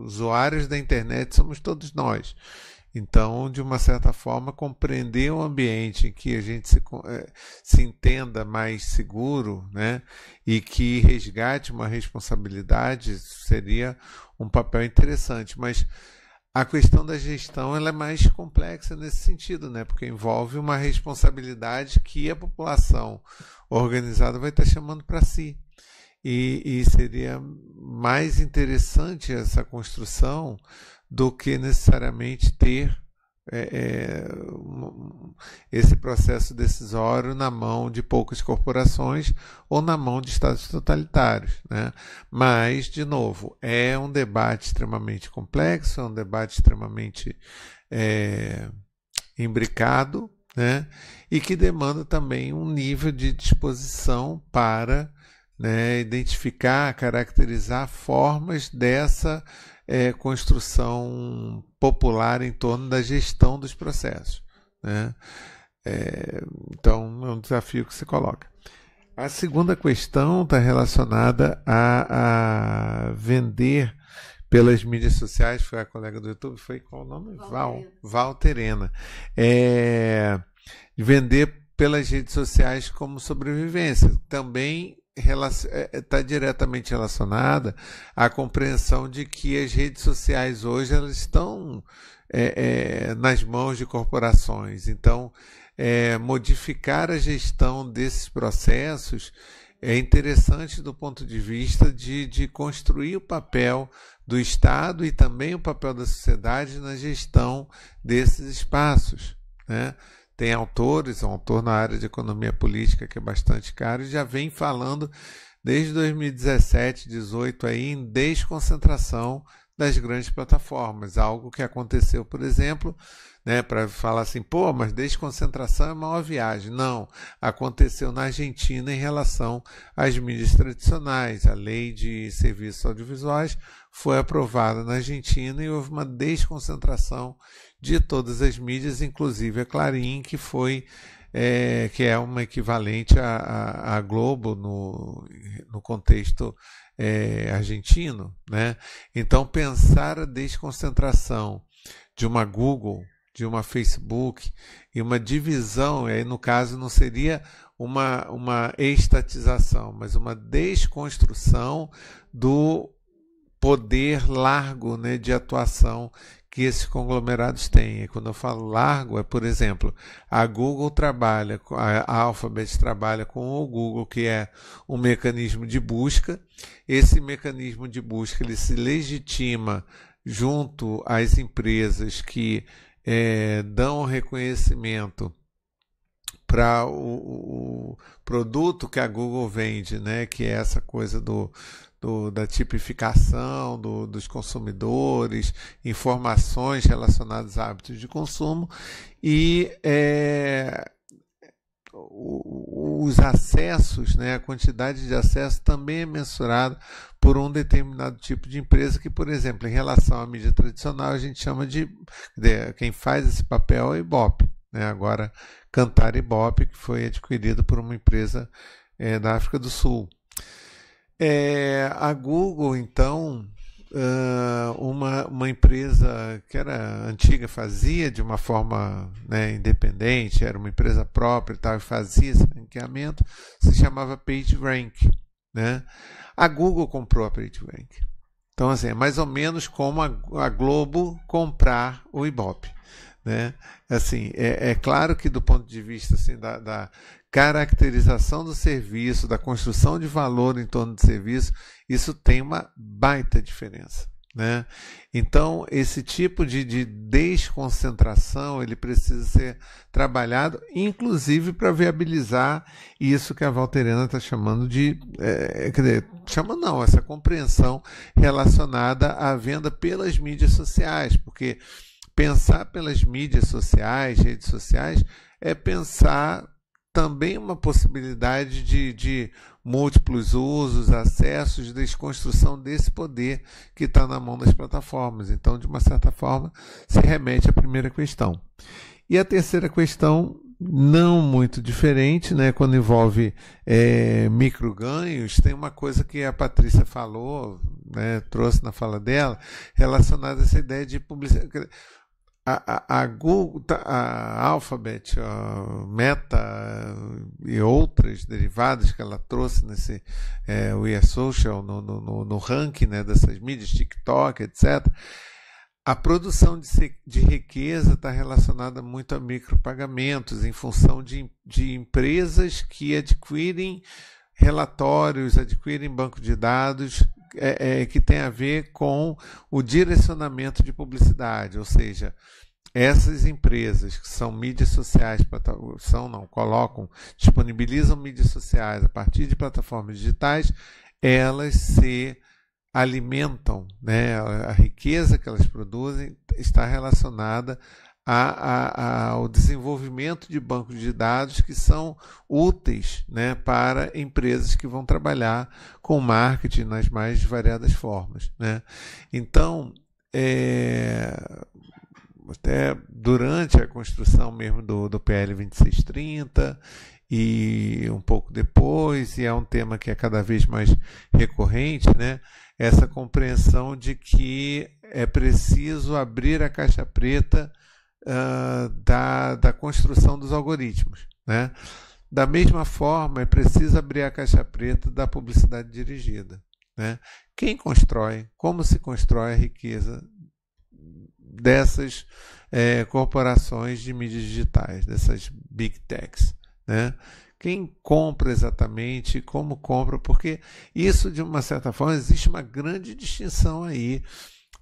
usuários da internet somos todos nós. Então, de uma certa forma, compreender um ambiente em que a gente se, eh, se entenda mais seguro né, e que resgate uma responsabilidade seria um papel interessante. Mas a questão da gestão ela é mais complexa nesse sentido, né? porque envolve uma responsabilidade que a população organizada vai estar chamando para si. E, e seria mais interessante essa construção do que necessariamente ter é, é esse processo decisório na mão de poucas corporações ou na mão de estados totalitários. Né? Mas, de novo, é um debate extremamente complexo, é um debate extremamente é, imbricado né? e que demanda também um nível de disposição para né, identificar, caracterizar formas dessa é, construção popular em torno da gestão dos processos. Né? É, então, é um desafio que se coloca. A segunda questão está relacionada a, a, vender pelas mídias sociais. Foi a colega do YouTube, foi qual o nome? Val, Valterena. É, vender pelas redes sociais como sobrevivência. Também está é, é, diretamente relacionada à compreensão de que as redes sociais hoje elas estão é, é, nas mãos de corporações. Então, é, modificar a gestão desses processos é interessante do ponto de vista de, de construir o papel do Estado e também o papel da sociedade na gestão desses espaços. Né? tem autores, um autor na área de economia política que é bastante caro, e já vem falando desde 2017, 2018 aí, em desconcentração das grandes plataformas. Algo que aconteceu, por exemplo, né, para falar assim, pô, mas desconcentração é uma viagem. Não, aconteceu na Argentina em relação às mídias tradicionais. A lei de serviços audiovisuais foi aprovada na Argentina e houve uma desconcentração de todas as mídias, inclusive a Clarim, que foi é, que é uma equivalente à, Globo no, no contexto é, argentino. Né? Então, pensar a desconcentração de uma Google, de uma Facebook e uma divisão, aí no caso não seria uma, uma estatização, mas uma desconstrução do poder largo né, de atuação que esses conglomerados têm. E quando eu falo largo, é por exemplo, a Google trabalha, a Alphabet trabalha com o Google, que é um mecanismo de busca. Esse mecanismo de busca ele se legitima junto às empresas que é, dão reconhecimento para o, o, produto que a Google vende, né? Que é essa coisa do do, da tipificação do, dos consumidores, informações relacionadas a hábitos de consumo e é, os acessos, né, a quantidade de acesso também é mensurada por um determinado tipo de empresa que, por exemplo, em relação à mídia tradicional, a gente chama de, de quem faz esse papel é Ibope, né? Agora Cantar Ibope, que foi adquirido por uma empresa é, da África do Sul, é, a Google, então, ah, uma, uma empresa que era antiga, fazia de uma forma né, independente, era uma empresa própria e tal, fazia esse ranqueamento, se chamava PageRank. Né? A Google comprou a PageRank. Então, assim, é mais ou menos como a, a Globo comprar o Ibope. Né? Assim, é, é, claro que do ponto de vista assim, da, da caracterização do serviço, da construção de valor em torno do serviço, isso tem uma baita diferença. Né? Então, esse tipo de, de desconcentração ele precisa ser trabalhado, inclusive para viabilizar isso que a Valteriana está chamando de. É, é, quer dizer, chama não, essa compreensão relacionada à venda pelas mídias sociais, porque pensar pelas mídias sociais, redes sociais, é pensar também uma possibilidade de, de múltiplos usos, acessos, desconstrução desse poder que está na mão das plataformas. Então, de uma certa forma, se remete à primeira questão. E a terceira questão, não muito diferente, né? quando envolve é, micro ganhos, tem uma coisa que a Patrícia falou, né? trouxe na fala dela, relacionada a essa ideia de publicidade a, a, Google, tá, a Alphabet, a Meta e outras derivadas que ela trouxe nesse é, We Are Social, no, no, no ranking né, dessas mídias, TikTok, etc., a produção de, de riqueza está relacionada muito a micropagamentos, em função de, de empresas que adquirem relatórios, adquirem banco de dados é, é, que tem a ver com o direcionamento de publicidade, ou seja, essas empresas que são mídias sociais, são não, colocam, disponibilizam mídias sociais a partir de plataformas digitais, elas se alimentam, né? a riqueza que elas produzem está relacionada a, a, ao desenvolvimento de bancos de dados que são úteis né, para empresas que vão trabalhar com marketing nas mais variadas formas. Né? Então, é, até durante a construção mesmo do, do PL 2630 e um pouco depois, e é um tema que é cada vez mais recorrente, né? essa compreensão de que é preciso abrir a caixa preta uh, da, da construção dos algoritmos. Né? Da mesma forma, é preciso abrir a caixa preta da publicidade dirigida. Né? Quem constrói, como se constrói a riqueza dessas é, corporações de mídias digitais, dessas big techs? Né? Quem compra exatamente, como compra, porque isso, de uma certa forma, existe uma grande distinção aí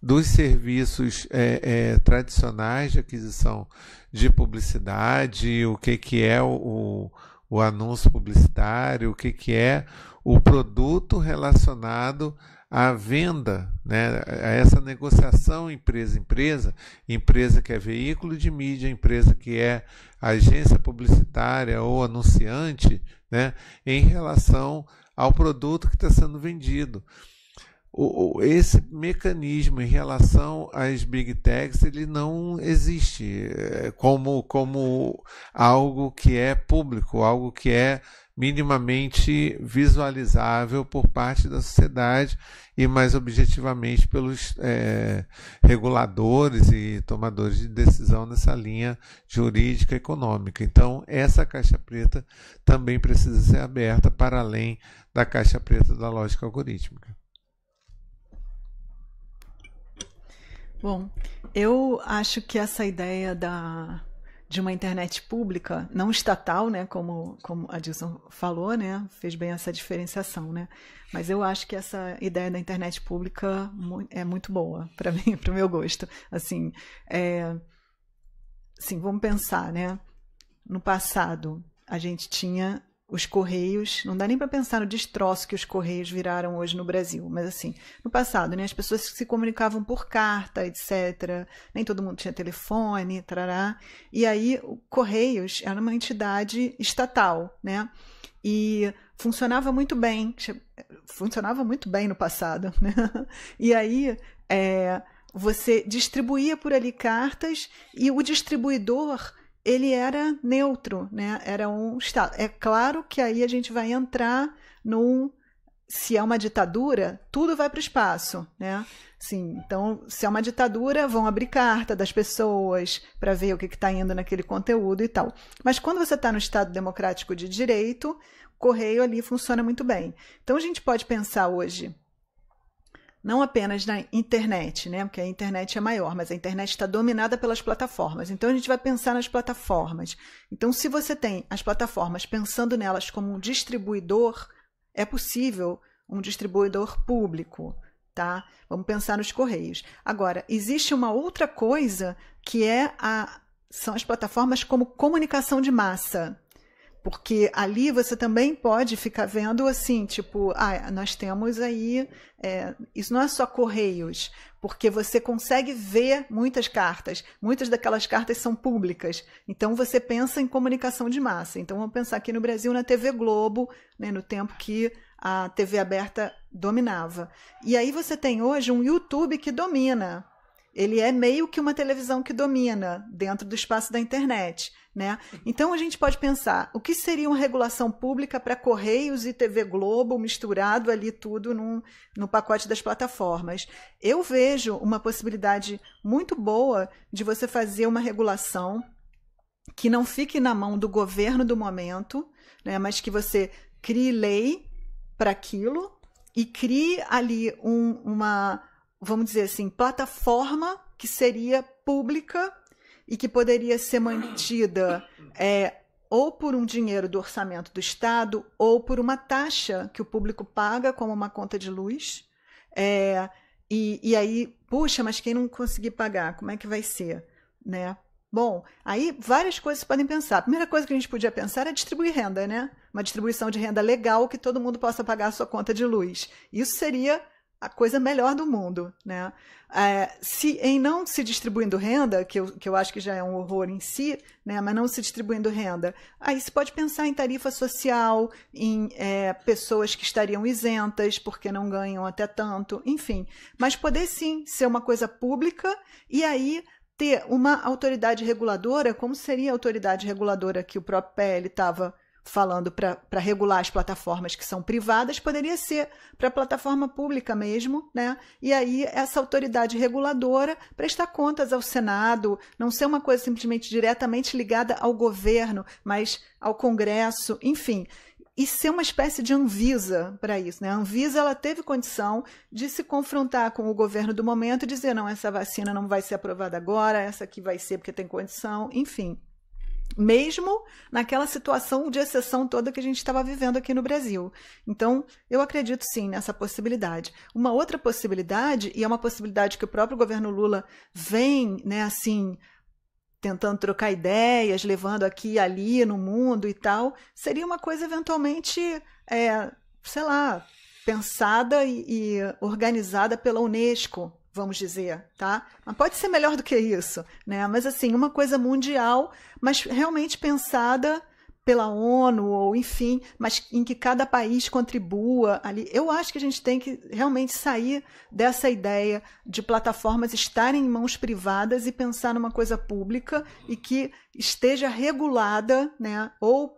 dos serviços é, é, tradicionais de aquisição de publicidade, o que, que é o, o anúncio publicitário, o que, que é o produto relacionado à venda, né, a essa negociação empresa-empresa, empresa que é veículo de mídia, empresa que é agência publicitária ou anunciante, né, em relação ao produto que está sendo vendido o, esse mecanismo em relação às big techs ele não existe eh, como, como algo que é público, algo que é minimamente visualizável por parte da sociedade e mais objetivamente pelos é, reguladores e tomadores de decisão nessa linha jurídica econômica. Então, essa caixa preta também precisa ser aberta para além da caixa preta da lógica algorítmica. Bom, eu acho que essa ideia da, de uma internet pública, não estatal, né, como, como a Dilson falou, né, fez bem essa diferenciação, né, mas eu acho que essa ideia da internet pública é muito boa para mim, para o meu gosto. Assim, é, assim, vamos pensar, né, no passado a gente tinha os correios, não dá nem para pensar no destroço que os correios viraram hoje no Brasil, mas assim, no passado, né, as pessoas se comunicavam por carta, etc. Nem todo mundo tinha telefone, trará. E aí, o Correios era uma entidade estatal, né? E funcionava muito bem, funcionava muito bem no passado, né? E aí, é, você distribuía por ali cartas e o distribuidor ele era neutro, né? Era um estado. É claro que aí a gente vai entrar num se é uma ditadura, tudo vai para o espaço, né? Sim, então se é uma ditadura, vão abrir carta das pessoas para ver o que está indo naquele conteúdo e tal. Mas quando você está no Estado democrático de direito, correio ali funciona muito bem. Então a gente pode pensar hoje não apenas na internet, né? Porque a internet é maior, mas a internet está dominada pelas plataformas. Então a gente vai pensar nas plataformas. Então, se você tem as plataformas pensando nelas como um distribuidor, é possível um distribuidor público, tá? Vamos pensar nos correios. Agora, existe uma outra coisa que é a são as plataformas como comunicação de massa. Porque ali você também pode ficar vendo assim, tipo, ah, nós temos aí. É, isso não é só correios, porque você consegue ver muitas cartas. Muitas daquelas cartas são públicas. Então você pensa em comunicação de massa. Então vamos pensar aqui no Brasil na TV Globo, né, no tempo que a TV aberta dominava. E aí você tem hoje um YouTube que domina. Ele é meio que uma televisão que domina dentro do espaço da internet. Né? Então a gente pode pensar o que seria uma regulação pública para Correios e TV Globo misturado ali tudo no pacote das plataformas. Eu vejo uma possibilidade muito boa de você fazer uma regulação que não fique na mão do governo do momento, né? mas que você crie lei para aquilo e crie ali um, uma, vamos dizer assim, plataforma que seria pública e que poderia ser mantida é, ou por um dinheiro do orçamento do Estado ou por uma taxa que o público paga como uma conta de luz. É, e, e aí, puxa, mas quem não conseguir pagar, como é que vai ser? Né? Bom, aí várias coisas podem pensar. A primeira coisa que a gente podia pensar é distribuir renda, né? Uma distribuição de renda legal que todo mundo possa pagar a sua conta de luz. Isso seria a coisa melhor do mundo, né? É, se em não se distribuindo renda, que eu, que eu acho que já é um horror em si, né? Mas não se distribuindo renda, aí se pode pensar em tarifa social, em é, pessoas que estariam isentas porque não ganham até tanto, enfim. Mas poder sim ser uma coisa pública e aí ter uma autoridade reguladora, como seria a autoridade reguladora que o próprio PL estava falando para regular as plataformas que são privadas, poderia ser para a plataforma pública mesmo, né? E aí essa autoridade reguladora prestar contas ao Senado, não ser uma coisa simplesmente diretamente ligada ao governo, mas ao Congresso, enfim e ser uma espécie de Anvisa para isso. Né? A Anvisa ela teve condição de se confrontar com o governo do momento e dizer: não, essa vacina não vai ser aprovada agora, essa aqui vai ser porque tem condição, enfim mesmo naquela situação de exceção toda que a gente estava vivendo aqui no Brasil. Então, eu acredito sim nessa possibilidade. Uma outra possibilidade, e é uma possibilidade que o próprio governo Lula vem, né, assim, tentando trocar ideias, levando aqui e ali no mundo e tal, seria uma coisa eventualmente, é, sei lá, pensada e, e organizada pela Unesco, vamos dizer, tá? Mas pode ser melhor do que isso, né? Mas assim, uma coisa mundial, mas realmente pensada pela ONU ou enfim, mas em que cada país contribua ali. Eu acho que a gente tem que realmente sair dessa ideia de plataformas estarem em mãos privadas e pensar numa coisa pública e que esteja regulada, né, ou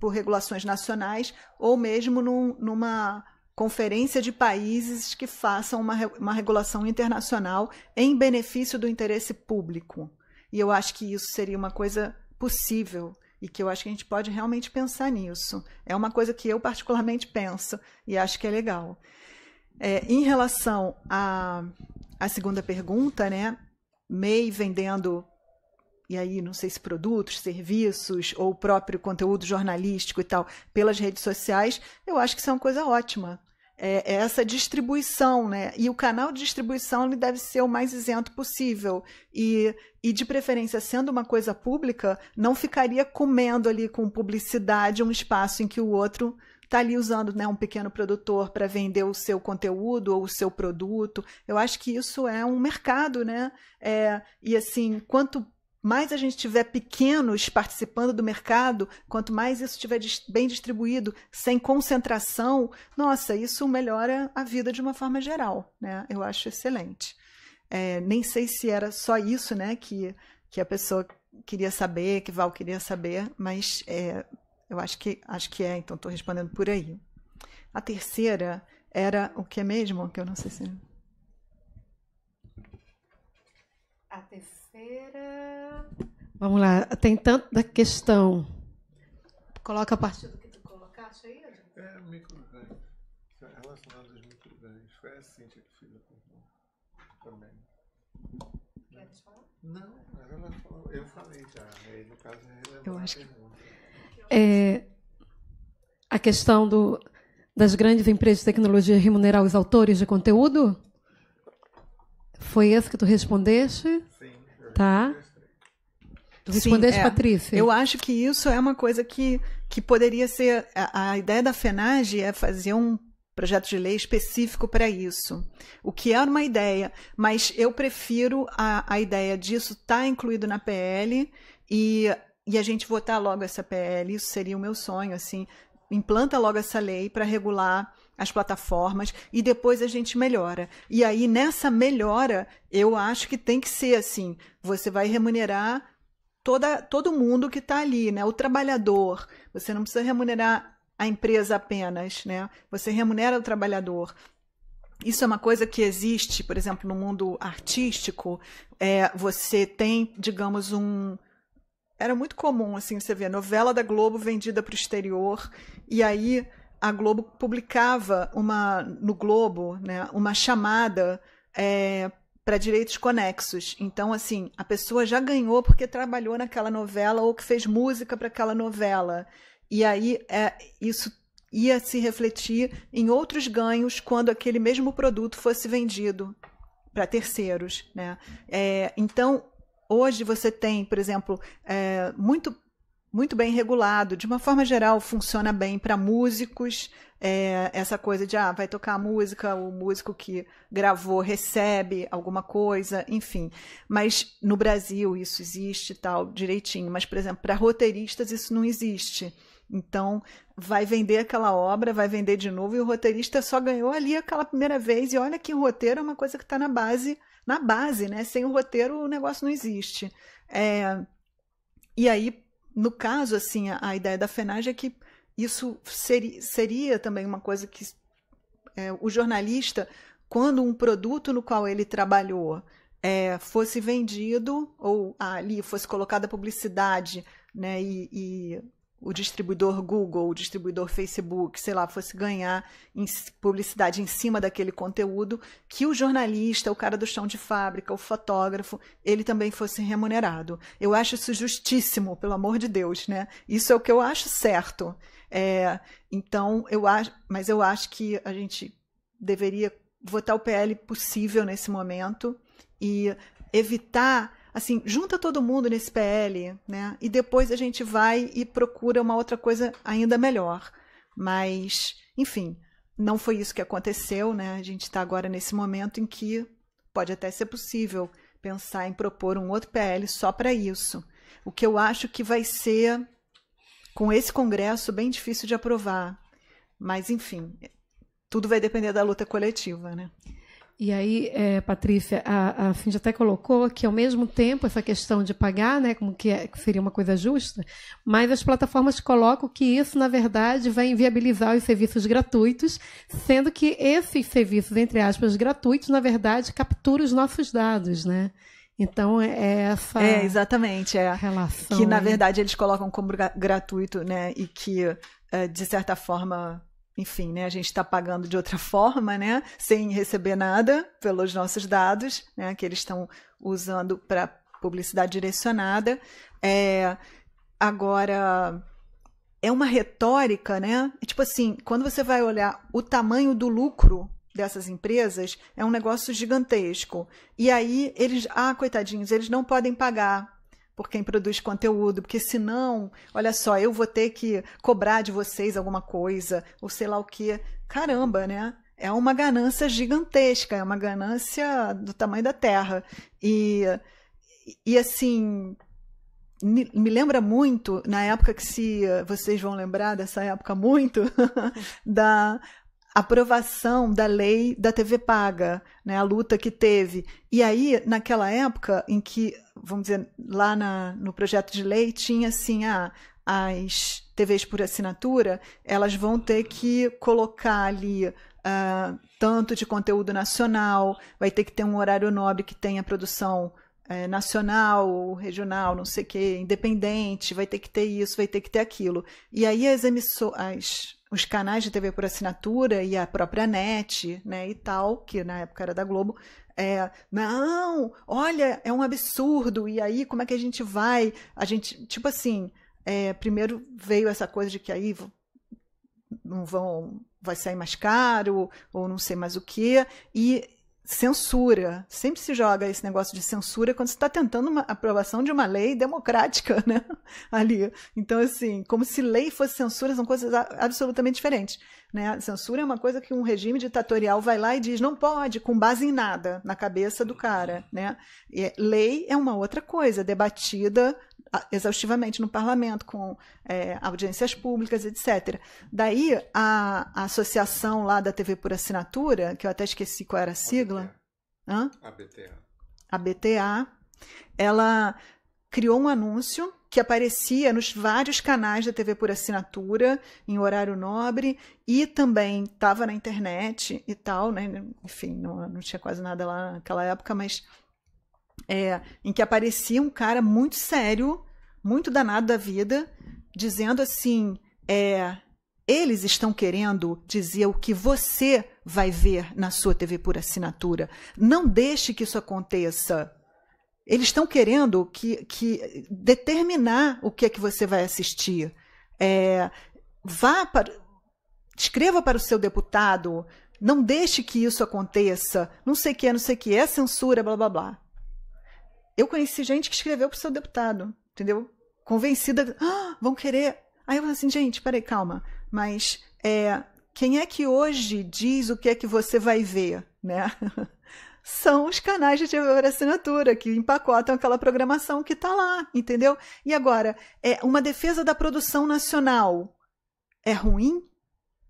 por regulações nacionais ou mesmo num, numa Conferência de países que façam uma, uma regulação internacional em benefício do interesse público. E eu acho que isso seria uma coisa possível e que eu acho que a gente pode realmente pensar nisso. É uma coisa que eu particularmente penso e acho que é legal. É, em relação à, a segunda pergunta, né? MEI vendendo, e aí não sei se produtos, serviços ou o próprio conteúdo jornalístico e tal, pelas redes sociais, eu acho que isso é uma coisa ótima. É, é, essa distribuição, né? E o canal de distribuição ele deve ser o mais isento possível. E, e de preferência, sendo uma coisa pública, não ficaria comendo ali com publicidade um espaço em que o outro está ali usando né, um pequeno produtor para vender o seu conteúdo ou o seu produto. Eu acho que isso é um mercado, né? É, e assim, quanto mais a gente tiver pequenos participando do mercado, quanto mais isso estiver bem distribuído, sem concentração, nossa, isso melhora a vida de uma forma geral, né? Eu acho excelente. É, nem sei se era só isso, né, que, que a pessoa queria saber, que Val queria saber, mas é, eu acho que acho que é, então estou respondendo por aí. A terceira era o que mesmo? Que eu não sei se. A terceira feira Vamos lá, tem tanto da questão. Coloca a partir do que tu colocaste aí, É, microbens. Relacionado aos microbens. Foi a Cíntia que fez a pergunta. Também. te falar? Não, ela falou. Eu falei já. Aí, né? no caso, é ela Eu acho que. É, a questão do, das grandes empresas de tecnologia remunerar os autores de conteúdo? Foi esse que tu respondeste? tá? respondeste, é. Patrícia? Eu acho que isso é uma coisa que, que poderia ser. A, a ideia da FENAGE é fazer um projeto de lei específico para isso, o que é uma ideia, mas eu prefiro a, a ideia disso estar tá incluído na PL e, e a gente votar logo essa PL, isso seria o meu sonho, assim, implanta logo essa lei para regular as plataformas e depois a gente melhora. E aí nessa melhora, eu acho que tem que ser assim, você vai remunerar toda todo mundo que está ali, né? O trabalhador, você não precisa remunerar a empresa apenas, né? Você remunera o trabalhador. Isso é uma coisa que existe, por exemplo, no mundo artístico. É, você tem, digamos, um. Era muito comum, assim, você vê novela da Globo vendida para o exterior, e aí a Globo publicava uma no Globo, né, uma chamada é, para direitos conexos. Então, assim, a pessoa já ganhou porque trabalhou naquela novela ou que fez música para aquela novela. E aí é, isso ia se refletir em outros ganhos quando aquele mesmo produto fosse vendido para terceiros, né? É, então hoje você tem, por exemplo, é, muito muito bem regulado. De uma forma geral, funciona bem para músicos. É, essa coisa de ah, vai tocar a música, o músico que gravou recebe alguma coisa, enfim. Mas no Brasil isso existe tal, direitinho. Mas, por exemplo, para roteiristas isso não existe. Então, vai vender aquela obra, vai vender de novo, e o roteirista só ganhou ali aquela primeira vez. E olha que o roteiro é uma coisa que está na base, na base, né? Sem o roteiro o negócio não existe. É, e aí, no caso, assim, a, a ideia da FENAGE é que isso seria, seria também uma coisa que é, o jornalista, quando um produto no qual ele trabalhou é, fosse vendido ou ali fosse colocada publicidade né, e, e o distribuidor Google, o distribuidor Facebook, sei lá, fosse ganhar em publicidade em cima daquele conteúdo, que o jornalista, o cara do chão de fábrica, o fotógrafo, ele também fosse remunerado. Eu acho isso justíssimo, pelo amor de Deus, né? Isso é o que eu acho certo. É, então, eu acho, mas eu acho que a gente deveria votar o PL possível nesse momento e evitar assim, junta todo mundo nesse PL, né? E depois a gente vai e procura uma outra coisa ainda melhor. Mas, enfim, não foi isso que aconteceu, né? A gente está agora nesse momento em que pode até ser possível pensar em propor um outro PL só para isso. O que eu acho que vai ser, com esse Congresso, bem difícil de aprovar. Mas, enfim, tudo vai depender da luta coletiva, né? E aí, é, Patrícia, a, a Finja até colocou que, ao mesmo tempo, essa questão de pagar, né, como que, é, que, seria uma coisa justa, mas as plataformas colocam que isso, na verdade, vai inviabilizar os serviços gratuitos, sendo que esses serviços, entre aspas, gratuitos, na verdade, capturam os nossos dados, né? Então é, é essa é, exatamente, é. relação. Que, na verdade, eles colocam como gratuito, né? E que, é, de certa forma, enfim, né, a gente está pagando de outra forma, né, sem receber nada pelos nossos dados, né, que eles estão usando para publicidade direcionada. É, agora é uma retórica, né? Tipo assim, quando você vai olhar o tamanho do lucro dessas empresas, é um negócio gigantesco. E aí eles, ah, coitadinhos, eles não podem pagar por quem produz conteúdo, porque senão, olha só, eu vou ter que cobrar de vocês alguma coisa, ou sei lá o que. Caramba, né? É uma ganância gigantesca, é uma ganância do tamanho da terra. E, e assim, me lembra muito, na época que se vocês vão lembrar dessa época muito, da aprovação da lei da TV paga, né, a luta que teve. E aí, naquela época em que, vamos dizer, lá na, no projeto de lei tinha assim a, as TVs por assinatura, elas vão ter que colocar ali uh, tanto de conteúdo nacional, vai ter que ter um horário nobre que tenha produção é, nacional, regional, não sei o quê, independente, vai ter que ter isso, vai ter que ter aquilo. E aí as emissoras, os canais de TV por assinatura e a própria NET, né, e tal, que na época era da Globo, é, não, olha, é um absurdo, e aí como é que a gente vai? A gente, tipo assim, é, primeiro veio essa coisa de que aí não vão, vai sair mais caro, ou não sei mais o que, e censura. Sempre se joga esse negócio de censura quando se está tentando uma aprovação de uma lei democrática, né? Ali. Então, assim, como se lei fosse censura, são coisas absolutamente diferentes. Né? A censura é uma coisa que um regime ditatorial vai lá e diz não pode, com base em nada, na cabeça do cara. Né? E lei é uma outra coisa, debatida ah, exaustivamente no parlamento, com é, audiências públicas, etc. Daí, a, a, associação lá da TV por assinatura, que eu até esqueci qual era a sigla. ABTA. Hã? ABTA. BTA ela criou um anúncio que aparecia nos vários canais da TV por assinatura, em horário nobre, e também estava na internet e tal, né? Enfim, não, não tinha quase nada lá naquela época, mas é, em que aparecia um cara muito sério, muito danado da vida, dizendo assim: é, eles estão querendo dizer o que você vai ver na sua TV por assinatura. Não deixe que isso aconteça. Eles estão querendo que, que determinar o que é que você vai assistir. É, vá para, escreva para o seu deputado, não deixe que isso aconteça, não sei o que, é, não sei o que, é censura, blá blá blá. Eu conheci gente que escreveu para o seu deputado, entendeu? Convencida, ah, vão querer. Aí eu falo assim, gente, peraí, calma, mas é, quem é que hoje diz o que é que você vai ver, né? são os canais de TV por assinatura que empacotam aquela programação que está lá, entendeu? E agora, é uma defesa da produção nacional é ruim?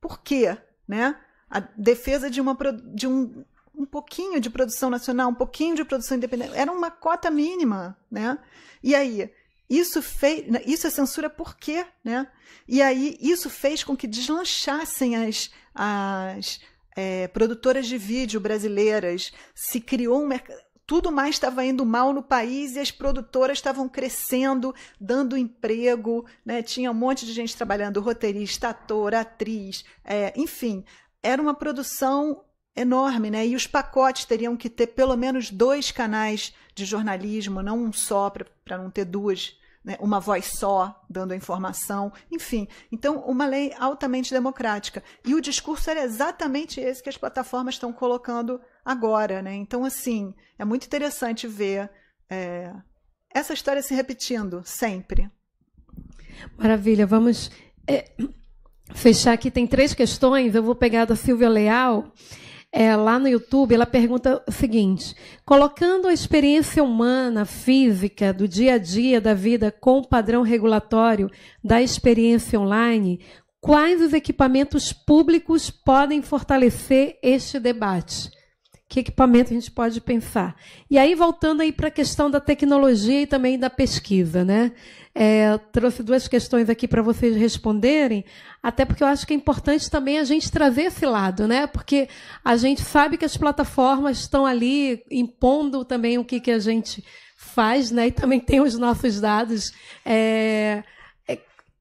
Por quê? Né? A defesa de, uma, de um, um pouquinho de produção nacional, um pouquinho de produção independente, era uma cota mínima, né? E aí, isso fez, né, isso é censura por quê, né? E aí isso fez com que deslanchassem as, as é, produtoras de vídeo brasileiras, se criou um mercado. Tudo mais estava indo mal no país e as produtoras estavam crescendo, dando emprego, né? tinha um monte de gente trabalhando, roteirista, ator, atriz, é, enfim, era uma produção enorme, né? E os pacotes teriam que ter pelo menos dois canais de jornalismo, não um só, para não ter duas né, uma voz só dando a informação, enfim. Então, uma lei altamente democrática. E o discurso era exatamente esse que as plataformas estão colocando agora. Né? Então, assim, é muito interessante ver é, essa história se repetindo sempre. Maravilha, vamos é, fechar aqui. Tem três questões, eu vou pegar da Silvia Leal é, lá no YouTube, ela pergunta o seguinte: colocando a experiência humana, física, do dia a dia da vida com o padrão regulatório da experiência online, quais os equipamentos públicos podem fortalecer este debate? que equipamento a gente pode pensar? E aí, voltando aí para a questão da tecnologia e também da pesquisa, né? É, trouxe duas questões aqui para vocês responderem, até porque eu acho que é importante também a gente trazer esse lado, né? Porque a gente sabe que as plataformas estão ali impondo também o que, que a gente faz, né? E também tem os nossos dados. É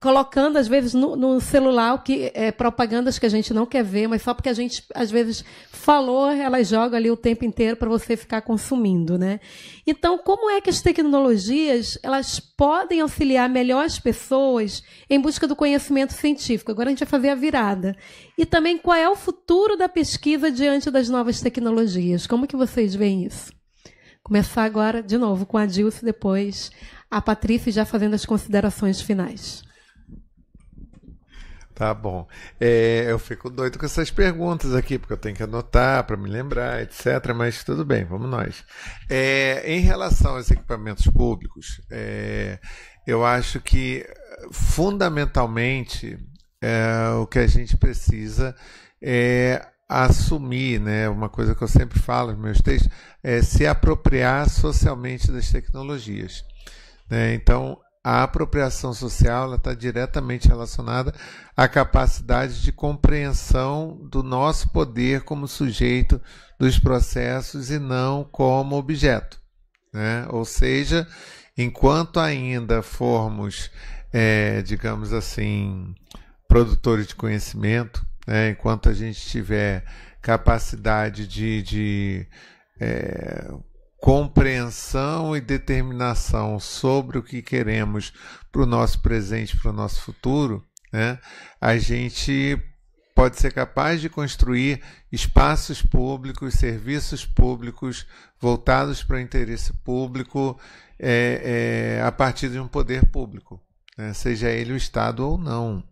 colocando, às vezes, no, no celular que, é, propagandas que a gente não quer ver, mas só porque a gente, às vezes, falou, elas jogam ali o tempo inteiro para você ficar consumindo. Né? Então, como é que as tecnologias elas podem auxiliar melhor as pessoas em busca do conhecimento científico? Agora a gente vai fazer a virada. E também qual é o futuro da pesquisa diante das novas tecnologias? Como que vocês veem isso? Começar agora de novo com a Dilce, depois a Patrícia já fazendo as considerações finais. Tá bom. É, eu fico doido com essas perguntas aqui, porque eu tenho que anotar para me lembrar, etc. Mas tudo bem, vamos nós. É, em relação aos equipamentos públicos, é, eu acho que fundamentalmente é, o que a gente precisa é assumir, né? Uma coisa que eu sempre falo nos meus textos é se apropriar socialmente das tecnologias. Né? Então, a apropriação social está diretamente relacionada à capacidade de compreensão do nosso poder como sujeito dos processos e não como objeto. Né? Ou seja, enquanto ainda formos, é, digamos assim, produtores de conhecimento, né? enquanto a gente tiver capacidade de. de é, compreensão e determinação sobre o que queremos para o nosso presente, para o nosso futuro, né, a gente pode ser capaz de construir espaços públicos, serviços públicos voltados para o interesse público é, é, a partir de um poder público, né, seja ele o Estado ou não.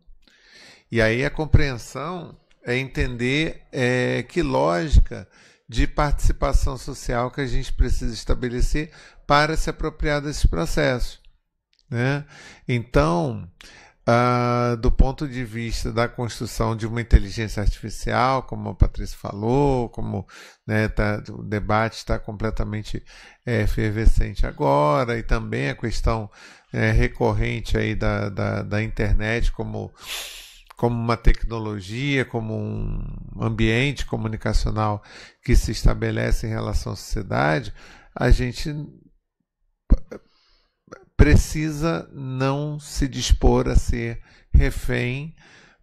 E aí a compreensão é entender é, que lógica de participação social que a gente precisa estabelecer para se apropriar desse processo. Né? Então, ah, do ponto de vista da construção de uma inteligência artificial, como a Patrícia falou, como né, tá, o debate está completamente é, efervescente agora, e também a questão é, recorrente aí da, da, da internet como como uma tecnologia, como um ambiente comunicacional que se estabelece em relação à sociedade, a gente precisa não se dispor a ser refém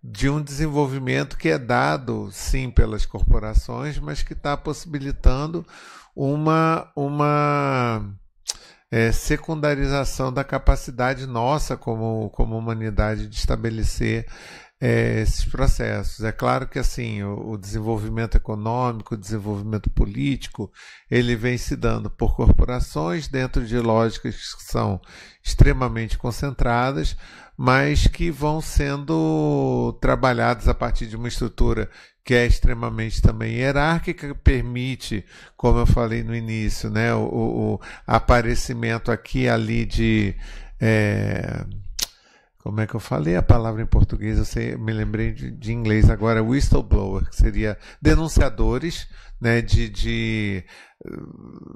de um desenvolvimento que é dado, sim, pelas corporações, mas que está possibilitando uma, uma é, secundarização da capacidade nossa como, como humanidade de estabelecer é, esses processos. É claro que assim o, o, desenvolvimento econômico, o desenvolvimento político, ele vem se dando por corporações dentro de lógicas que são extremamente concentradas, mas que vão sendo trabalhadas a partir de uma estrutura que é extremamente também hierárquica, permite, como eu falei no início, né, o, o aparecimento aqui e ali de é, como é que eu falei a palavra em português? Eu sei, me lembrei de, de inglês agora, whistleblower, que seria denunciadores, né, de, de eh,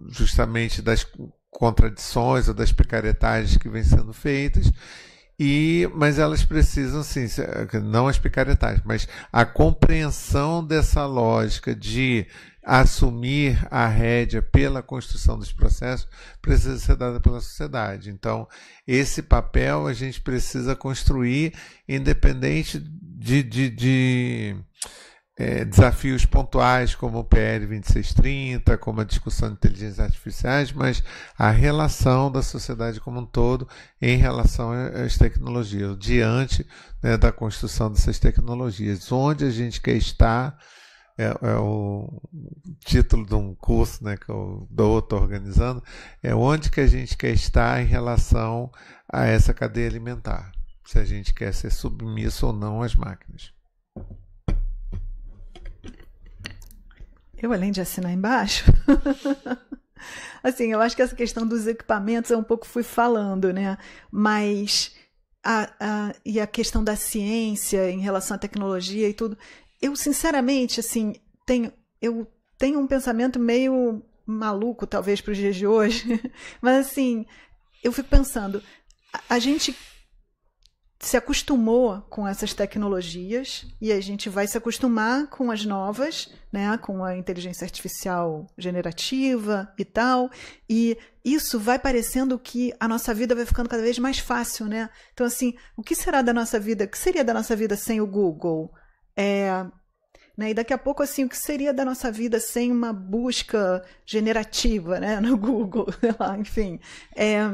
justamente das contradições ou das picaretagens que vêm sendo feitas e, mas elas precisam, sim, eh, não as picaretagens, mas a compreensão dessa lógica de assumir a rédea pela construção dos processos precisa ser dada pela sociedade. Então, esse papel a gente precisa construir independente de, de, de é, desafios pontuais como o PL 2630, como a discussão de inteligências artificiais, mas a relação da sociedade como um todo em relação às tecnologias, diante né, da construção dessas tecnologias, onde a gente quer estar. É, é, o título de um curso né, que eu dou, estou organizando, é onde que a gente quer estar em relação a essa cadeia alimentar, se a gente quer ser submisso ou não às máquinas. Eu, além de assinar embaixo. assim, eu acho que essa questão dos equipamentos eu um pouco fui falando, né? Mas. A, a, e a questão da ciência em relação à tecnologia e tudo. Eu, sinceramente, assim, tenho, eu tenho um pensamento meio maluco, talvez, para os dias de hoje, mas assim, eu fico pensando, a, a gente se acostumou com essas tecnologias e a gente vai se acostumar com as novas, né, com a inteligência artificial generativa e tal, e isso vai parecendo que a nossa vida vai ficando cada vez mais fácil, né? Então assim, o que será da nossa vida? O que seria da nossa vida sem o Google? É, né? E daqui a pouco, assim, o que seria da nossa vida sem uma busca generativa né? no Google, lá, enfim. É,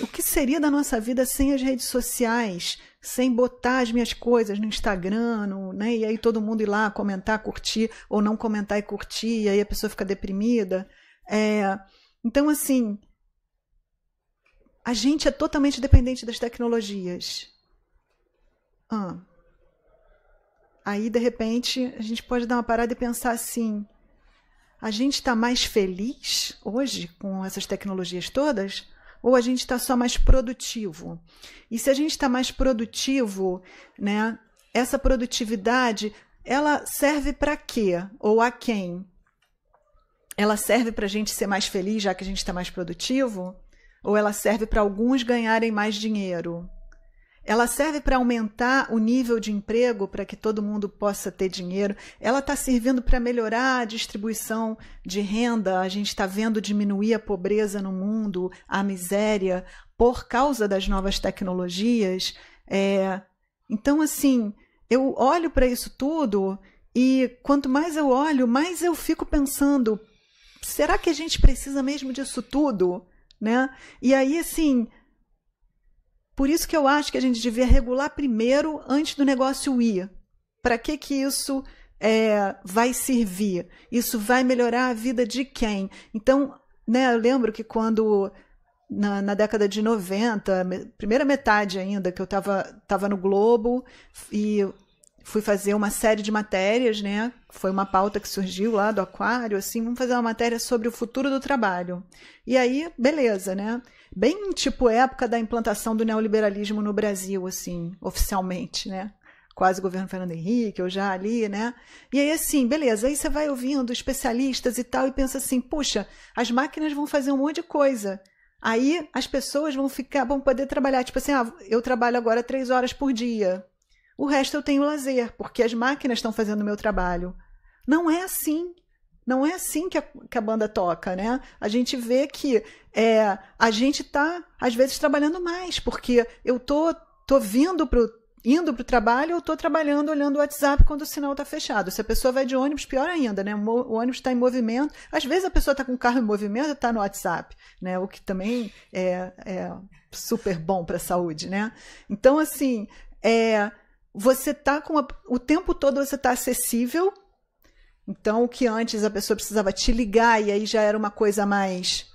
o que seria da nossa vida sem as redes sociais, sem botar as minhas coisas no Instagram, no, né? e aí todo mundo ir lá comentar, curtir, ou não comentar e curtir, e aí a pessoa fica deprimida. É, então, assim, a gente é totalmente dependente das tecnologias. Ah aí de repente a gente pode dar uma parada e pensar assim: a gente está mais feliz hoje com essas tecnologias todas? Ou a gente está só mais produtivo? E se a gente está mais produtivo, né, essa produtividade ela serve para quê? Ou a quem? Ela serve para a gente ser mais feliz, já que a gente está mais produtivo? Ou ela serve para alguns ganharem mais dinheiro? ela serve para aumentar o nível de emprego para que todo mundo possa ter dinheiro, ela está servindo para melhorar a distribuição de renda, a gente está vendo diminuir a pobreza no mundo, a miséria, por causa das novas tecnologias. É... Então, assim, eu olho para isso tudo e quanto mais eu olho, mais eu fico pensando: será que a gente precisa mesmo disso tudo? Né? E aí, assim, por isso que eu acho que a gente devia regular primeiro antes do negócio ir. Para que que isso é, vai servir? Isso vai melhorar a vida de quem? Então, né, eu lembro que quando na, na, década de 90, primeira metade ainda, que eu estava tava no Globo e fui fazer uma série de matérias, né? Foi uma pauta que surgiu lá do Aquário, assim, vamos fazer uma matéria sobre o futuro do trabalho. E aí, beleza, né? bem tipo época da implantação do neoliberalismo no Brasil, assim, oficialmente, né? Quase governo Fernando Henrique, ou já ali, né? E aí, assim, beleza, aí você vai ouvindo especialistas e tal, e pensa assim, puxa, as máquinas vão fazer um monte de coisa. Aí as pessoas vão ficar, vão poder trabalhar, tipo assim, ah, eu trabalho agora três horas por dia. O resto eu tenho lazer, porque as máquinas estão fazendo o meu trabalho. Não é assim. Não é assim que a, que a banda toca, né? A gente vê que é, a gente está, às vezes, trabalhando mais, porque eu tô, tô vindo pro, indo para o trabalho, eu estou trabalhando olhando o WhatsApp quando o sinal está fechado. Se a pessoa vai de ônibus, pior ainda, né? O ônibus está em movimento. Às vezes a pessoa está com o carro em movimento e está no WhatsApp, né? O que também é, é super bom para a saúde, né? Então, assim, é, você está com a, o tempo todo você está acessível então, o que antes a pessoa precisava te ligar e aí já era uma coisa mais.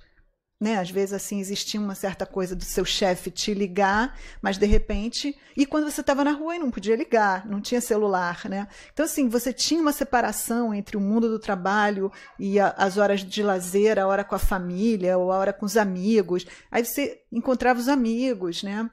Né? Às vezes, assim, existia uma certa coisa do seu chefe te ligar, mas de repente. E quando você estava na rua e não podia ligar, não tinha celular, né? Então, assim, você tinha uma separação entre o mundo do trabalho e a, as horas de lazer, a hora com a família, ou a hora com os amigos. Aí você encontrava os amigos, né?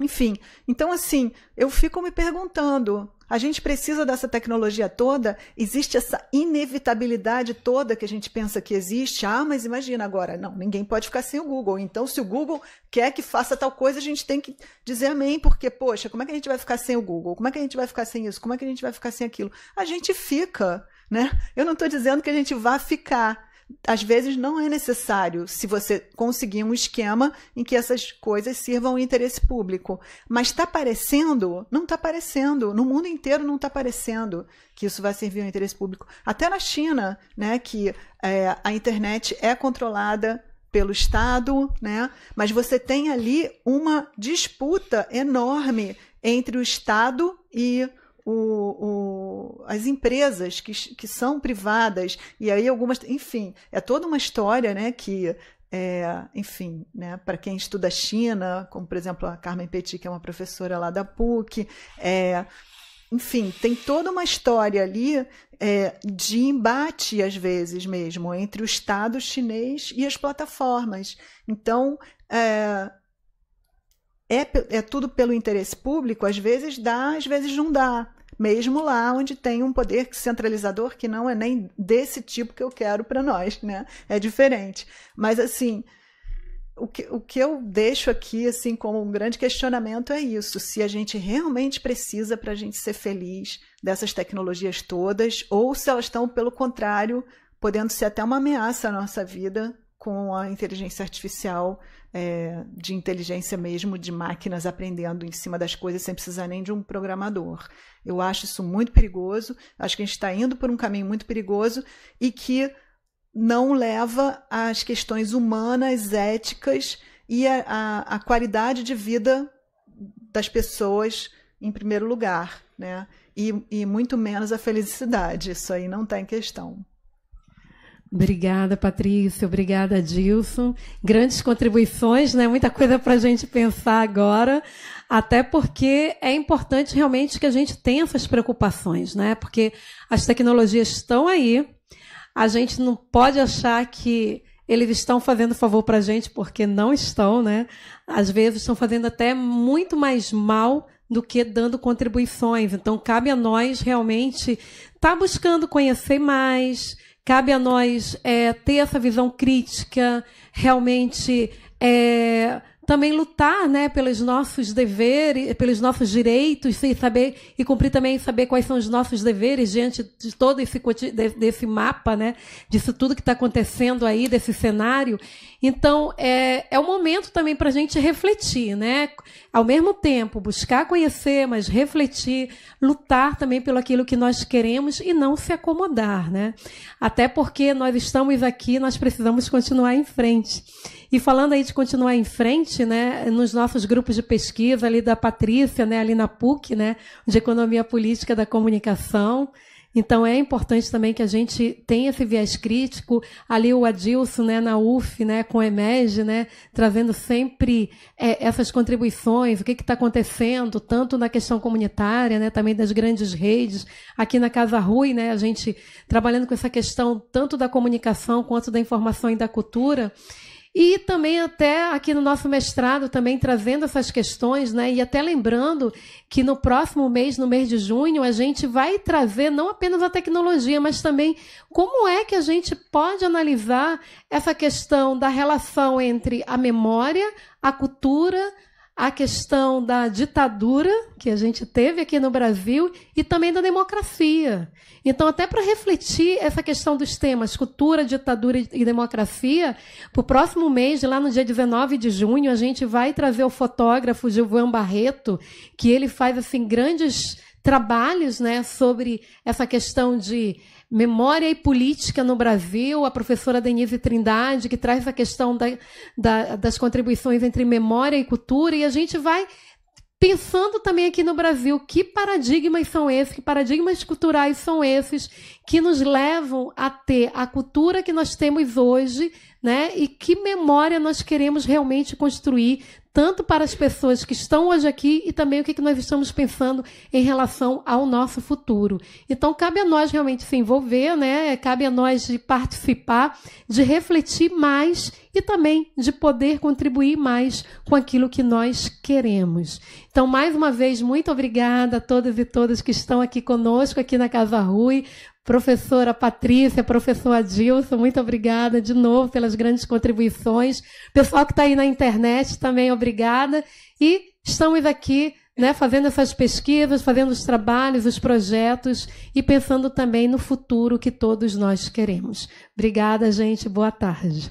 Enfim, então assim, eu fico me perguntando, a gente precisa dessa tecnologia toda? Existe essa inevitabilidade toda que a gente pensa que existe? Ah, mas imagina agora, não, ninguém pode ficar sem o Google. Então, se o Google quer que faça tal coisa, a gente tem que dizer amém, porque, poxa, como é que a gente vai ficar sem o Google? Como é que a gente vai ficar sem isso? Como é que a gente vai ficar sem aquilo? A gente fica, né? Eu não estou dizendo que a gente vá ficar às vezes não é necessário se você conseguir um esquema em que essas coisas sirvam ao interesse público. Mas está parecendo? Não está parecendo. No mundo inteiro não está parecendo que isso vai servir ao interesse público. Até na China, né, que é, a internet é controlada pelo Estado, né? Mas você tem ali uma disputa enorme entre o Estado e o, o, as empresas que, que são privadas, e aí algumas. Enfim, é toda uma história né, que é, enfim, né, para quem estuda China, como por exemplo a Carmen Petit, que é uma professora lá da PUC, é, enfim, tem toda uma história ali é, de embate, às vezes mesmo, entre o Estado chinês e as plataformas. Então, é, é, é tudo pelo interesse público, às vezes dá, às vezes não dá mesmo lá onde tem um poder centralizador que não é nem desse tipo que eu quero para nós, né? É diferente. Mas assim, o que, o que eu deixo aqui assim como um grande questionamento é isso: se a gente realmente precisa para a gente ser feliz dessas tecnologias todas, ou se elas estão, pelo contrário, podendo ser até uma ameaça à nossa vida com a inteligência artificial é, de inteligência mesmo, de máquinas aprendendo em cima das coisas sem precisar nem de um programador. Eu acho isso muito perigoso, acho que a gente está indo por um caminho muito perigoso e que não leva às questões humanas, éticas e a qualidade de vida das pessoas em primeiro lugar, né? E, e muito menos a felicidade. Isso aí não está em questão. Obrigada, Patrícia. Obrigada, Dilson. Grandes contribuições, né? Muita coisa para a gente pensar agora, até porque é importante realmente que a gente tenha essas preocupações, né? Porque as tecnologias estão aí. A gente não pode achar que eles estão fazendo favor para a gente, porque não estão, né? Às vezes estão fazendo até muito mais mal do que dando contribuições. Então, cabe a nós realmente estar tá buscando conhecer mais Cabe a nós é, ter essa visão crítica, realmente é, também lutar, né, pelos nossos deveres, pelos nossos direitos, e saber e cumprir também saber quais são os nossos deveres diante de todo esse desse mapa, né, disso tudo que está acontecendo aí desse cenário. Então é é o momento também para a gente refletir, né, ao mesmo tempo buscar conhecer, mas refletir, lutar também pelo aquilo que nós queremos e não se acomodar, né? Até porque nós estamos aqui, nós precisamos continuar em frente. E falando aí de continuar em frente, né, nos nossos grupos de pesquisa ali da Patrícia, né, ali na PUC, né, de Economia Política da Comunicação, então é importante também que a gente tenha esse viés crítico. Ali o Adilson, né, na UF, né, com o EMEG, né, trazendo sempre é, essas contribuições, o que está acontecendo, tanto na questão comunitária, né, também das grandes redes. Aqui na Casa Rui, né, a gente trabalhando com essa questão tanto da comunicação quanto da informação e da cultura. E também até aqui no nosso mestrado também trazendo essas questões, né? E até lembrando que no próximo mês, no mês de junho, a gente vai trazer não apenas a tecnologia, mas também como é que a gente pode analisar essa questão da relação entre a memória, a cultura, a questão da ditadura que a gente teve aqui no Brasil e também da democracia. Então, até para refletir essa questão dos temas cultura, ditadura e democracia, para o próximo mês, lá no dia 19 de junho, a gente vai trazer o fotógrafo Gilvan Barreto, que ele faz assim grandes trabalhos né, sobre essa questão de Memória e Política no Brasil, a professora Denise Trindade, que traz a questão da, da, das contribuições entre memória e cultura, e a gente vai pensando também aqui no Brasil que paradigmas são esses, que paradigmas culturais são esses que nos levam a ter a cultura que nós temos hoje, né? E que memória nós queremos realmente construir tanto para as pessoas que estão hoje aqui e também o que nós estamos pensando em relação ao nosso futuro. Então, cabe a nós realmente se envolver, né? cabe a nós de participar, de refletir mais e também de poder contribuir mais com aquilo que nós queremos. Então, mais uma vez, muito obrigada a todas e todas que estão aqui conosco, aqui na Casa Rui. Professora Patrícia, professor Adilson, muito obrigada de novo pelas grandes contribuições. Pessoal que está aí na internet também, obrigada. E estamos aqui né, fazendo essas pesquisas, fazendo os trabalhos, os projetos e pensando também no futuro que todos nós queremos. Obrigada, gente. Boa tarde.